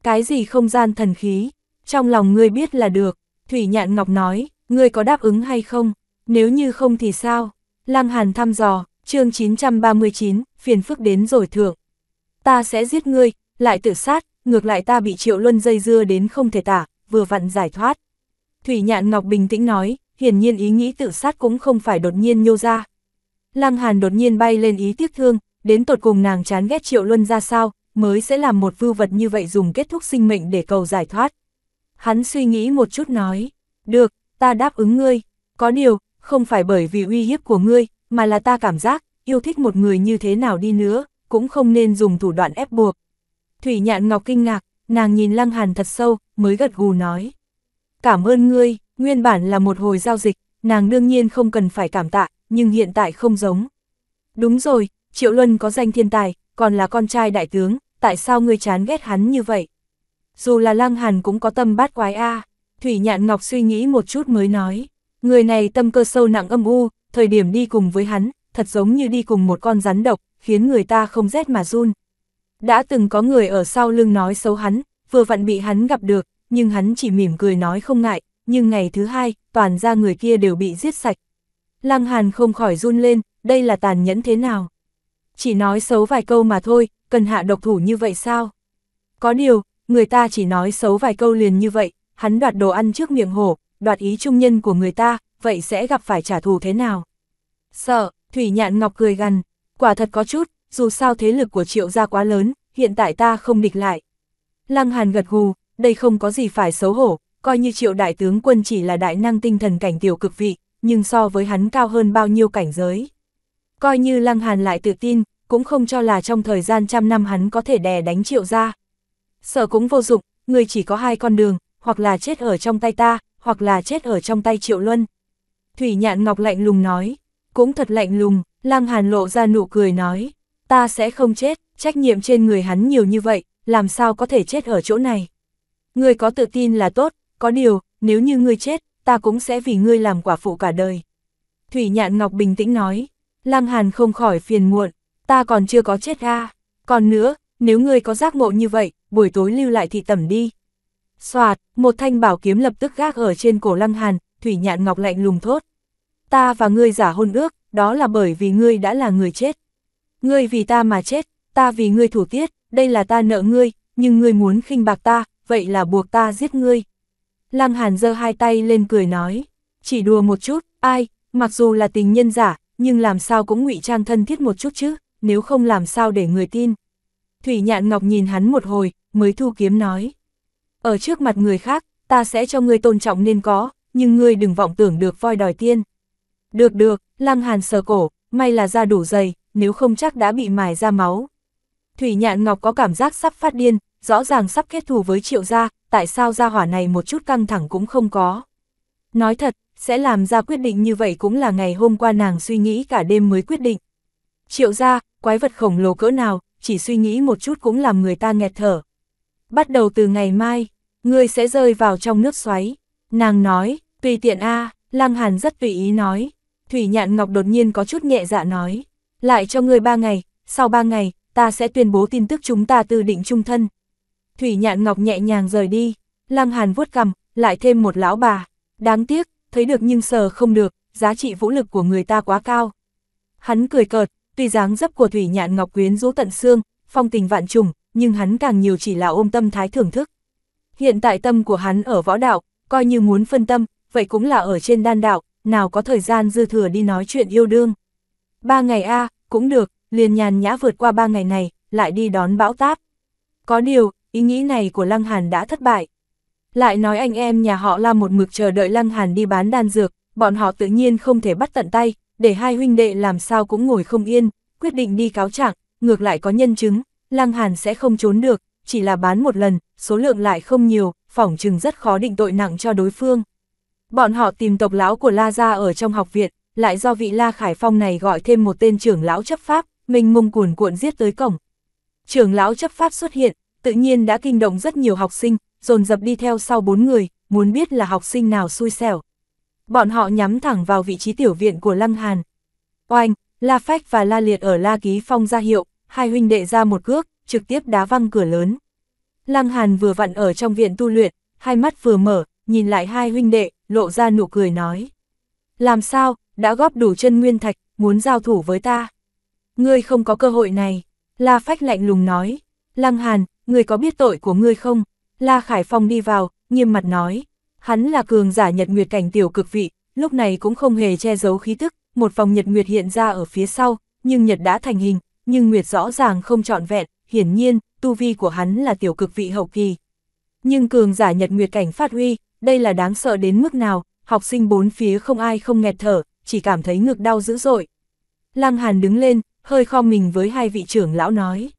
A: Cái gì không gian thần khí, trong lòng ngươi biết là được, Thủy nhạn ngọc nói, ngươi có đáp ứng hay không, nếu như không thì sao? Lăng hàn thăm dò, chương 939, phiền phức đến rồi thượng ta sẽ giết ngươi, lại tử sát, ngược lại ta bị triệu luân dây dưa đến không thể tả, vừa vặn giải thoát. Thủy nhạn ngọc bình tĩnh nói, hiển nhiên ý nghĩ tự sát cũng không phải đột nhiên nhô ra. Lăng Hàn đột nhiên bay lên ý tiếc thương, đến tột cùng nàng chán ghét triệu luân ra sao, mới sẽ làm một vưu vật như vậy dùng kết thúc sinh mệnh để cầu giải thoát. Hắn suy nghĩ một chút nói, được, ta đáp ứng ngươi, có điều, không phải bởi vì uy hiếp của ngươi, mà là ta cảm giác, yêu thích một người như thế nào đi nữa, cũng không nên dùng thủ đoạn ép buộc. Thủy Nhạn Ngọc kinh ngạc, nàng nhìn Lăng Hàn thật sâu, mới gật gù nói. Cảm ơn ngươi, nguyên bản là một hồi giao dịch, nàng đương nhiên không cần phải cảm tạ, nhưng hiện tại không giống. Đúng rồi, Triệu Luân có danh thiên tài, còn là con trai đại tướng, tại sao ngươi chán ghét hắn như vậy? Dù là Lăng Hàn cũng có tâm bát quái a. Thủy Nhạn Ngọc suy nghĩ một chút mới nói, người này tâm cơ sâu nặng âm u, thời điểm đi cùng với hắn, thật giống như đi cùng một con rắn độc, khiến người ta không rét mà run. Đã từng có người ở sau lưng nói xấu hắn, vừa vặn bị hắn gặp được, nhưng hắn chỉ mỉm cười nói không ngại, nhưng ngày thứ hai, toàn ra người kia đều bị giết sạch. Lăng Hàn không khỏi run lên, đây là tàn nhẫn thế nào? Chỉ nói xấu vài câu mà thôi, cần hạ độc thủ như vậy sao? Có điều, người ta chỉ nói xấu vài câu liền như vậy, hắn đoạt đồ ăn trước miệng hổ, đoạt ý trung nhân của người ta, vậy sẽ gặp phải trả thù thế nào? Sợ, Thủy Nhạn Ngọc cười gằn, Quả thật có chút, dù sao thế lực của triệu gia quá lớn, hiện tại ta không địch lại. Lăng Hàn gật gù, đây không có gì phải xấu hổ, coi như triệu đại tướng quân chỉ là đại năng tinh thần cảnh tiểu cực vị, nhưng so với hắn cao hơn bao nhiêu cảnh giới. Coi như Lăng Hàn lại tự tin, cũng không cho là trong thời gian trăm năm hắn có thể đè đánh triệu gia sợ cũng vô dụng, người chỉ có hai con đường, hoặc là chết ở trong tay ta, hoặc là chết ở trong tay triệu luân. Thủy nhạn ngọc lạnh lùng nói, cũng thật lạnh lùng, Lăng Hàn lộ ra nụ cười nói, ta sẽ không chết, trách nhiệm trên người hắn nhiều như vậy, làm sao có thể chết ở chỗ này. Ngươi có tự tin là tốt, có điều, nếu như ngươi chết, ta cũng sẽ vì ngươi làm quả phụ cả đời. Thủy Nhạn Ngọc bình tĩnh nói, Lăng Hàn không khỏi phiền muộn, ta còn chưa có chết ra. À? Còn nữa, nếu ngươi có giác ngộ như vậy, buổi tối lưu lại thì tẩm đi. Xoạt, một thanh bảo kiếm lập tức gác ở trên cổ Lăng Hàn, Thủy Nhạn Ngọc lạnh lùng thốt. Ta và ngươi giả hôn ước, đó là bởi vì ngươi đã là người chết. Ngươi vì ta mà chết, ta vì ngươi thủ tiết, đây là ta nợ ngươi, nhưng ngươi muốn khinh bạc ta, vậy là buộc ta giết ngươi. Lăng Hàn giơ hai tay lên cười nói, chỉ đùa một chút, ai, mặc dù là tình nhân giả, nhưng làm sao cũng ngụy trang thân thiết một chút chứ, nếu không làm sao để người tin. Thủy Nhạn Ngọc nhìn hắn một hồi, mới thu kiếm nói. Ở trước mặt người khác, ta sẽ cho ngươi tôn trọng nên có, nhưng ngươi đừng vọng tưởng được voi đòi tiên. Được được, lăng hàn sờ cổ, may là da đủ dày, nếu không chắc đã bị mài ra máu. Thủy nhạn ngọc có cảm giác sắp phát điên, rõ ràng sắp kết thù với triệu gia, tại sao gia hỏa này một chút căng thẳng cũng không có. Nói thật, sẽ làm ra quyết định như vậy cũng là ngày hôm qua nàng suy nghĩ cả đêm mới quyết định. Triệu gia, quái vật khổng lồ cỡ nào, chỉ suy nghĩ một chút cũng làm người ta nghẹt thở. Bắt đầu từ ngày mai, ngươi sẽ rơi vào trong nước xoáy. Nàng nói, tùy tiện a à, Lăng Hàn rất tùy ý nói. Thủy Nhạn Ngọc đột nhiên có chút nhẹ dạ nói, lại cho người ba ngày, sau ba ngày, ta sẽ tuyên bố tin tức chúng ta tư định chung thân. Thủy Nhạn Ngọc nhẹ nhàng rời đi, Lăng Hàn vuốt cầm lại thêm một lão bà, đáng tiếc, thấy được nhưng sờ không được, giá trị vũ lực của người ta quá cao. Hắn cười cợt, tuy dáng dấp của Thủy Nhạn Ngọc quyến rũ tận xương, phong tình vạn trùng, nhưng hắn càng nhiều chỉ là ôm tâm thái thưởng thức. Hiện tại tâm của hắn ở võ đạo, coi như muốn phân tâm, vậy cũng là ở trên đan đạo, nào có thời gian dư thừa đi nói chuyện yêu đương. Ba ngày a cũng được, liền nhàn nhã vượt qua ba ngày này, lại đi đón bão táp. Có điều, ý nghĩ này của Lăng Hàn đã thất bại. Lại nói anh em nhà họ là một mực chờ đợi Lăng Hàn đi bán đan dược, bọn họ tự nhiên không thể bắt tận tay, để hai huynh đệ làm sao cũng ngồi không yên, quyết định đi cáo trạng, ngược lại có nhân chứng, Lăng Hàn sẽ không trốn được, chỉ là bán một lần, số lượng lại không nhiều, phỏng chừng rất khó định tội nặng cho đối phương. Bọn họ tìm tộc lão của La Gia ở trong học viện, lại do vị La Khải Phong này gọi thêm một tên trưởng lão chấp pháp, mình mông cuồn cuộn giết tới cổng. Trưởng lão chấp pháp xuất hiện, tự nhiên đã kinh động rất nhiều học sinh, dồn dập đi theo sau bốn người, muốn biết là học sinh nào xui xẻo. Bọn họ nhắm thẳng vào vị trí tiểu viện của Lăng Hàn. Oanh, La Phách và La Liệt ở La Ký Phong ra hiệu, hai huynh đệ ra một cước, trực tiếp đá văng cửa lớn. Lăng Hàn vừa vặn ở trong viện tu luyện, hai mắt vừa mở, nhìn lại hai huynh đệ, lộ ra nụ cười nói. Làm sao, đã góp đủ chân nguyên thạch, muốn giao thủ với ta. Ngươi không có cơ hội này, La Phách lạnh lùng nói. Lăng Hàn, ngươi có biết tội của ngươi không? La Khải Phong đi vào, nghiêm mặt nói. Hắn là cường giả nhật nguyệt cảnh tiểu cực vị, lúc này cũng không hề che giấu khí tức, một vòng nhật nguyệt hiện ra ở phía sau, nhưng nhật đã thành hình, nhưng nguyệt rõ ràng không trọn vẹn, hiển nhiên, tu vi của hắn là tiểu cực vị hậu kỳ. Nhưng cường giả nhật nguyệt cảnh phát huy, đây là đáng sợ đến mức nào, học sinh bốn phía không ai không nghẹt thở, chỉ cảm thấy ngực đau dữ dội. Lăng Hàn đứng lên, hơi khom mình với hai vị trưởng lão nói.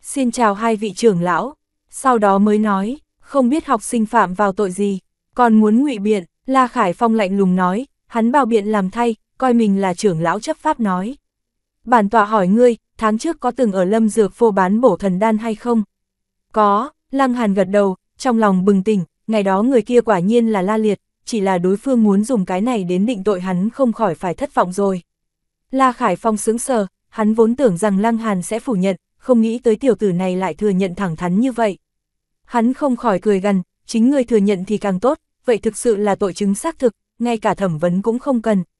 A: Xin chào hai vị trưởng lão, sau đó mới nói, không biết học sinh phạm vào tội gì, còn muốn ngụy biện, La Khải Phong lạnh lùng nói, hắn bao biện làm thay, coi mình là trưởng lão chấp pháp nói. Bản tọa hỏi ngươi, tháng trước có từng ở lâm dược phô bán bổ thần đan hay không? Có, Lăng Hàn gật đầu, trong lòng bừng tỉnh, ngày đó người kia quả nhiên là la liệt, chỉ là đối phương muốn dùng cái này đến định tội hắn không khỏi phải thất vọng rồi. La Khải Phong sướng sờ, hắn vốn tưởng rằng Lăng Hàn sẽ phủ nhận, không nghĩ tới tiểu tử này lại thừa nhận thẳng thắn như vậy. Hắn không khỏi cười gần, chính người thừa nhận thì càng tốt, vậy thực sự là tội chứng xác thực, ngay cả thẩm vấn cũng không cần,